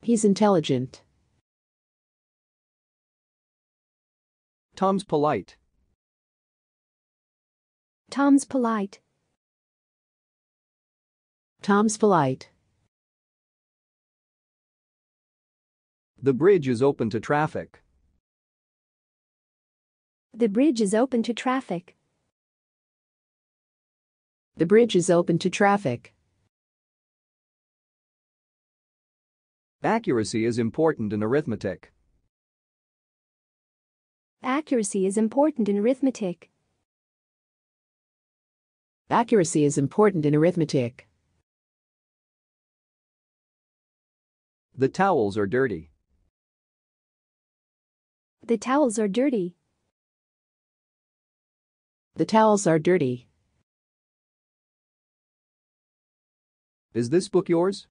He's intelligent. Tom's polite. Tom's polite. Tom's Flight. The bridge is open to traffic. The bridge is open to traffic. The bridge is open to traffic. Accuracy is important in arithmetic. Accuracy is important in arithmetic. Accuracy is important in arithmetic. The towels are dirty. The towels are dirty. The towels are dirty. Is this book yours?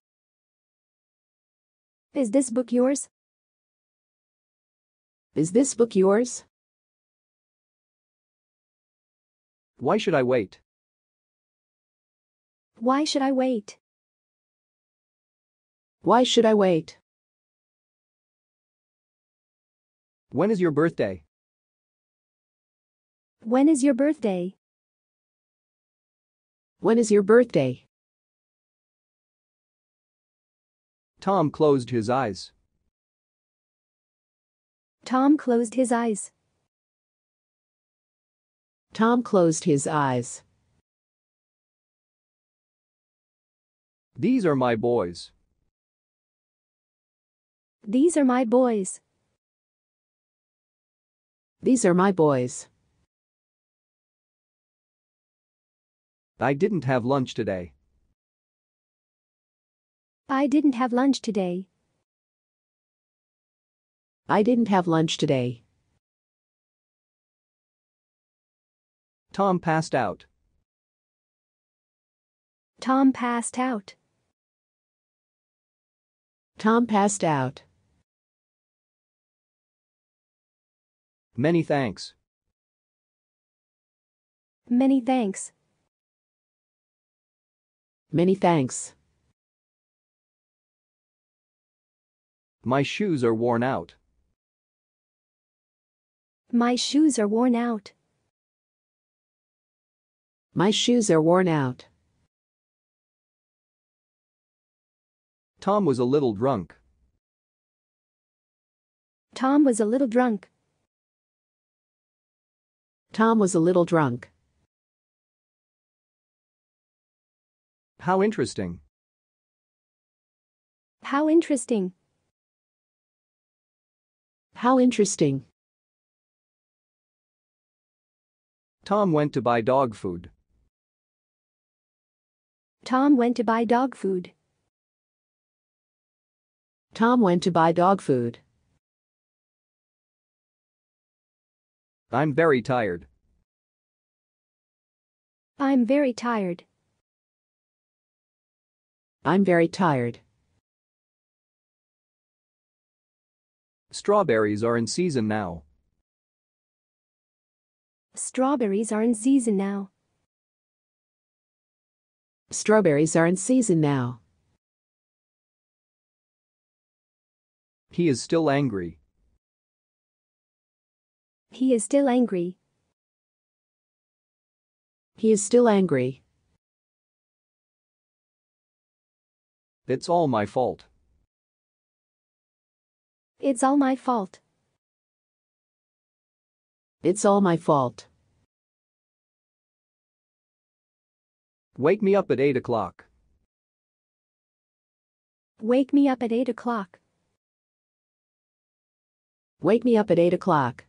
Is this book yours? Is this book yours? Why should I wait? Why should I wait? Why should I wait? When is your birthday? When is your birthday? When is your birthday? Tom closed his eyes. Tom closed his eyes. Tom closed his eyes. These are my boys. These are my boys. These are my boys. I didn't have lunch today. I didn't have lunch today. I didn't have lunch today. Tom passed out. Tom passed out. Tom passed out. Many thanks. Many thanks. Many thanks. My shoes are worn out. My shoes are worn out. My shoes are worn out. Tom was a little drunk. Tom was a little drunk. Tom was a little drunk. How interesting. How interesting. How interesting. Tom went to buy dog food. Tom went to buy dog food. Tom went to buy dog food. I'm very tired. I'm very tired. I'm very tired. Strawberries are in season now. Strawberries are in season now. Strawberries are in season now. He is still angry. He is still angry. He is still angry. It's all my fault. It's all my fault. It's all my fault. Wake me up at 8 o'clock. Wake me up at 8 o'clock. Wake me up at 8 o'clock.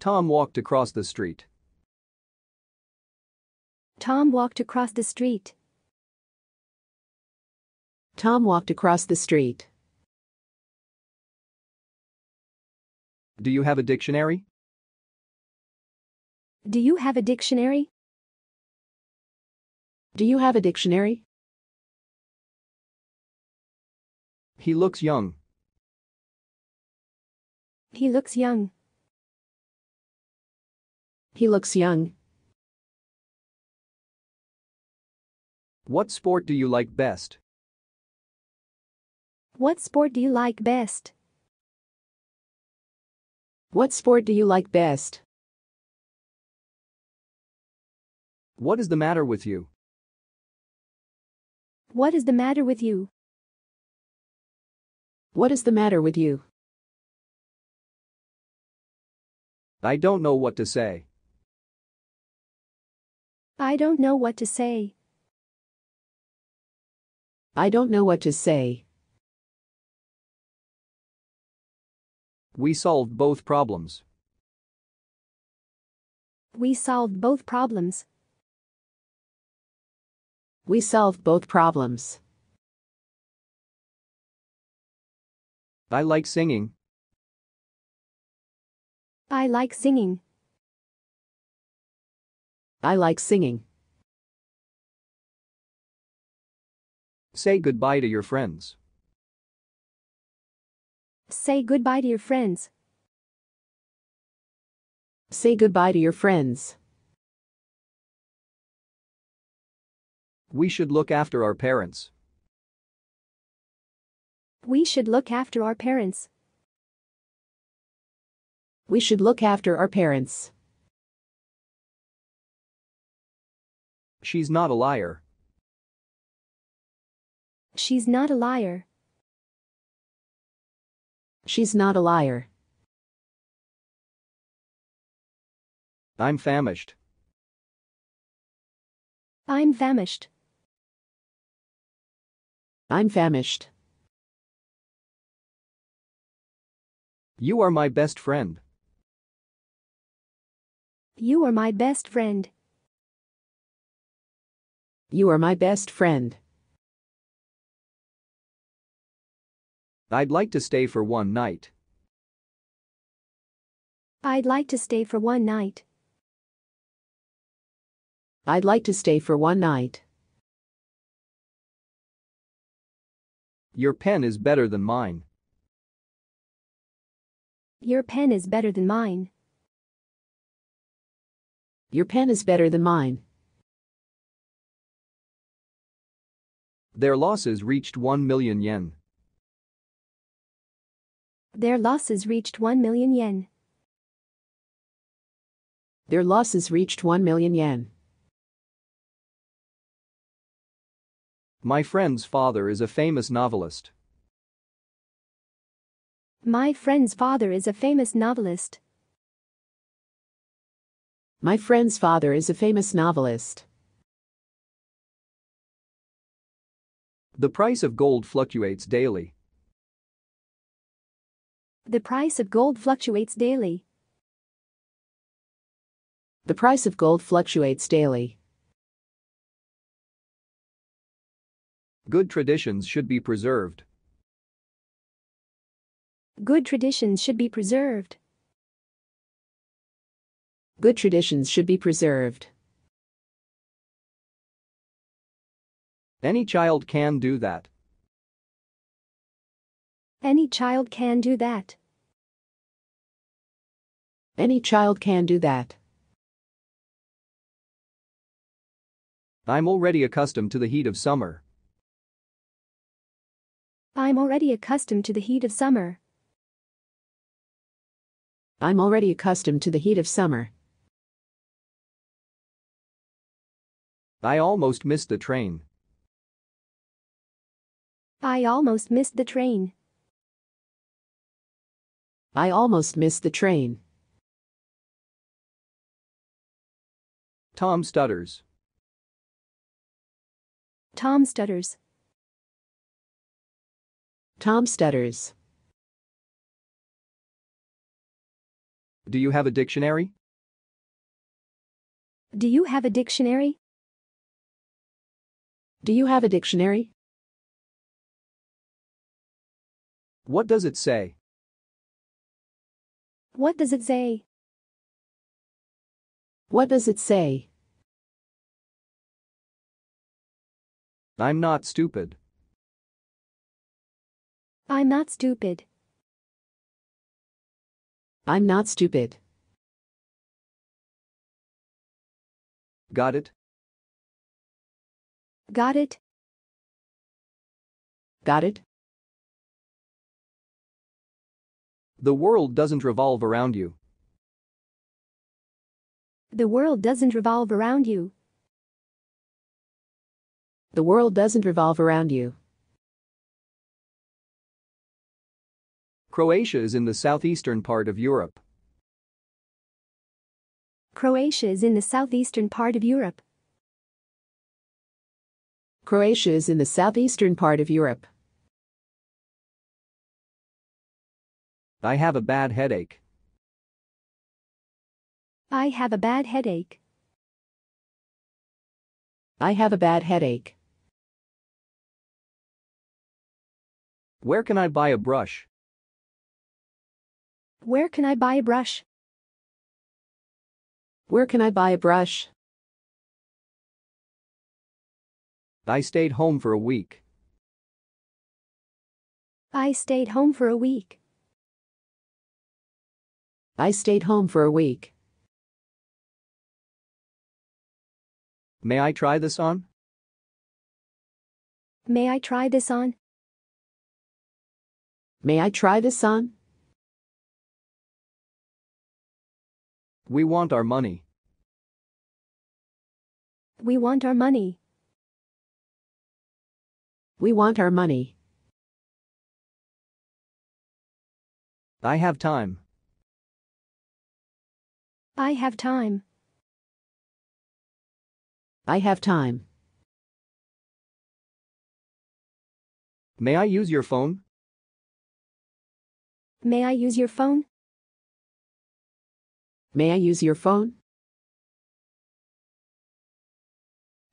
Tom walked across the street. Tom walked across the street. Tom walked across the street. Do you have a dictionary? Do you have a dictionary? Do you have a dictionary? He looks young. He looks young. He looks young. What sport do you like best? What sport do you like best? What sport do you like best? What is the matter with you? What is the matter with you? What is the matter with you? I don't know what to say. I don't know what to say. I don't know what to say. We solved both problems. We solved both problems. We solved both problems. I like singing. I like singing. I like singing. Say goodbye to your friends. Say goodbye to your friends. Say goodbye to your friends. We should look after our parents. We should look after our parents. We should look after our parents. She's not a liar. She's not a liar. She's not a liar. I'm famished. I'm famished. I'm famished. You are my best friend. You are my best friend. You are my best friend. I'd like to stay for one night. I'd like to stay for one night. I'd like to stay for one night. Your pen is better than mine. Your pen is better than mine. Your pen is better than mine. Their losses reached 1 million yen. Their losses reached 1 million yen. Their losses reached 1 million yen. My friend's father is a famous novelist. My friend's father is a famous novelist. My friend's father is a famous novelist. The price of gold fluctuates daily. The price of gold fluctuates daily. The price of gold fluctuates daily. Good traditions should be preserved. Good traditions should be preserved. Good traditions should be preserved. Any child can do that. Any child can do that. Any child can do that. I'm already accustomed to the heat of summer. I'm already accustomed to the heat of summer. I'm already accustomed to the heat of summer. I almost missed the train. I almost missed the train. I almost missed the train. Tom stutters. Tom stutters. Tom stutters. Do you have a dictionary? Do you have a dictionary? Do you have a dictionary? What does it say? What does it say? What does it say? I'm not stupid. I'm not stupid. I'm not stupid. Got it? Got it? Got it? The world doesn't revolve around you. The world doesn't revolve around you. The world doesn't revolve around you. Croatia is in the southeastern part of Europe. Croatia is in the southeastern part of Europe. Croatia is in the southeastern part of Europe. I have a bad headache. I have a bad headache. I have a bad headache. Where can I buy a brush? Where can I buy a brush? Where can I buy a brush? I stayed home for a week. I stayed home for a week. I stayed home for a week. May I try this on? May I try this on? May I try this on? We want our money. We want our money. We want our money. I have time. I have time. I have time. May I use your phone? May I use your phone? May I use your phone?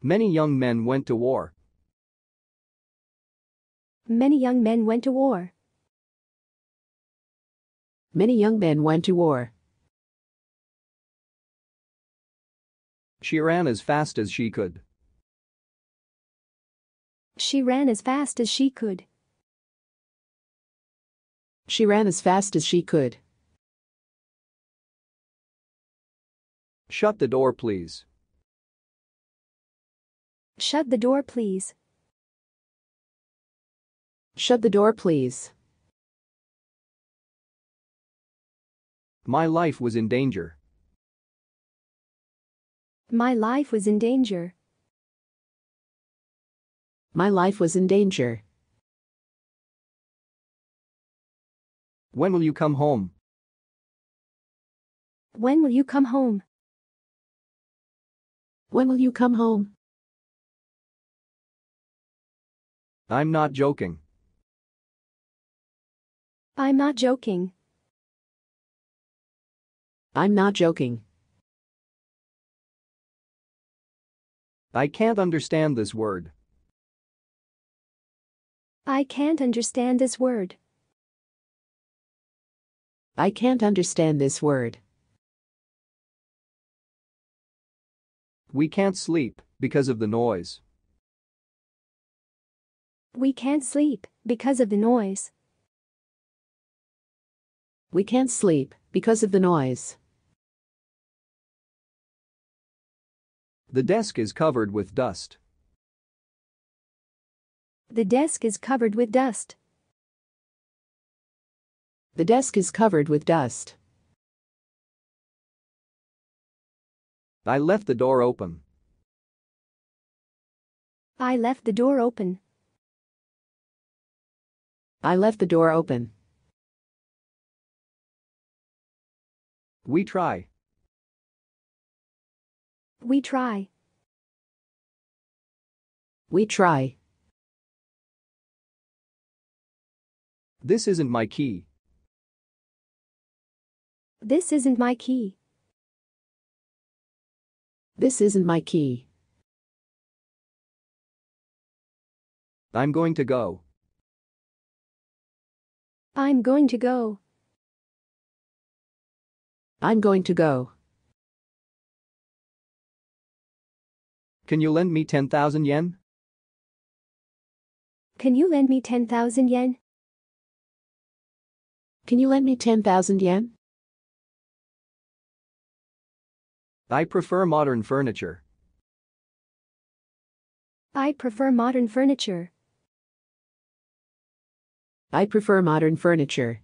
Many young men went to war. Many young men went to war. Many young men went to war. She ran as fast as she could. She ran as fast as she could. She ran as fast as she could. Shut the door, please. Shut the door, please. Shut the door, please. My life was in danger. My life was in danger. My life was in danger. When will you come home? When will you come home? When will you come home? I'm not joking. I'm not joking. I'm not joking. I can't understand this word. I can't understand this word. I can't understand this word. We can't sleep because of the noise. We can't sleep because of the noise. We can't sleep because of the noise. The desk is covered with dust. The desk is covered with dust. The desk is covered with dust. I left the door open. I left the door open. I left the door open. We try. We try. We try. This isn't my key. This isn't my key. This isn't my key. I'm going to go. I'm going to go. I'm going to go. Can you lend me 10,000 yen? Can you lend me 10,000 yen? Can you lend me 10,000 yen? I prefer modern furniture. I prefer modern furniture. I prefer modern furniture.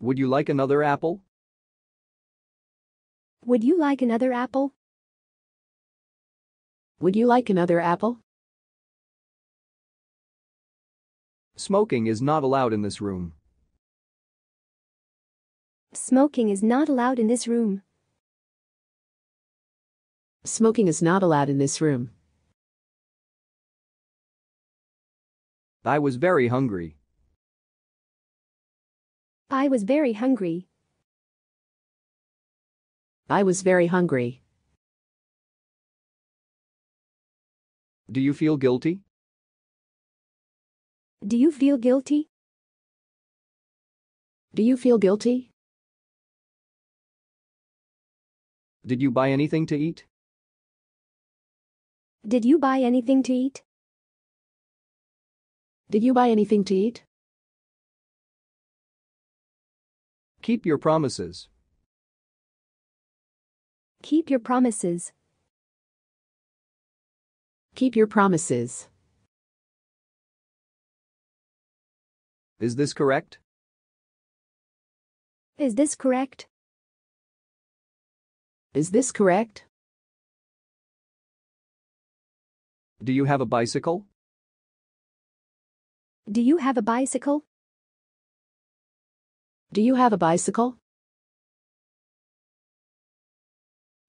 Would you like another apple? Would you like another apple? Would you like another apple? Smoking is not allowed in this room. Smoking is not allowed in this room. Smoking is not allowed in this room. I was very hungry. I was very hungry. I was very hungry. Do you feel guilty? Do you feel guilty? Do you feel guilty? Did you buy anything to eat? Did you buy anything to eat? Did you buy anything to eat? Keep your promises. Keep your promises. Keep your promises. Is this correct? Is this correct? Is this correct? Do you have a bicycle? Do you have a bicycle? Do you have a bicycle?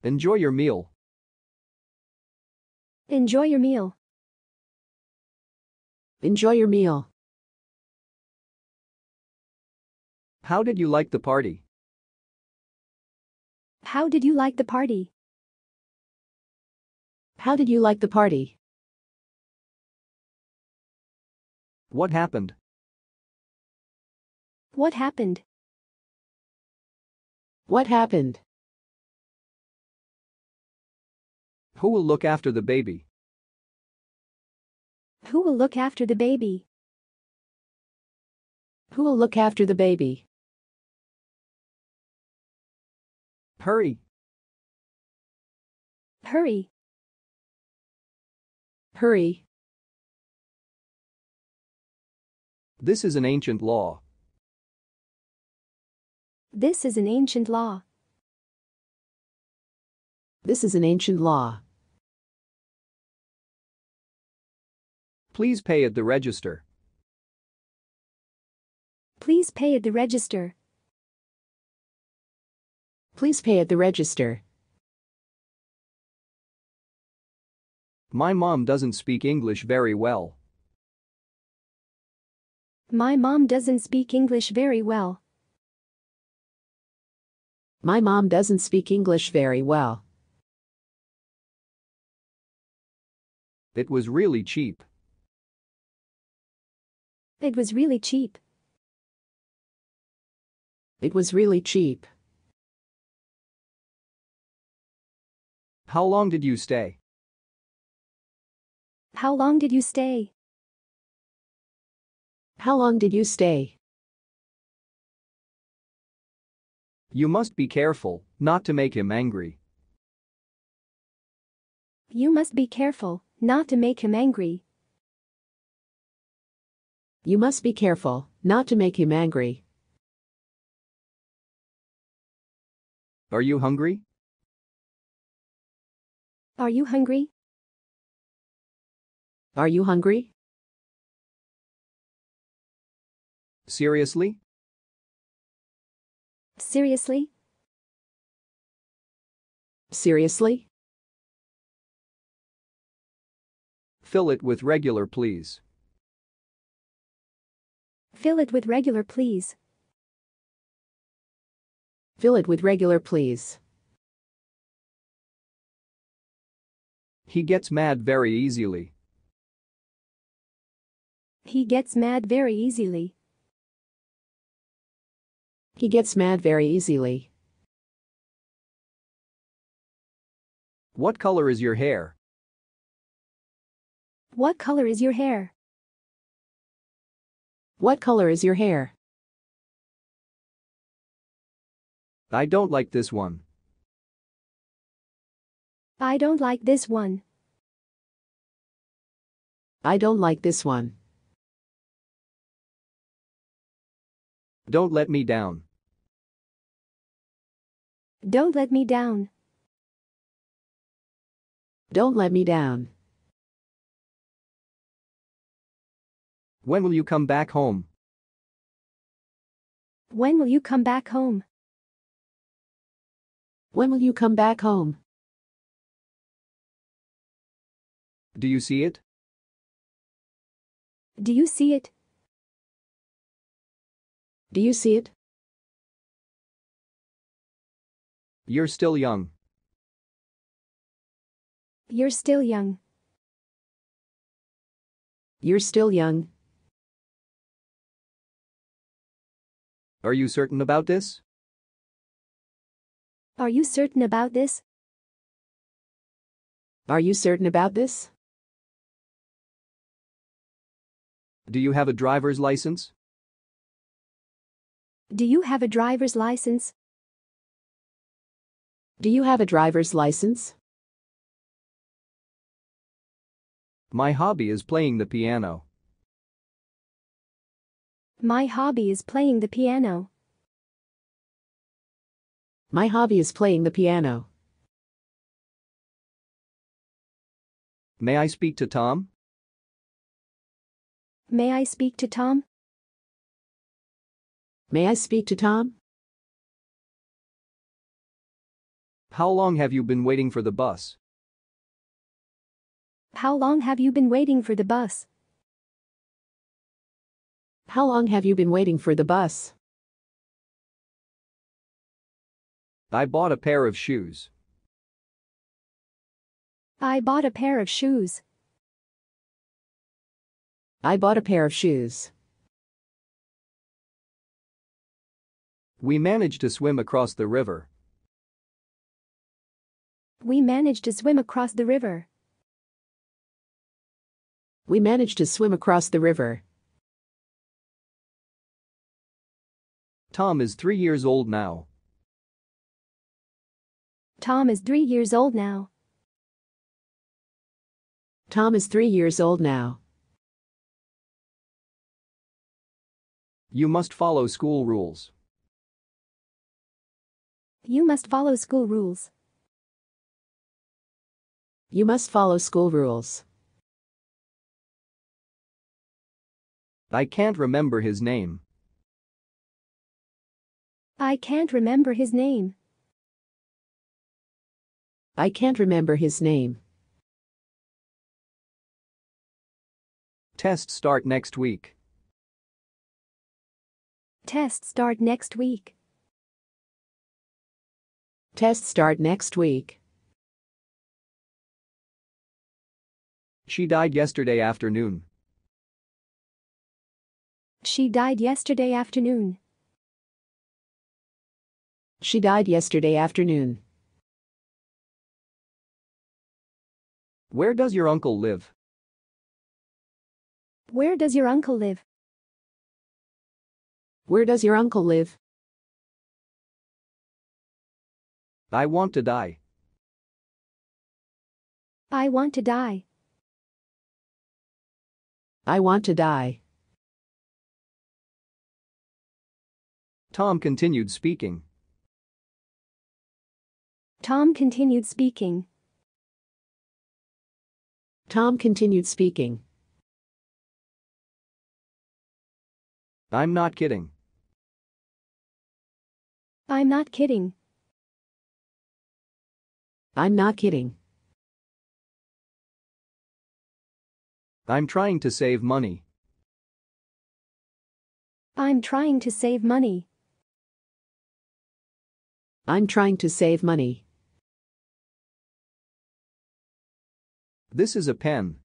Enjoy your meal. Enjoy your meal. Enjoy your meal. How did you like the party? How did you like the party? How did you like the party? What happened? What happened? What happened? Who will look after the baby? Who will look after the baby? Who will look after the baby? Hurry. Hurry. Hurry. This is an ancient law. This is an ancient law. This is an ancient law. Please pay at the register. Please pay at the register. Please pay at the register. My mom doesn't speak English very well. My mom doesn't speak English very well. My mom doesn't speak English very well. It was really cheap. It was really cheap. It was really cheap. How long did you stay? How long did you stay? How long did you stay? You must be careful not to make him angry. You must be careful not to make him angry. You must be careful not to make him angry. Are you hungry? Are you hungry? Are you hungry? Seriously? Seriously? Seriously? Fill it with regular, please. Fill it with regular please. Fill it with regular please. He gets mad very easily. He gets mad very easily. He gets mad very easily. What color is your hair? What color is your hair? What color is your hair? I don't like this one. I don't like this one. I don't like this one. Don't let me down. Don't let me down. Don't let me down. When will you come back home? When will you come back home? When will you come back home? Do you see it? Do you see it? Do you see it? You're still young. You're still young. You're still young. Are you certain about this? Are you certain about this? Are you certain about this? Do you have a driver's license? Do you have a driver's license? Do you have a driver's license? My hobby is playing the piano. My hobby is playing the piano. My hobby is playing the piano. May I speak to Tom? May I speak to Tom? May I speak to Tom? How long have you been waiting for the bus? How long have you been waiting for the bus? How long have you been waiting for the bus? I bought a pair of shoes. I bought a pair of shoes. I bought a pair of shoes. We managed to swim across the river. We managed to swim across the river. We managed to swim across the river. Tom is three years old now. Tom is three years old now. Tom is three years old now. You must follow school rules. You must follow school rules. You must follow school rules. I can't remember his name. I can't remember his name. I can't remember his name. Tests start next week. Tests start next week. Tests start next week. She died yesterday afternoon. She died yesterday afternoon. She died yesterday afternoon. Where does your uncle live? Where does your uncle live? Where does your uncle live? I want to die. I want to die. I want to die. Tom continued speaking. Tom continued speaking. Tom continued speaking. I'm not kidding. I'm not kidding. I'm not kidding. I'm trying to save money. I'm trying to save money. I'm trying to save money. This is a pen.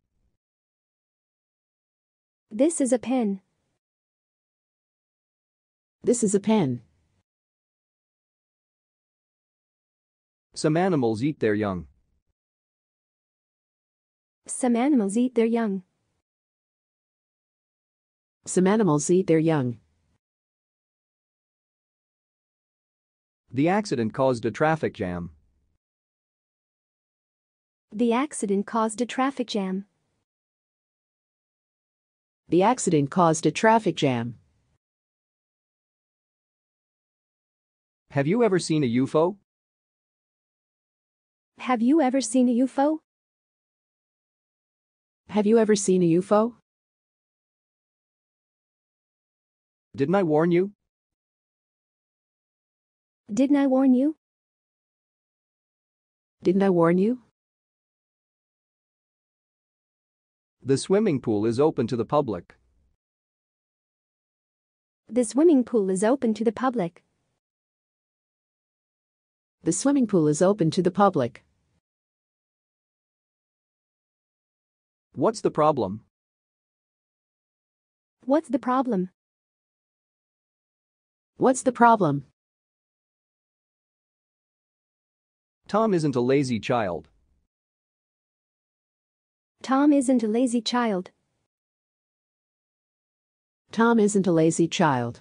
This is a pen. This is a pen. Some animals eat their young. Some animals eat their young. Some animals eat their young. The accident caused a traffic jam. The accident caused a traffic jam. The accident caused a traffic jam. Have you ever seen a UFO? Have you ever seen a UFO? Have you ever seen a UFO? Didn't I warn you? Didn't I warn you? Didn't I warn you? The swimming pool is open to the public. The swimming pool is open to the public. The swimming pool is open to the public. What's the problem? What's the problem? What's the problem? Tom isn't a lazy child. Tom isn't a lazy child. Tom isn't a lazy child.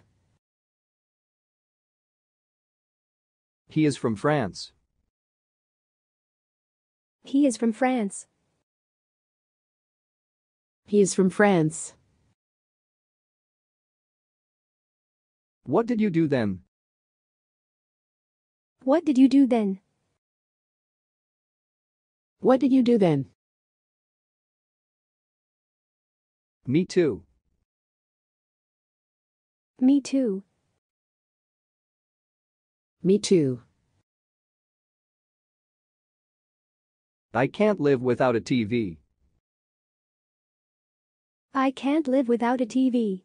He is from France. He is from France. He is from France. What did you do then? What did you do then? What did you do then? Me too. Me too. Me too. I can't live without a TV. I can't live without a TV.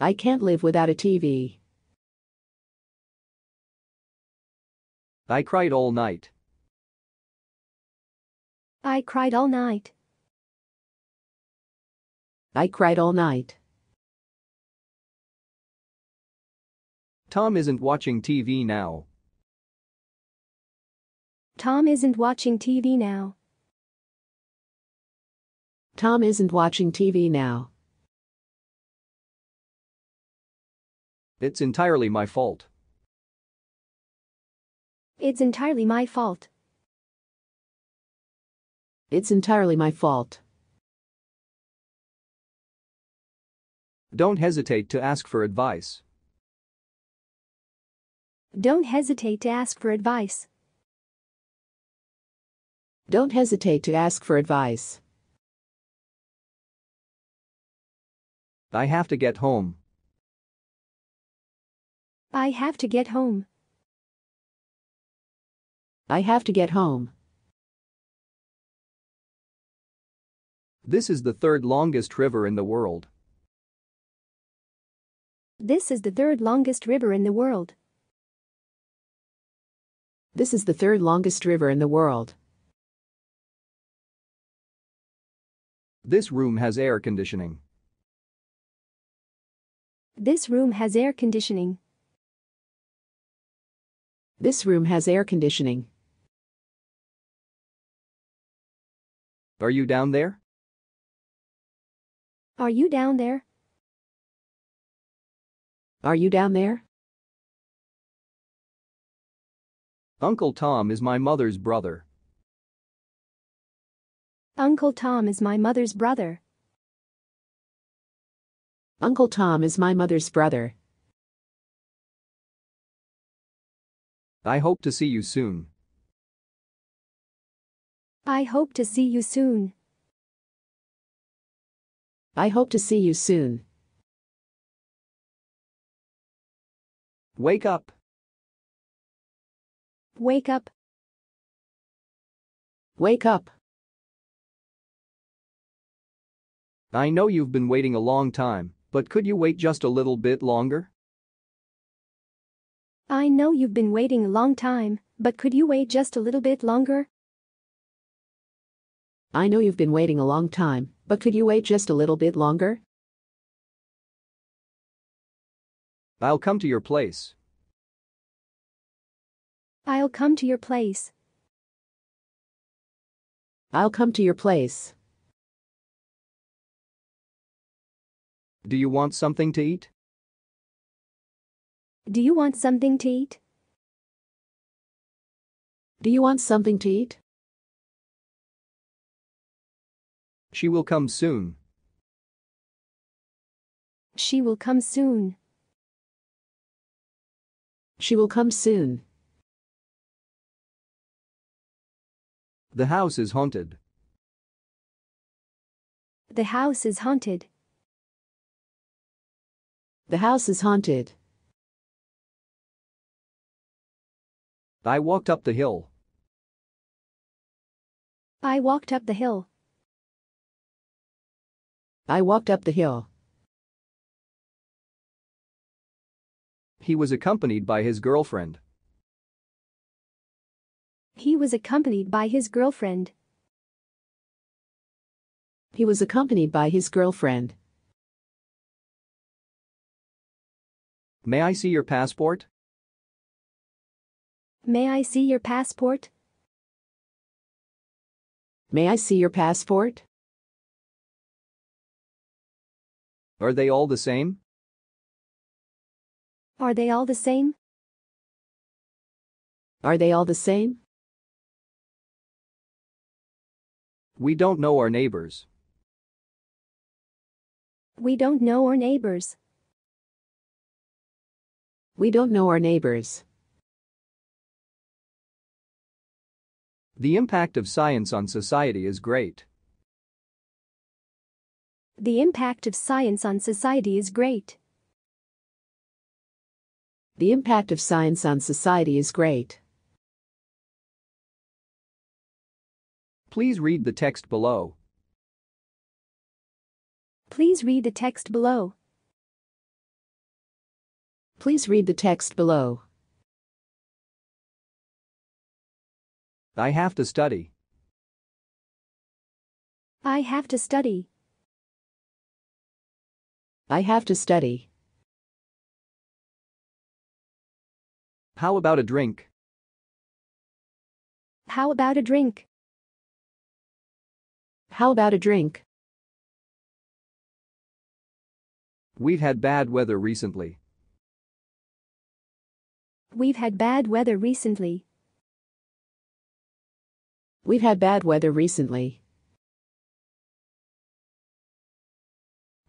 I can't live without a TV. I cried all night. I cried all night. I cried all night. Tom isn't watching TV now. Tom isn't watching TV now. Tom isn't watching TV now. It's entirely my fault. It's entirely my fault. It's entirely my fault. Don't hesitate to ask for advice. Don't hesitate to ask for advice. Don't hesitate to ask for advice. I have to get home. I have to get home. I have to get home. This is the third longest river in the world. This is the third longest river in the world. This is the third longest river in the world. This room has air conditioning. This room has air conditioning. This room has air conditioning. Are you down there? Are you down there? Are you down there? Uncle Tom is my mother's brother. Uncle Tom is my mother's brother. Uncle Tom is my mother's brother. I hope to see you soon. I hope to see you soon. I hope to see you soon. Wake up. Wake up. Wake up. I know you've been waiting a long time, but could you wait just a little bit longer? I know you've been waiting a long time, but could you wait just a little bit longer? I know you've been waiting a long time, but could you wait just a little bit longer? I'll come to your place. I'll come to your place. I'll come to your place. Do you want something to eat? Do you want something to eat? Do you want something to eat? She will come soon. She will come soon. She will come soon. The house is haunted. The house is haunted. The house is haunted. I walked up the hill. I walked up the hill. I walked up the hill. He was accompanied by his girlfriend. He was accompanied by his girlfriend. He was accompanied by his girlfriend. May I see your passport? May I see your passport? May I see your passport? Are they all the same? Are they all the same? Are they all the same? We don't know our neighbors. We don't know our neighbors. We don't know our neighbors. The impact of science on society is great. The impact of science on society is great. The impact of science on society is great. Please read the text below. Please read the text below. Please read the text below. I have to study. I have to study. I have to study. How about a drink? How about a drink? How about a drink? We've had bad weather recently. We've had bad weather recently. We've had bad weather recently.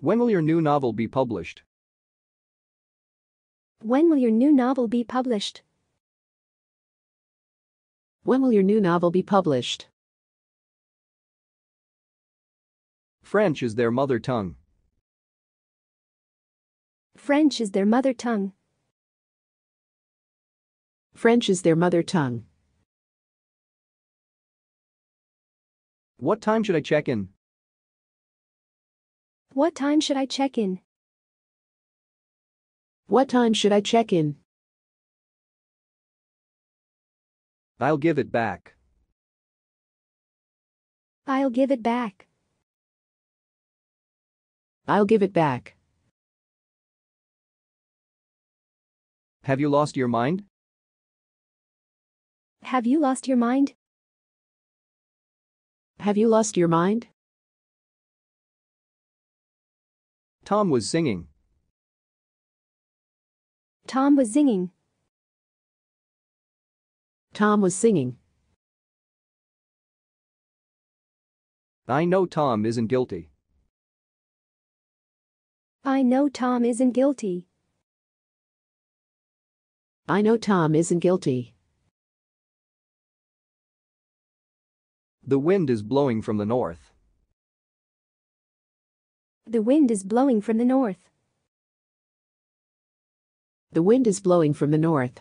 When will your new novel be published? When will your new novel be published? When will your new novel be published? French is their mother tongue. French is their mother tongue. French is their mother tongue. What time should I check in? What time should I check in? What time should I check in? I'll give it back. I'll give it back. I'll give it back. Have you lost your mind? Have you lost your mind? Have you lost your mind? Tom was singing. Tom was singing. Tom was singing. I know Tom isn't guilty. I know Tom isn't guilty. I know Tom isn't guilty. The wind is blowing from the north. The wind is blowing from the north. The wind is blowing from the north.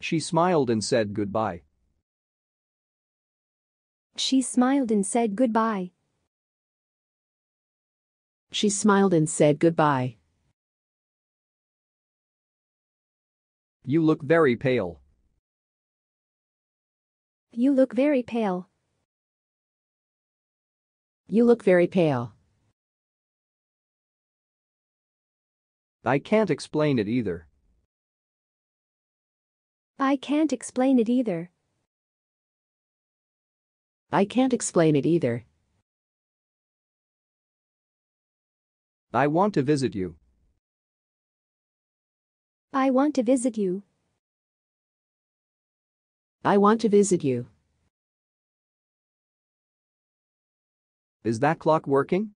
She smiled and said goodbye. She smiled and said goodbye. She smiled and said goodbye. You look very pale. You look very pale. You look very pale. I can't explain it either. I can't explain it either. I can't explain it either. I want to visit you. I want to visit you. I want to visit you. Is that clock working?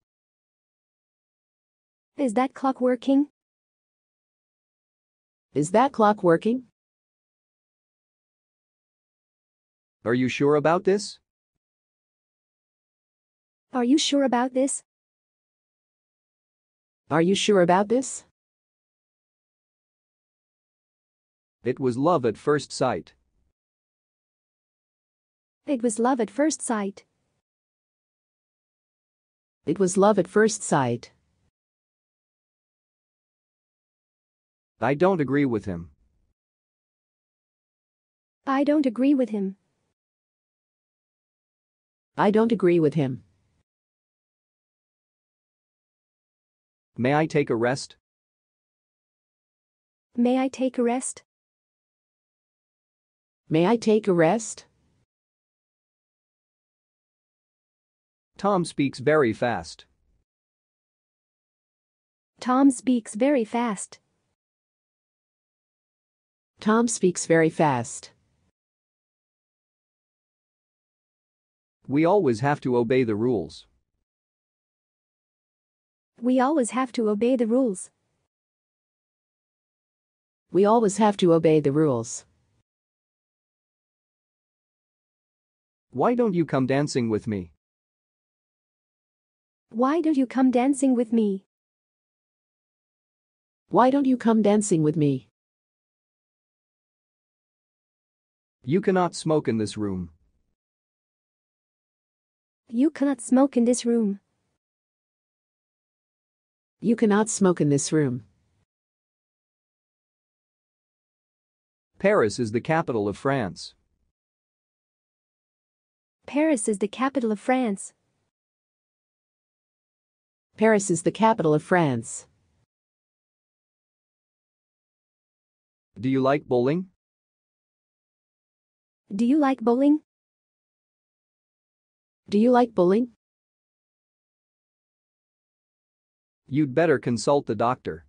Is that clock working? Is that clock working? Are you sure about this? Are you sure about this? Are you sure about this? It was love at first sight. It was love at first sight. It was love at first sight. I don't agree with him. I don't agree with him. I don't agree with him. May I take a rest? May I take a rest? May I take a rest? Tom speaks very fast. Tom speaks very fast. Tom speaks very fast. We always have to obey the rules. We always have to obey the rules. We always have to obey the rules. Why don't you come dancing with me? Why don't you come dancing with me? Why don't you come dancing with me? You cannot smoke in this room. You cannot smoke in this room. You cannot smoke in this room. Paris is the capital of France. Paris is the capital of France. Paris is the capital of France. Do you like bowling? Do you like bowling? Do you like bowling? You'd better consult the doctor.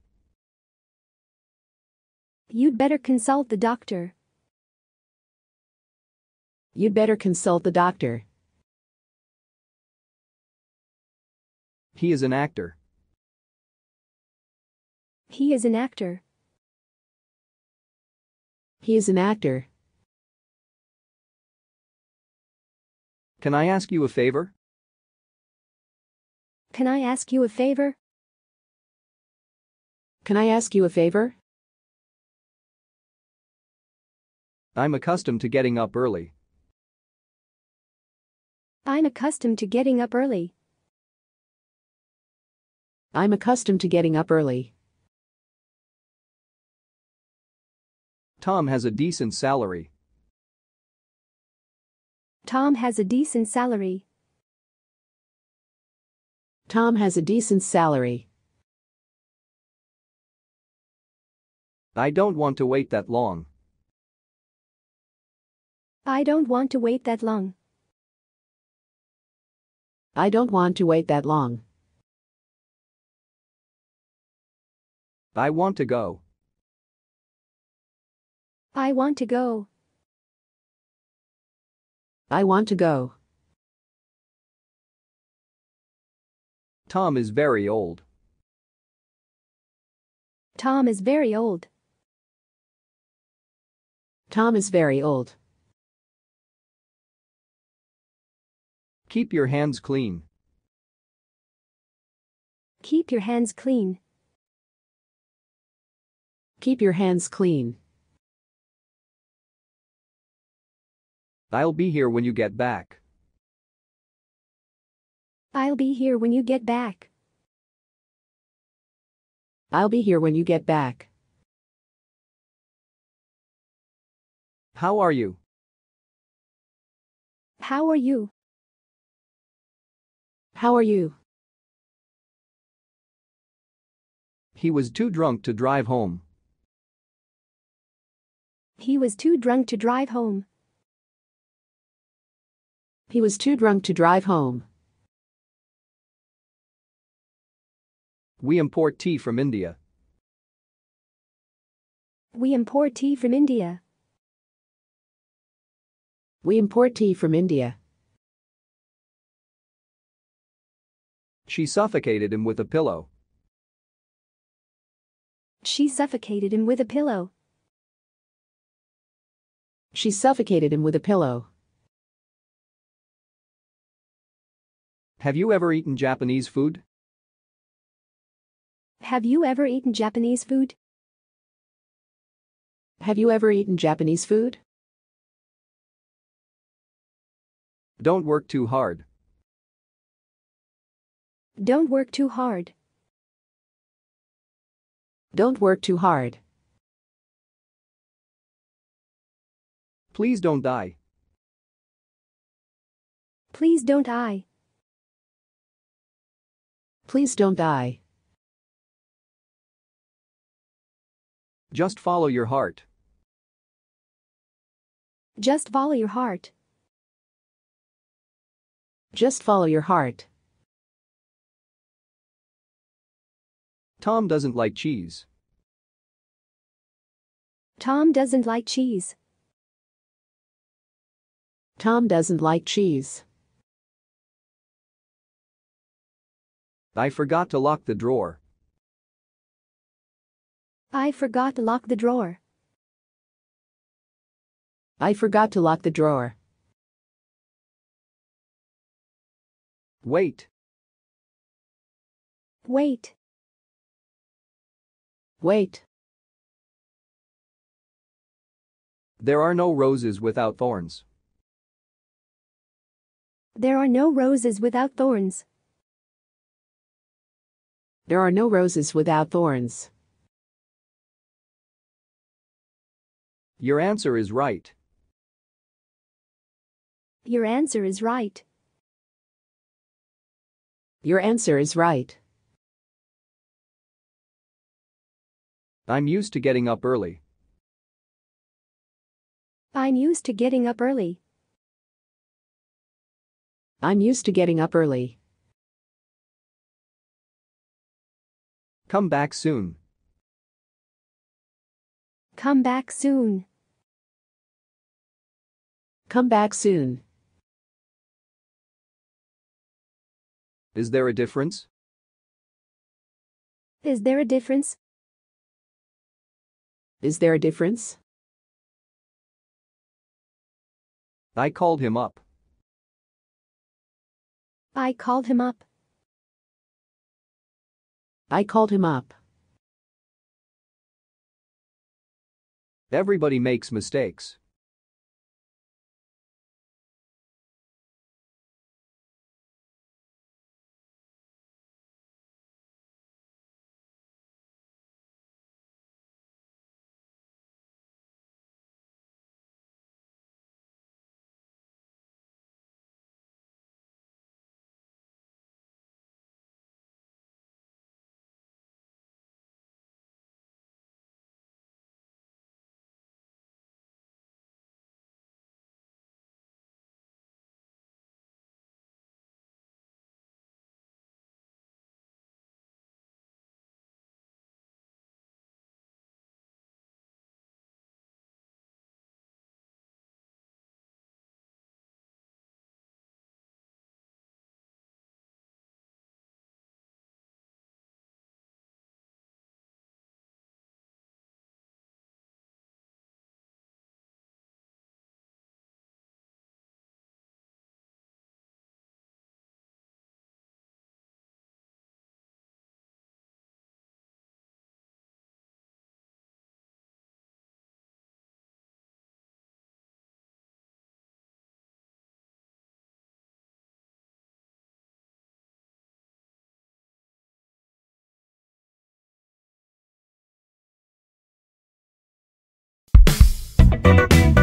You'd better consult the doctor. You'd better consult the doctor. He is an actor. He is an actor. He is an actor. Can I ask you a favor? Can I ask you a favor? Can I ask you a favor? I'm accustomed to getting up early. I'm accustomed to getting up early. I'm accustomed to getting up early. Tom has a decent salary. Tom has a decent salary. Tom has a decent salary. I don't want to wait that long. I don't want to wait that long. I don't want to wait that long. I want to go. I want to go. I want to go. Tom is very old. Tom is very old. Tom is very old. Keep your hands clean. Keep your hands clean. Keep your hands clean. I'll be here when you get back. I'll be here when you get back. I'll be here when you get back. How are you? How are you? How are you? He was too drunk to drive home. He was too drunk to drive home. He was too drunk to drive home. We import tea from India. We import tea from India. We import tea from India. She suffocated him with a pillow. She suffocated him with a pillow. She suffocated him with a pillow. Have you ever eaten Japanese food? Have you ever eaten Japanese food? Have you ever eaten Japanese food? Don't work too hard. Don't work too hard. Don't work too hard. Please don't die. Please don't die. Please don't die. Just follow your heart. Just follow your heart. Just follow your heart. Tom doesn't like cheese. Tom doesn't like cheese. Tom doesn't like cheese. I forgot to lock the drawer. I forgot to lock the drawer. I forgot to lock the drawer. Wait. Wait. Wait. There are no roses without thorns. There are no roses without thorns. There are no roses without thorns. Your answer is right. Your answer is right. Your answer is right. I'm used to getting up early. I'm used to getting up early. I'm used to getting up early. Come back soon. Come back soon. Come back soon. Is there a difference? Is there a difference? Is there a difference? I called him up. I called him up. I called him up. Everybody makes mistakes. Thank you.